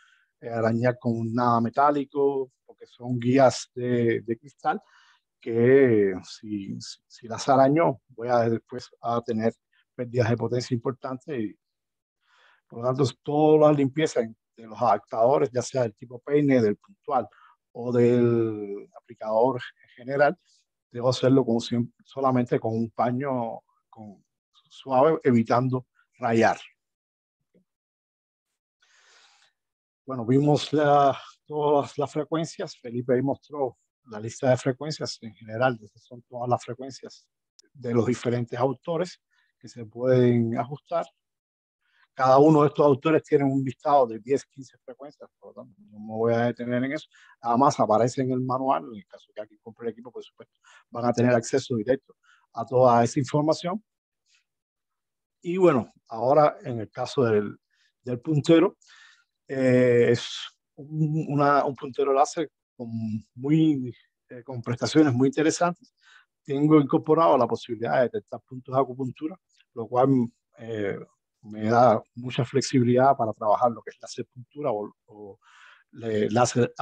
arañar con nada metálico, porque son guías de, de cristal que si, si las arañó, voy a después a tener pérdidas de potencia importantes. Y, por lo tanto, todas la limpieza de los adaptadores, ya sea del tipo peine, del puntual o del aplicador general, debo hacerlo con, solamente con un paño con, suave, evitando rayar. Bueno, vimos la, todas las frecuencias. Felipe ahí mostró la lista de frecuencias en general, son todas las frecuencias de los diferentes autores que se pueden ajustar. Cada uno de estos autores tiene un listado de 10, 15 frecuencias, por lo tanto, no me voy a detener en eso. Además, aparece en el manual, en el caso que alguien compre el equipo, por supuesto, van a tener acceso directo a toda esa información. Y bueno, ahora en el caso del, del puntero, eh, es un, un puntero láser con, muy, eh, con prestaciones muy interesantes, tengo incorporado la posibilidad de detectar puntos de acupuntura, lo cual eh, me da mucha flexibilidad para trabajar lo que es la acupuntura o, o láser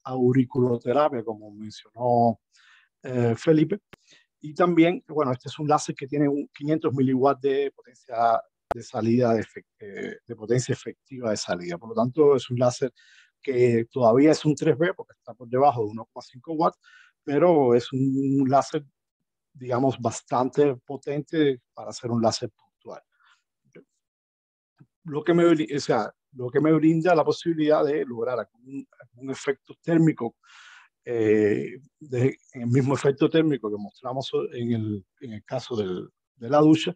auriculoterapia, como mencionó eh, Felipe. Y también, bueno, este es un láser que tiene 500 miliwatts de potencia de salida, de, de potencia efectiva de salida. Por lo tanto, es un láser que todavía es un 3B porque está por debajo de 1,5 watts, pero es un láser, digamos, bastante potente para hacer un láser puntual. Lo que me, o sea, lo que me brinda la posibilidad de lograr algún, efecto térmico, eh, el mismo efecto térmico que mostramos en el, en el caso del, de la ducha,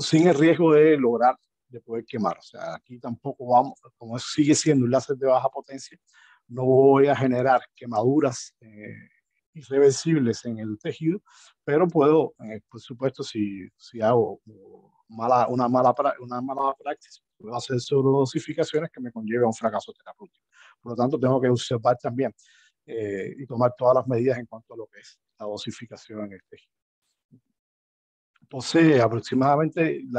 sin el riesgo de lograr de poder quemar. O sea, aquí tampoco vamos, como sigue siendo un láser de baja potencia, no voy a generar quemaduras eh, irreversibles en el tejido, pero puedo, eh, por supuesto, si, si hago mala, una, mala, una mala práctica, puedo hacer solo dosificaciones que me conlleve a un fracaso terapéutico. Por lo tanto, tengo que observar también eh, y tomar todas las medidas en cuanto a lo que es la dosificación en el tejido posee pues aproximadamente el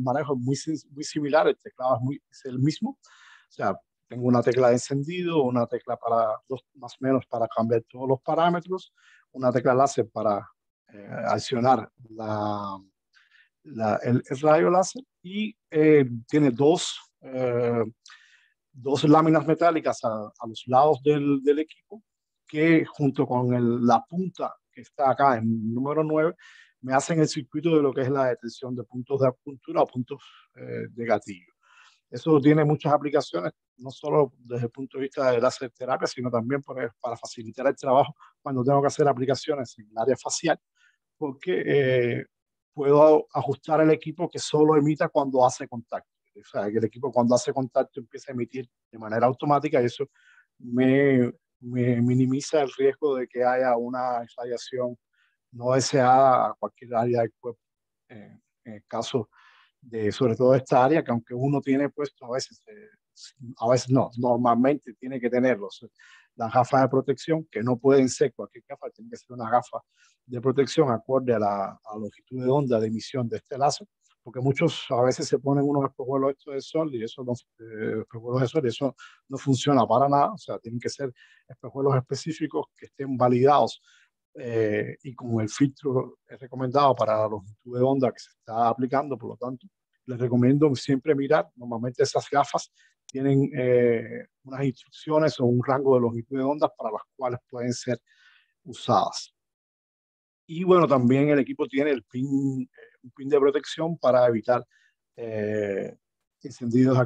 manejo es muy, muy similar, el teclado es, el mismo, o sea, tengo una tecla de encendido, una tecla para más o menos para cambiar todos los parámetros, una tecla láser para eh, accionar la, el, radio láser y eh, tiene dos, eh, dos láminas metálicas a, los lados del, del, equipo que junto con la punta que está acá en número 9 me hacen el circuito de lo que es la detección de puntos de apuntura o puntos eh, de gatillo. Eso tiene muchas aplicaciones, no solo desde el punto de vista de la terapia, sino también para, facilitar el trabajo cuando tengo que hacer aplicaciones en el área facial, porque eh, puedo ajustar el equipo que solo emita cuando hace contacto. O sea, que el equipo cuando hace contacto empieza a emitir de manera automática y eso me, me minimiza el riesgo de que haya una irradiación no deseada a cualquier área del cuerpo. Eh, en el caso de, sobre todo, esta área, que aunque uno tiene puesto, a veces, eh, a veces no, normalmente tiene que tener eh, Las gafas de protección, que no pueden ser cualquier gafa, tiene que ser una gafa de protección acorde a la, longitud de onda de emisión de este láser porque muchos a veces se ponen unos espejuelos estos de sol y eso no, de sol y eso no funciona para nada, o sea, tienen que ser espejuelos específicos que estén validados eh, y como el filtro es recomendado para la longitud de onda que se está aplicando, por lo tanto, les recomiendo siempre mirar, normalmente esas gafas tienen eh, unas instrucciones o un rango de longitud de onda para las cuales pueden ser usadas. Y bueno, también el equipo tiene el pin, eh, un pin de protección para evitar incendios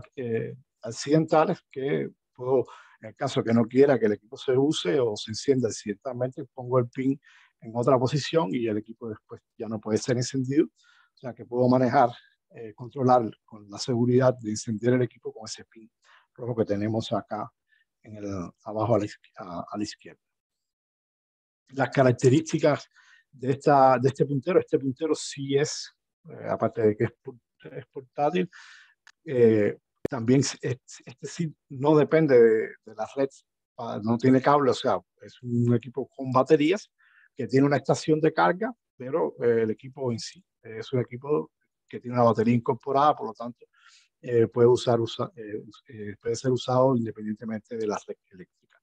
accidentales que puedo en el caso que no quiera que el equipo se use o se encienda ciertamente pongo el pin en otra posición y el equipo después ya no puede ser encendido. O sea que puedo manejar, eh, controlar con la seguridad de encender el equipo con ese pin rojo que tenemos acá en el, abajo a la, izquierda. Las características de, esta, de este puntero, este puntero sí es, eh, aparte de que es, es portátil, eh, también este sí no depende de, de la red, ah, no tiene cable, o sea, es un equipo con baterías que tiene una estación de carga, pero eh, el equipo en sí es un equipo que tiene una batería incorporada, por lo tanto, eh, puede, usar, eh, puede ser usado independientemente de la red eléctrica.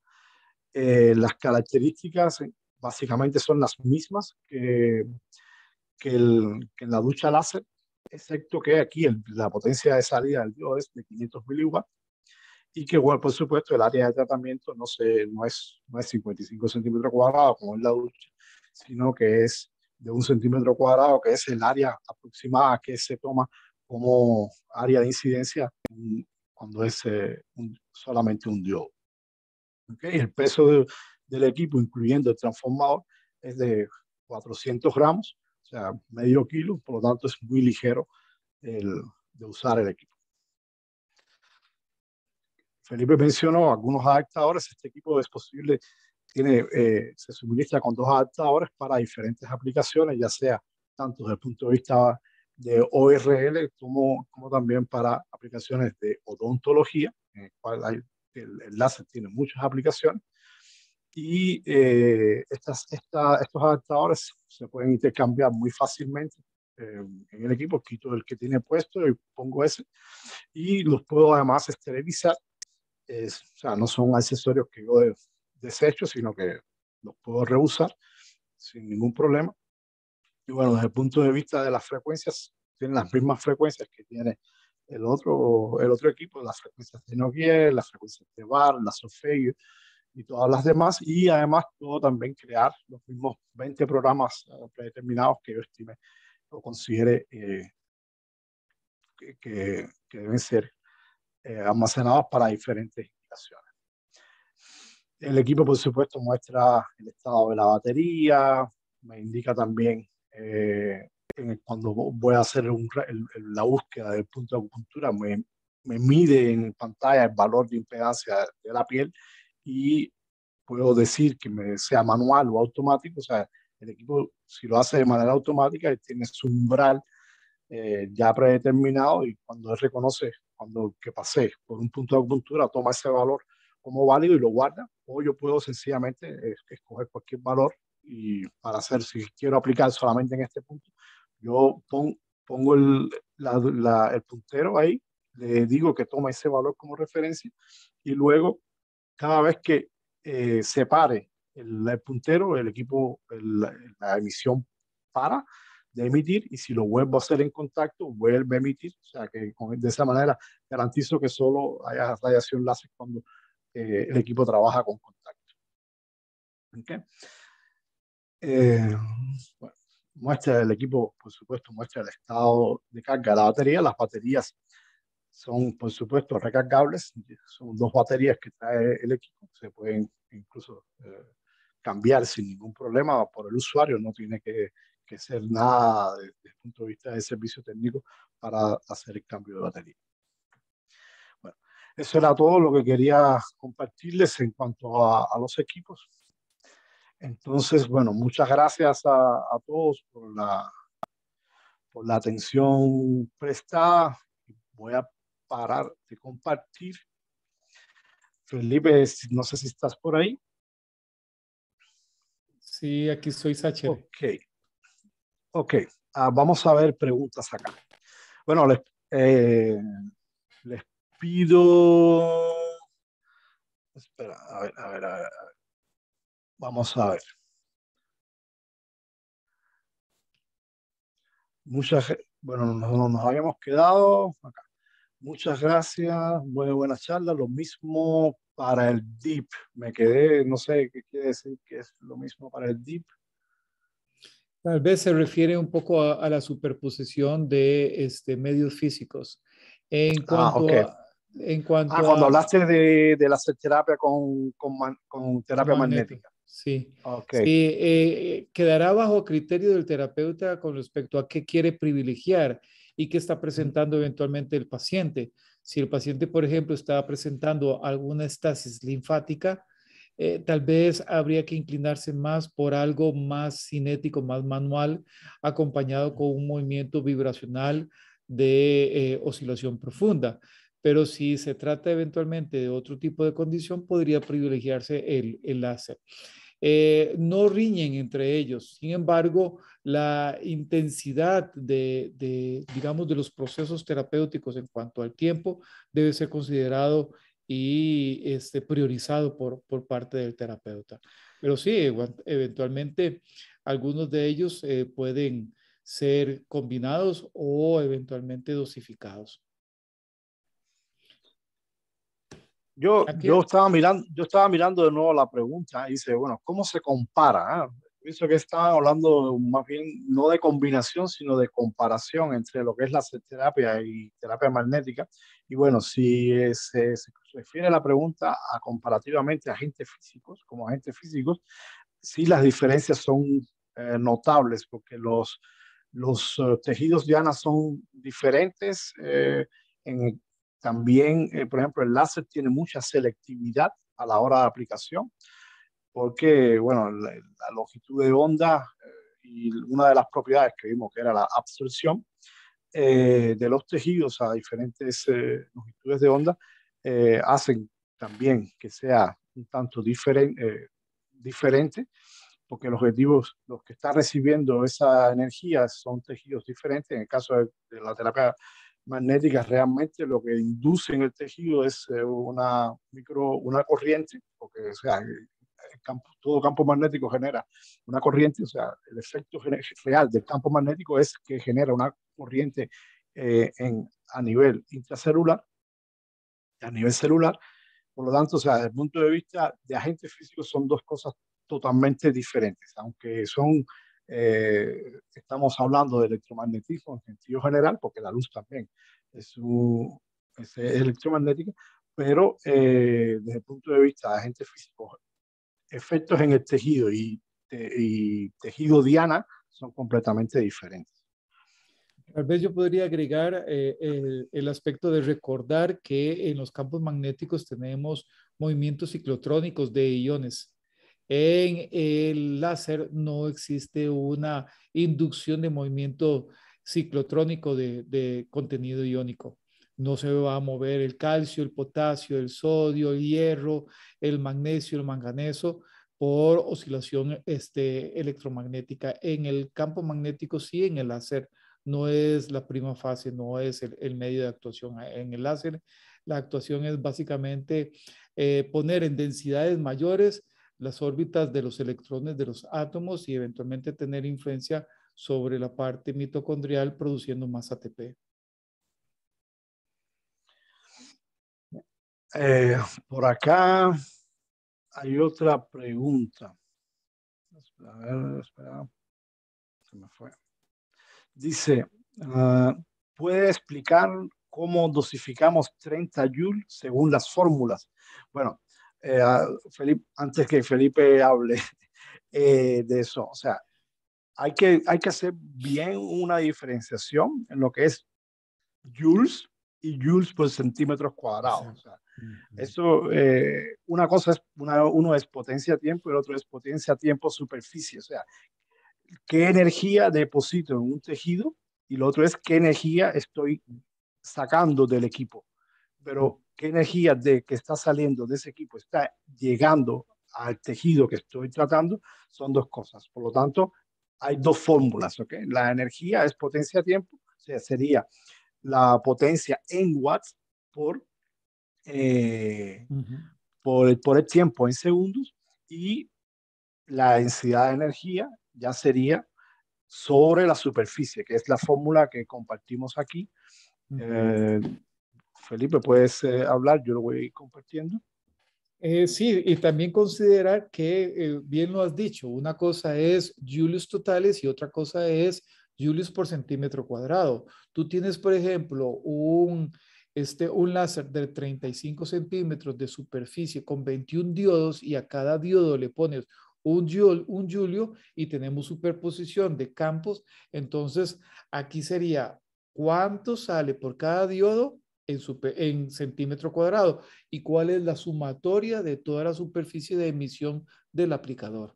las características básicamente son las mismas que, que, que la ducha láser, excepto que aquí la potencia de salida del diodo es de 500 miliwatts y que, bueno, por supuesto, el área de tratamiento no, se, no, es, no es 55 centímetros cuadrados como en la ducha, sino que es de un centímetro cuadrado, que es el área aproximada que se toma como área de incidencia cuando es eh, solamente un diodo. ¿Okay? El peso del equipo, incluyendo el transformador, es de 400 gramos sea, medio kilo, por lo tanto es muy ligero el, de usar el equipo. Felipe mencionó algunos adaptadores. Este equipo es posible, tiene, eh, se suministra con dos adaptadores para diferentes aplicaciones, ya sea tanto desde el punto de vista de ORL como, también para aplicaciones de odontología, en el cual el láser tiene muchas aplicaciones, y eh, estos adaptadores se pueden intercambiar muy fácilmente eh, en el equipo, quito el que tiene puesto y pongo ese y los puedo además esterilizar, o sea, no son accesorios que yo de, desecho, sino que los puedo reusar sin ningún problema. Y bueno, desde el punto de vista de las frecuencias, tienen las mismas frecuencias que tiene el otro, el otro equipo, las frecuencias de Nokia, las frecuencias de bar las solfeggio, y todas las demás. Y además puedo también crear los mismos 20 programas eh, predeterminados que yo estime o considere eh, que, que, deben ser eh, almacenados para diferentes indicaciones. El equipo, por supuesto, muestra el estado de la batería, me indica también cuando voy a hacer la búsqueda del punto de acupuntura, me mide en pantalla el valor de impedancia de la piel y puedo decir que sea manual o automático, o sea, el equipo si lo hace de manera automática tiene su umbral eh, ya predeterminado y cuando él reconoce cuando que pasé por un punto de acupuntura toma ese valor como válido y lo guarda o yo puedo sencillamente eh, escoger cualquier valor y para hacer si quiero aplicar solamente en este punto yo pongo el, el puntero ahí le digo que toma ese valor como referencia y luego cada vez que eh, se pare el, puntero, el equipo, la emisión para de emitir y si lo vuelvo a hacer en contacto, vuelve a emitir. O sea que de esa manera garantizo que solo haya radiación láser cuando eh, el equipo trabaja con contacto. Eh, bueno, muestra el equipo, por supuesto, muestra el estado de carga de la batería. Las baterías son por supuesto recargables, son dos baterías que trae el equipo, se pueden incluso eh, cambiar sin ningún problema por el usuario, no tiene que, ser nada desde, el punto de vista de servicio técnico para hacer el cambio de batería. Bueno, eso era todo lo que quería compartirles en cuanto a, los equipos. Entonces, bueno, muchas gracias a, a todos por la, por la atención prestada. Voy a parar de compartir. Felipe, no sé si estás por ahí.
Sí, aquí
soy Sacher. Ok. Ok. Ah, vamos a ver preguntas acá. Bueno, eh, les, pido... Espera, a ver, a ver, a ver. Vamos a ver. Muchas, bueno, nos, nos habíamos quedado acá. Muchas gracias, muy buena charla Lo mismo para el DIP. Me quedé, no sé qué quiere decir que es lo mismo para el DIP.
Tal vez se refiere un poco a, la superposición de este, medios físicos. En ah, cuanto ah, en cuanto ah, cuando hablaste de, de, la
terapia con, con, terapia magnética. Sí.
Eh, quedará bajo criterio del terapeuta con respecto a qué quiere privilegiar y qué está presentando eventualmente el paciente. Si el paciente, por ejemplo, está presentando alguna estasis linfática, eh, tal vez habría que inclinarse más por algo más cinético, más manual, acompañado con un movimiento vibracional de eh, oscilación profunda. Pero si se trata eventualmente de otro tipo de condición, podría privilegiarse el, el láser. Eh, no riñen entre ellos. Sin embargo, la intensidad de, digamos, de los procesos terapéuticos en cuanto al tiempo debe ser considerado y este, priorizado por, parte del terapeuta. Pero sí, eventualmente algunos de ellos eh, pueden ser combinados o eventualmente dosificados. Yo, yo,
estaba mirando, yo estaba mirando de nuevo la pregunta y dice, bueno, ¿cómo se compara? Ah, pienso que estaba hablando más bien no de combinación, sino de comparación entre lo que es la terapia y terapia magnética. Y bueno, si se, refiere la pregunta a comparativamente a agentes físicos, como agentes físicos, sí las diferencias son eh, notables porque los, los eh, tejidos Ana son diferentes. Eh, en, también, eh, por ejemplo, el láser tiene mucha selectividad a la hora de aplicación, porque, bueno, la, longitud de onda eh, y una de las propiedades que vimos que era la absorción eh, de los tejidos a diferentes longitudes de onda, hacen también que sea un tanto diferente, porque los objetivos, los que están recibiendo esa energía son tejidos diferentes. En el caso de la terapia magnéticas realmente lo que induce en el tejido es eh, una micro, una corriente, porque campo, todo campo magnético genera una corriente, o sea, el efecto real del campo magnético es que genera una corriente eh, en, a nivel intracelular, a nivel celular, por lo tanto, o sea, desde el punto de vista de agentes físicos son dos cosas totalmente diferentes, aunque son eh, estamos hablando de electromagnetismo en sentido general, porque la luz también es, su, electromagnética, pero eh, desde el punto de vista de agentes físicos, efectos en el tejido y, tejido diana son completamente diferentes.
Tal vez yo podría agregar eh, el, el, aspecto de recordar que en los campos magnéticos tenemos movimientos ciclotrónicos de iones. En el láser no existe una inducción de movimiento ciclotrónico de, contenido iónico. No se va a mover el calcio, el potasio, el sodio, el hierro, el magnesio, el manganeso por oscilación este, electromagnética. En el campo magnético sí, en el láser no es la prima fase, no es el, medio de actuación. En el láser la actuación es básicamente eh, poner en densidades mayores las órbitas de los electrones de los átomos y eventualmente tener influencia sobre la parte mitocondrial produciendo más ATP.
Eh, por acá hay otra pregunta. espera. Dice, ah, ¿puede explicar cómo dosificamos 30 joules según las fórmulas? Bueno, eh, Felipe, antes que Felipe hable eh, de eso. O sea, hay que, hay que hacer bien una diferenciación en lo que es joules y joules por centímetros cuadrados. eso, eh, una cosa es, una, uno es potencia tiempo y el otro es potencia tiempo superficie. O sea, qué energía deposito en un tejido y lo otro es qué energía estoy sacando del equipo. Pero qué energía de que está saliendo de ese equipo está llegando al tejido que estoy tratando, son dos cosas. Por lo tanto, hay dos fórmulas, okay La energía es potencia-tiempo, o sea, sería la potencia en watts por, eh, por, el tiempo en segundos y la densidad de energía ya sería sobre la superficie, que es la fórmula que compartimos aquí. Felipe, puedes eh, hablar, yo lo voy a ir
compartiendo. Eh, sí, y también considerar que, eh, bien lo has dicho, una cosa es julios totales y otra cosa es julios por centímetro cuadrado. Tú tienes, por ejemplo, un, este, un láser de 35 centímetros de superficie con 21 diodos y a cada diodo le pones un, Joule, un Julio y tenemos superposición de campos. Entonces, aquí sería cuánto sale por cada diodo en, centímetro cuadrado y cuál es la sumatoria de toda la superficie de emisión del aplicador.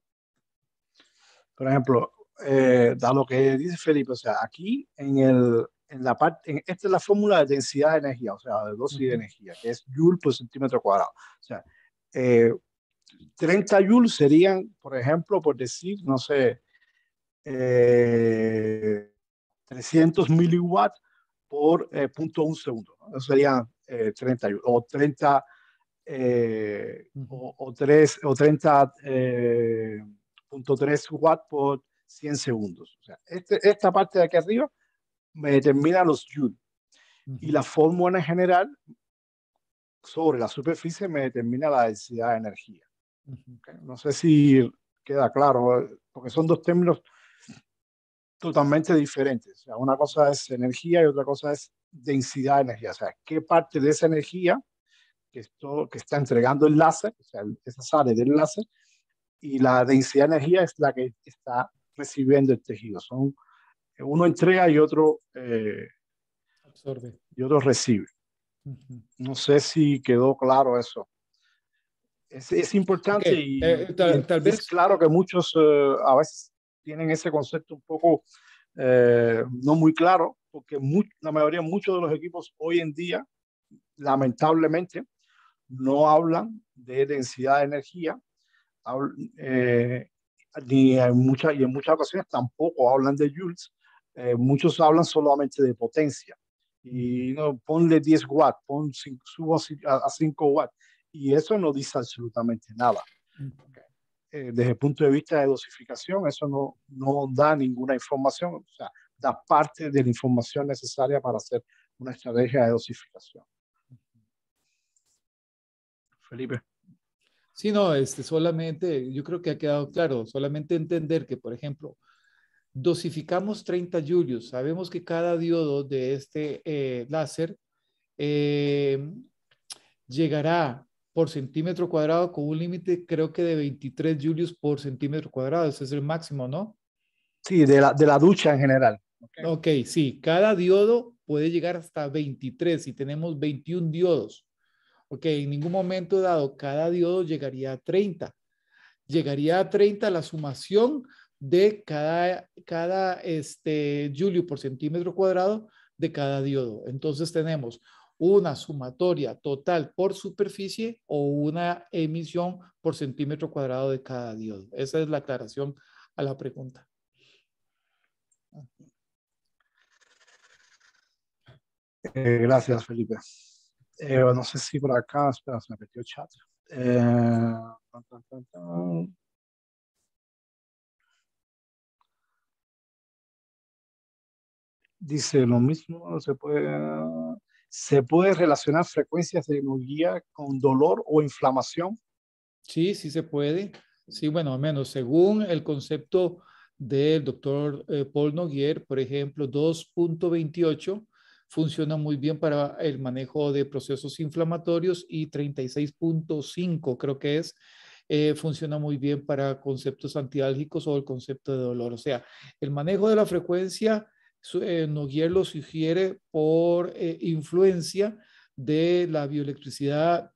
Por ejemplo, eh, da lo que dice Felipe, o sea, aquí en, el, en la parte, esta es la fórmula de densidad de energía, o sea, de dosis de energía, que es joule por centímetro cuadrado. O sea, 30 eh, joules serían, por ejemplo, por decir, no sé, 300 eh, miliwatts por punto un segundo sería eh, 30 o 30 eh, o, o, 3 o 30.3 eh, watts por 100 segundos. O sea, este, esta parte de aquí arriba me determina los joules y la fórmula en general sobre la superficie me determina la densidad de energía. No sé si queda claro, porque son dos términos totalmente diferentes. O sea, una cosa es energía y otra cosa es densidad de energía, o sea, qué parte de esa energía que, que está entregando el láser, o sea, esa sale del láser, y la densidad de energía es la que está recibiendo el tejido. Son, eh, uno entrega y otro eh, absorbe. Y otro recibe. No sé si quedó claro eso. Es, importante eh, y, tal, vez. claro que muchos a veces tienen ese concepto un poco no muy claro, porque la mayoría, muchos de los equipos hoy en día, lamentablemente, no hablan de densidad de energía, eh, en y en muchas ocasiones tampoco hablan de joules, eh, muchos hablan solamente de potencia. Y no, ponle 10 watts, pon, subo a, 5 watts. Y eso no dice absolutamente nada. Eh, desde el punto de vista de dosificación, eso no, no da ninguna información. O sea, da parte de la información necesaria para hacer una estrategia de dosificación.
Felipe. Sí, no, este, solamente, yo creo que ha quedado claro, solamente entender que, por ejemplo, dosificamos 30 julios, sabemos que cada diodo de este eh, láser eh, llegará por centímetro cuadrado con un límite creo que de 23 julios por centímetro cuadrado, ese es el máximo, ¿no?
Sí, de la, de la ducha en general.
Okay. ok, sí, cada diodo puede llegar hasta 23 y tenemos 21 diodos. Ok, en ningún momento dado cada diodo llegaría a 30. Llegaría a 30 la sumación de cada, cada este, julio por centímetro cuadrado de cada diodo. Entonces tenemos una sumatoria total por superficie o una emisión por centímetro cuadrado de cada diodo. Esa es la aclaración a la pregunta.
Eh, gracias, Felipe. Eh, no sé si por acá, espera, se me metió el chat. Eh, dice lo mismo, se puede, se puede relacionar frecuencias de energía con dolor o inflamación.
Sí, sí se puede. Sí, bueno, al menos según el concepto del doctor Paul Noguier, por ejemplo, 2.28 funciona muy bien para el manejo de procesos inflamatorios y 36.5 creo que es, eh, funciona muy bien para conceptos antiálgicos o el concepto de dolor. O sea, el manejo de la frecuencia, eh, Noguier lo sugiere por eh, influencia de la bioelectricidad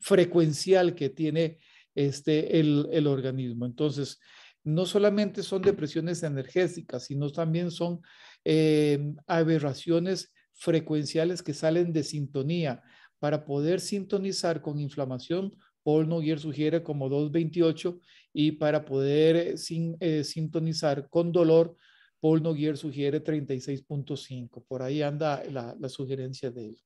frecuencial que tiene este, el, el organismo. Entonces, no solamente son depresiones energéticas, sino también son Em, aberraciones frecuenciales que salen de sintonía. Para poder sintonizar con inflamación, Paul Noguier sugiere como 228 y para poder eh, eh, sintonizar con dolor, Paul Noguier sugiere 36.5. Por ahí anda la, sugerencia de él.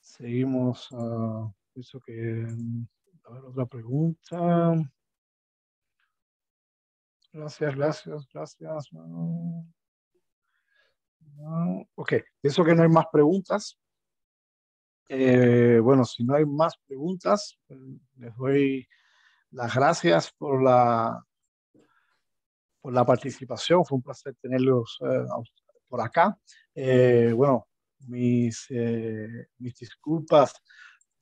Seguimos, ah, que, mm, a ver, otra pregunta. Gracias, gracias, gracias. Ah, ok, pienso que no hay más preguntas. Eh, bueno, si no hay más preguntas, les doy las gracias por la, por la participación. Fue un placer tenerlos eh, por acá. Eh, bueno, mis, mis disculpas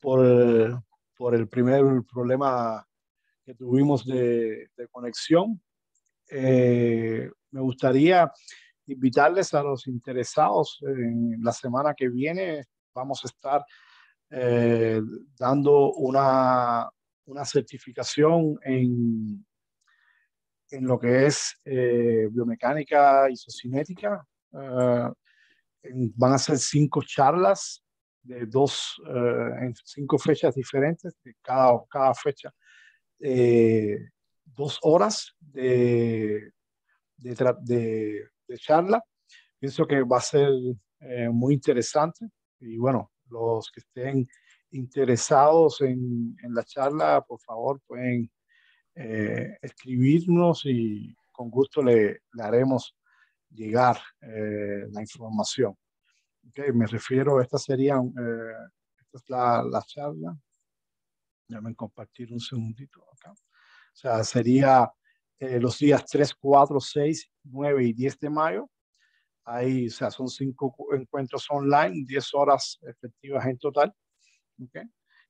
por, el primer problema que tuvimos de conexión. Eh, me gustaría invitarles a los interesados. En la semana que viene vamos a estar eh, dando una, certificación en, en, lo que es eh, biomecánica isocinética. van a ser cinco charlas de dos, en cinco fechas diferentes, de cada, cada fecha dos horas de, de, charla. Pienso que va a ser eh, muy interesante y bueno, los que estén interesados en, en la charla, por favor, pueden eh, escribirnos y con gusto le, le haremos llegar eh, la información. Okay, me refiero, esta sería, esta es la, la charla. Déjenme compartir un segundito acá. O sea, sería eh, los días 3, 4, 6, 9 y 10 de mayo. Ahí, o sea, son cinco encuentros online, 10 horas efectivas en total. ¿okay?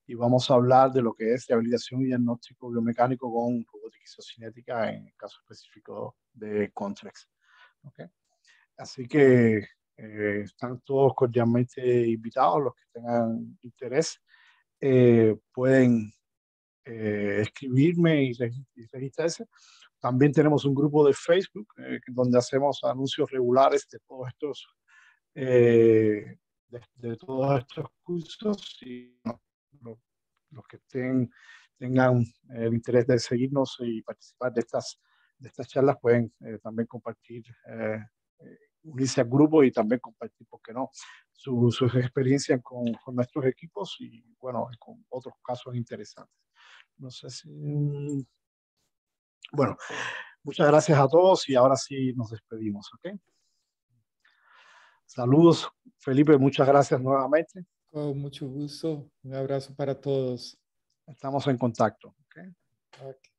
Y vamos a hablar de lo que es rehabilitación y diagnóstico biomecánico con robótica isocinética en el caso específico de Contrex. ¿okay? Así que eh, están todos cordialmente invitados, los que tengan interés. Eh, pueden eh, escribirme y, registrarse. También tenemos un grupo de Facebook eh, donde hacemos anuncios regulares de todos estos, eh, de, todos estos cursos y los, que estén, tengan el interés de seguirnos y participar de estas, de estas charlas pueden también compartir unirse al grupo y también compartir, ¿por qué no?, sus su experiencias con, con, nuestros equipos y, bueno, con otros casos interesantes. No sé si... Mm, bueno, muchas gracias a todos y ahora sí nos despedimos, ¿ok? Saludos, Felipe, muchas gracias nuevamente.
Con mucho gusto, un abrazo para todos. Estamos en contacto. ¿ok? okay.